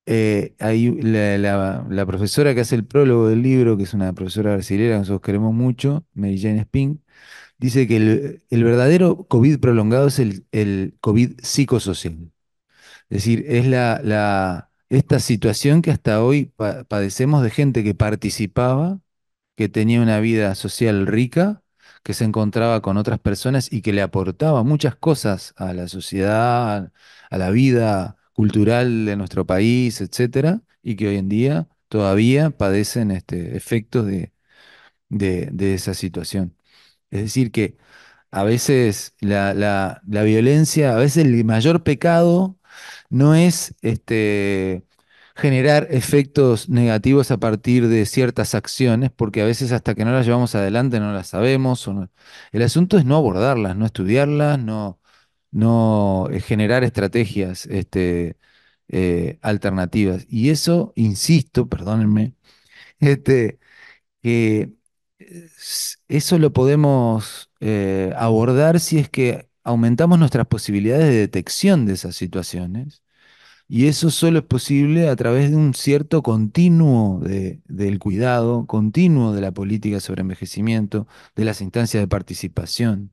eh, hay la, profesora que hace el prólogo del libro, que es una profesora brasileña que nosotros queremos mucho, Mary Jane Spink, dice que el, verdadero COVID prolongado es el, el COVID psicosocial. Es decir, es la, la- esta situación que hasta hoy padecemos de gente que participaba, que tenía una vida social rica, que se encontraba con otras personas y que le aportaba muchas cosas a la sociedad, a la vida cultural de nuestro país, etcétera, y que hoy en día todavía padecen este, efectos de, esa situación. Es decir, que a veces la, la, la violencia, a veces el mayor pecado no es este, generar efectos negativos a partir de ciertas acciones, porque a veces hasta que no las llevamos adelante no las sabemos. El asunto es no abordarlas, no estudiarlas, no, eh, generar estrategias este, eh, alternativas. Y eso, insisto, perdónenme, este, que eh, eso lo podemos abordar si es que aumentamos nuestras posibilidades de detección de esas situaciones. Y eso solo es posible a través de un cierto continuo del cuidado, continuo de la política sobre envejecimiento, de las instancias de participación.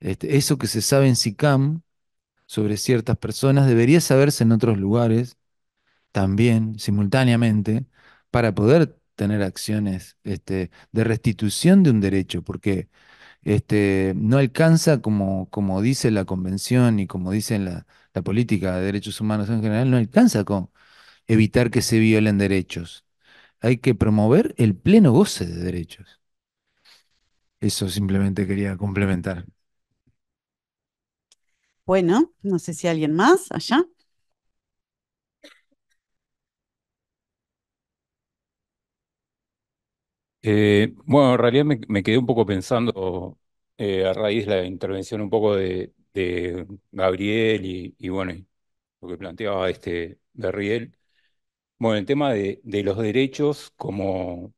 Este, eso que se sabe en SICAM sobre ciertas personas debería saberse en otros lugares también, simultáneamente, para poder tener acciones este, de restitución de un derecho, porque este, no alcanza, como, como dice la convención y como dice la, la política de derechos humanos en general, no alcanza con evitar que se violen derechos. Hay que promover el pleno goce de derechos. Eso simplemente quería complementar.
Bueno, no sé si alguien más allá.
Eh, bueno, en realidad me, quedé un poco pensando eh, a raíz de la intervención un poco de, Gabriel y, bueno, lo que planteaba este Berriel. Bueno, el tema de, los derechos como,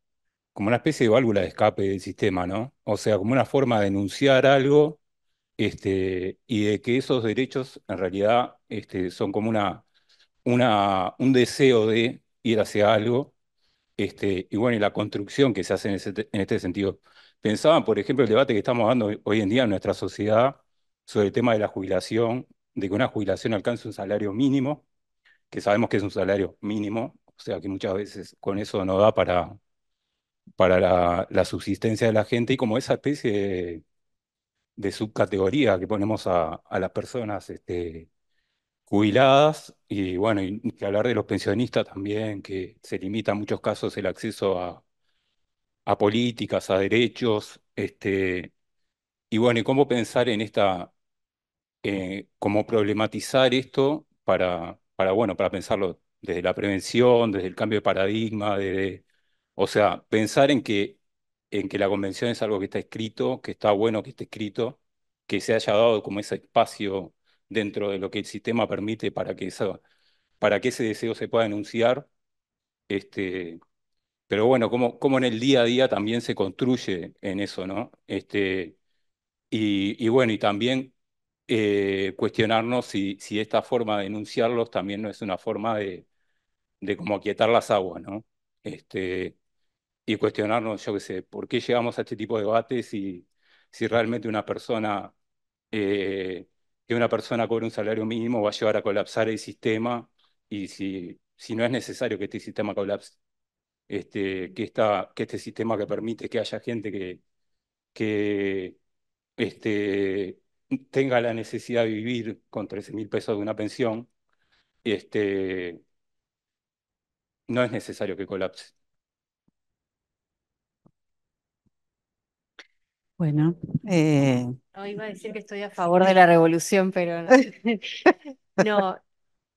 como una especie de válvula de escape del sistema, ¿no? O sea, como una forma de denunciar algo este, y de que esos derechos en realidad este, son como una, un deseo de ir hacia algo este, y bueno, y la construcción que se hace en, este sentido. Pensaban, por ejemplo, el debate que estamos dando hoy en día en nuestra sociedad sobre el tema de la jubilación, de que una jubilación alcance un salario mínimo, que sabemos que es un salario mínimo, o sea que muchas veces con eso no da para, para la, subsistencia de la gente, y como esa especie de, subcategoría que ponemos a, las personas este, jubiladas y bueno, y que hablar de los pensionistas también, que se limita en muchos casos el acceso a, políticas, a derechos, este, y bueno, y cómo pensar en esta, eh, cómo problematizar esto para, para, bueno, para pensarlo desde la prevención, desde el cambio de paradigma, desde, o sea, pensar en que, en que la convención es algo que está escrito, que está bueno que esté escrito, que se haya dado como ese espacio dentro de lo que el sistema permite para que, para que ese deseo se pueda enunciar. Este, pero bueno, como, como en el día a día también se construye en eso, ¿no? Este, y, bueno, y también eh, cuestionarnos si, si esta forma de enunciarlos también no es una forma de, de como aquietar las aguas, ¿no? Este, y cuestionarnos, yo qué sé, ¿por qué llegamos a este tipo de debates y si realmente una persona eh, que una persona cobre un salario mínimo va a llevar a colapsar el sistema y si, si no es necesario que este sistema colapse. Este, que, que este sistema que permite que haya gente que, que este, tenga la necesidad de vivir con 13 mil pesos de una pensión, este, no es necesario que colapse.
Bueno, eh...
no, iba a decir que estoy a favor de la revolución, pero no. no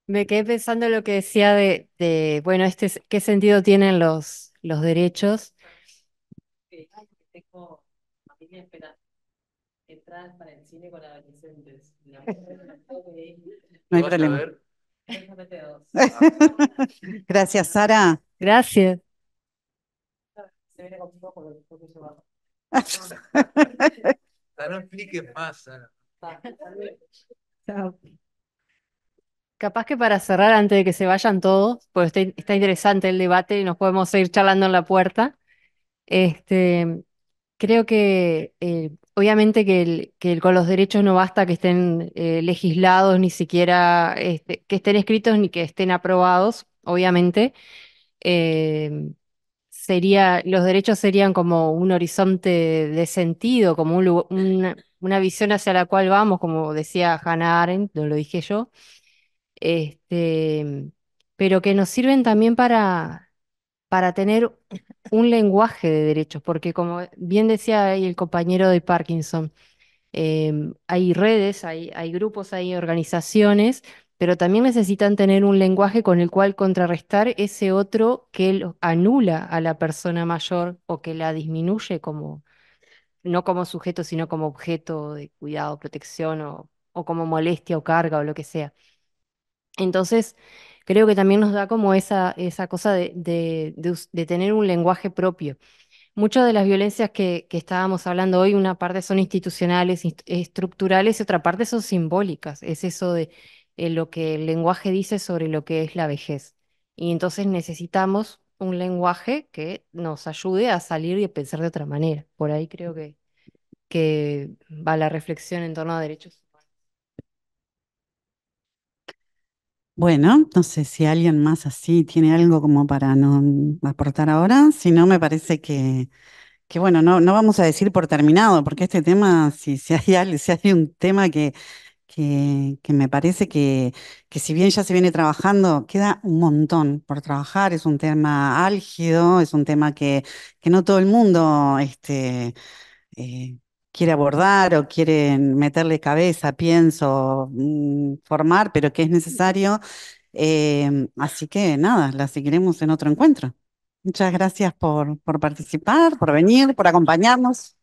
me quedé pensando en lo que decía de, de, bueno, este, qué sentido tienen los, los derechos.
tengo a mí me esperan entradas para el cine con adolescentes.
No, hay problema.
Gracias, Sara. Gracias. Se viene con poco, se va no expliques más,
Capaz que para cerrar, antes de que se vayan todos, porque está, interesante el debate y nos podemos seguir charlando en la puerta. Este, creo que eh, obviamente que, con los derechos no basta que estén eh, legislados, ni siquiera este, que estén escritos ni que estén aprobados, obviamente. Eh, los derechos serían como un horizonte de sentido, como una, visión hacia la cual vamos, como decía Hannah Arendt, no lo dije yo, este, pero que nos sirven también para, para tener un lenguaje de derechos, porque como bien decía el compañero de Parkinson, eh, hay redes, hay, hay grupos, hay organizaciones pero también necesitan tener un lenguaje con el cual contrarrestar ese otro que anula a la persona mayor o que la disminuye como, no como sujeto, sino como objeto de cuidado, protección o, como molestia o carga o lo que sea. Entonces, creo que también nos da como esa, cosa de, tener un lenguaje propio. Muchas de las violencias que, que, estábamos hablando hoy, una parte son institucionales, estructurales, y otra parte son simbólicas. Es eso de eh, lo que el lenguaje dice sobre lo que es la vejez. Y entonces necesitamos un lenguaje que nos ayude a salir y a pensar de otra manera. Por ahí creo que, que va la reflexión en torno a derechos humanos.
Bueno, no sé si alguien más así tiene algo como para no aportar ahora, si no me parece que, que bueno, no, no vamos a decir por terminado, porque este tema, si, si, hay, si hay un tema que que, me parece que, si bien ya se viene trabajando, queda un montón por trabajar, es un tema álgido, es un tema que, que no todo el mundo este, eh, quiere abordar o quiere meterle cabeza, pienso, mm, formar, pero que es necesario. Eh, así que nada, la seguiremos en otro encuentro. Muchas gracias por, por participar, por venir, por acompañarnos.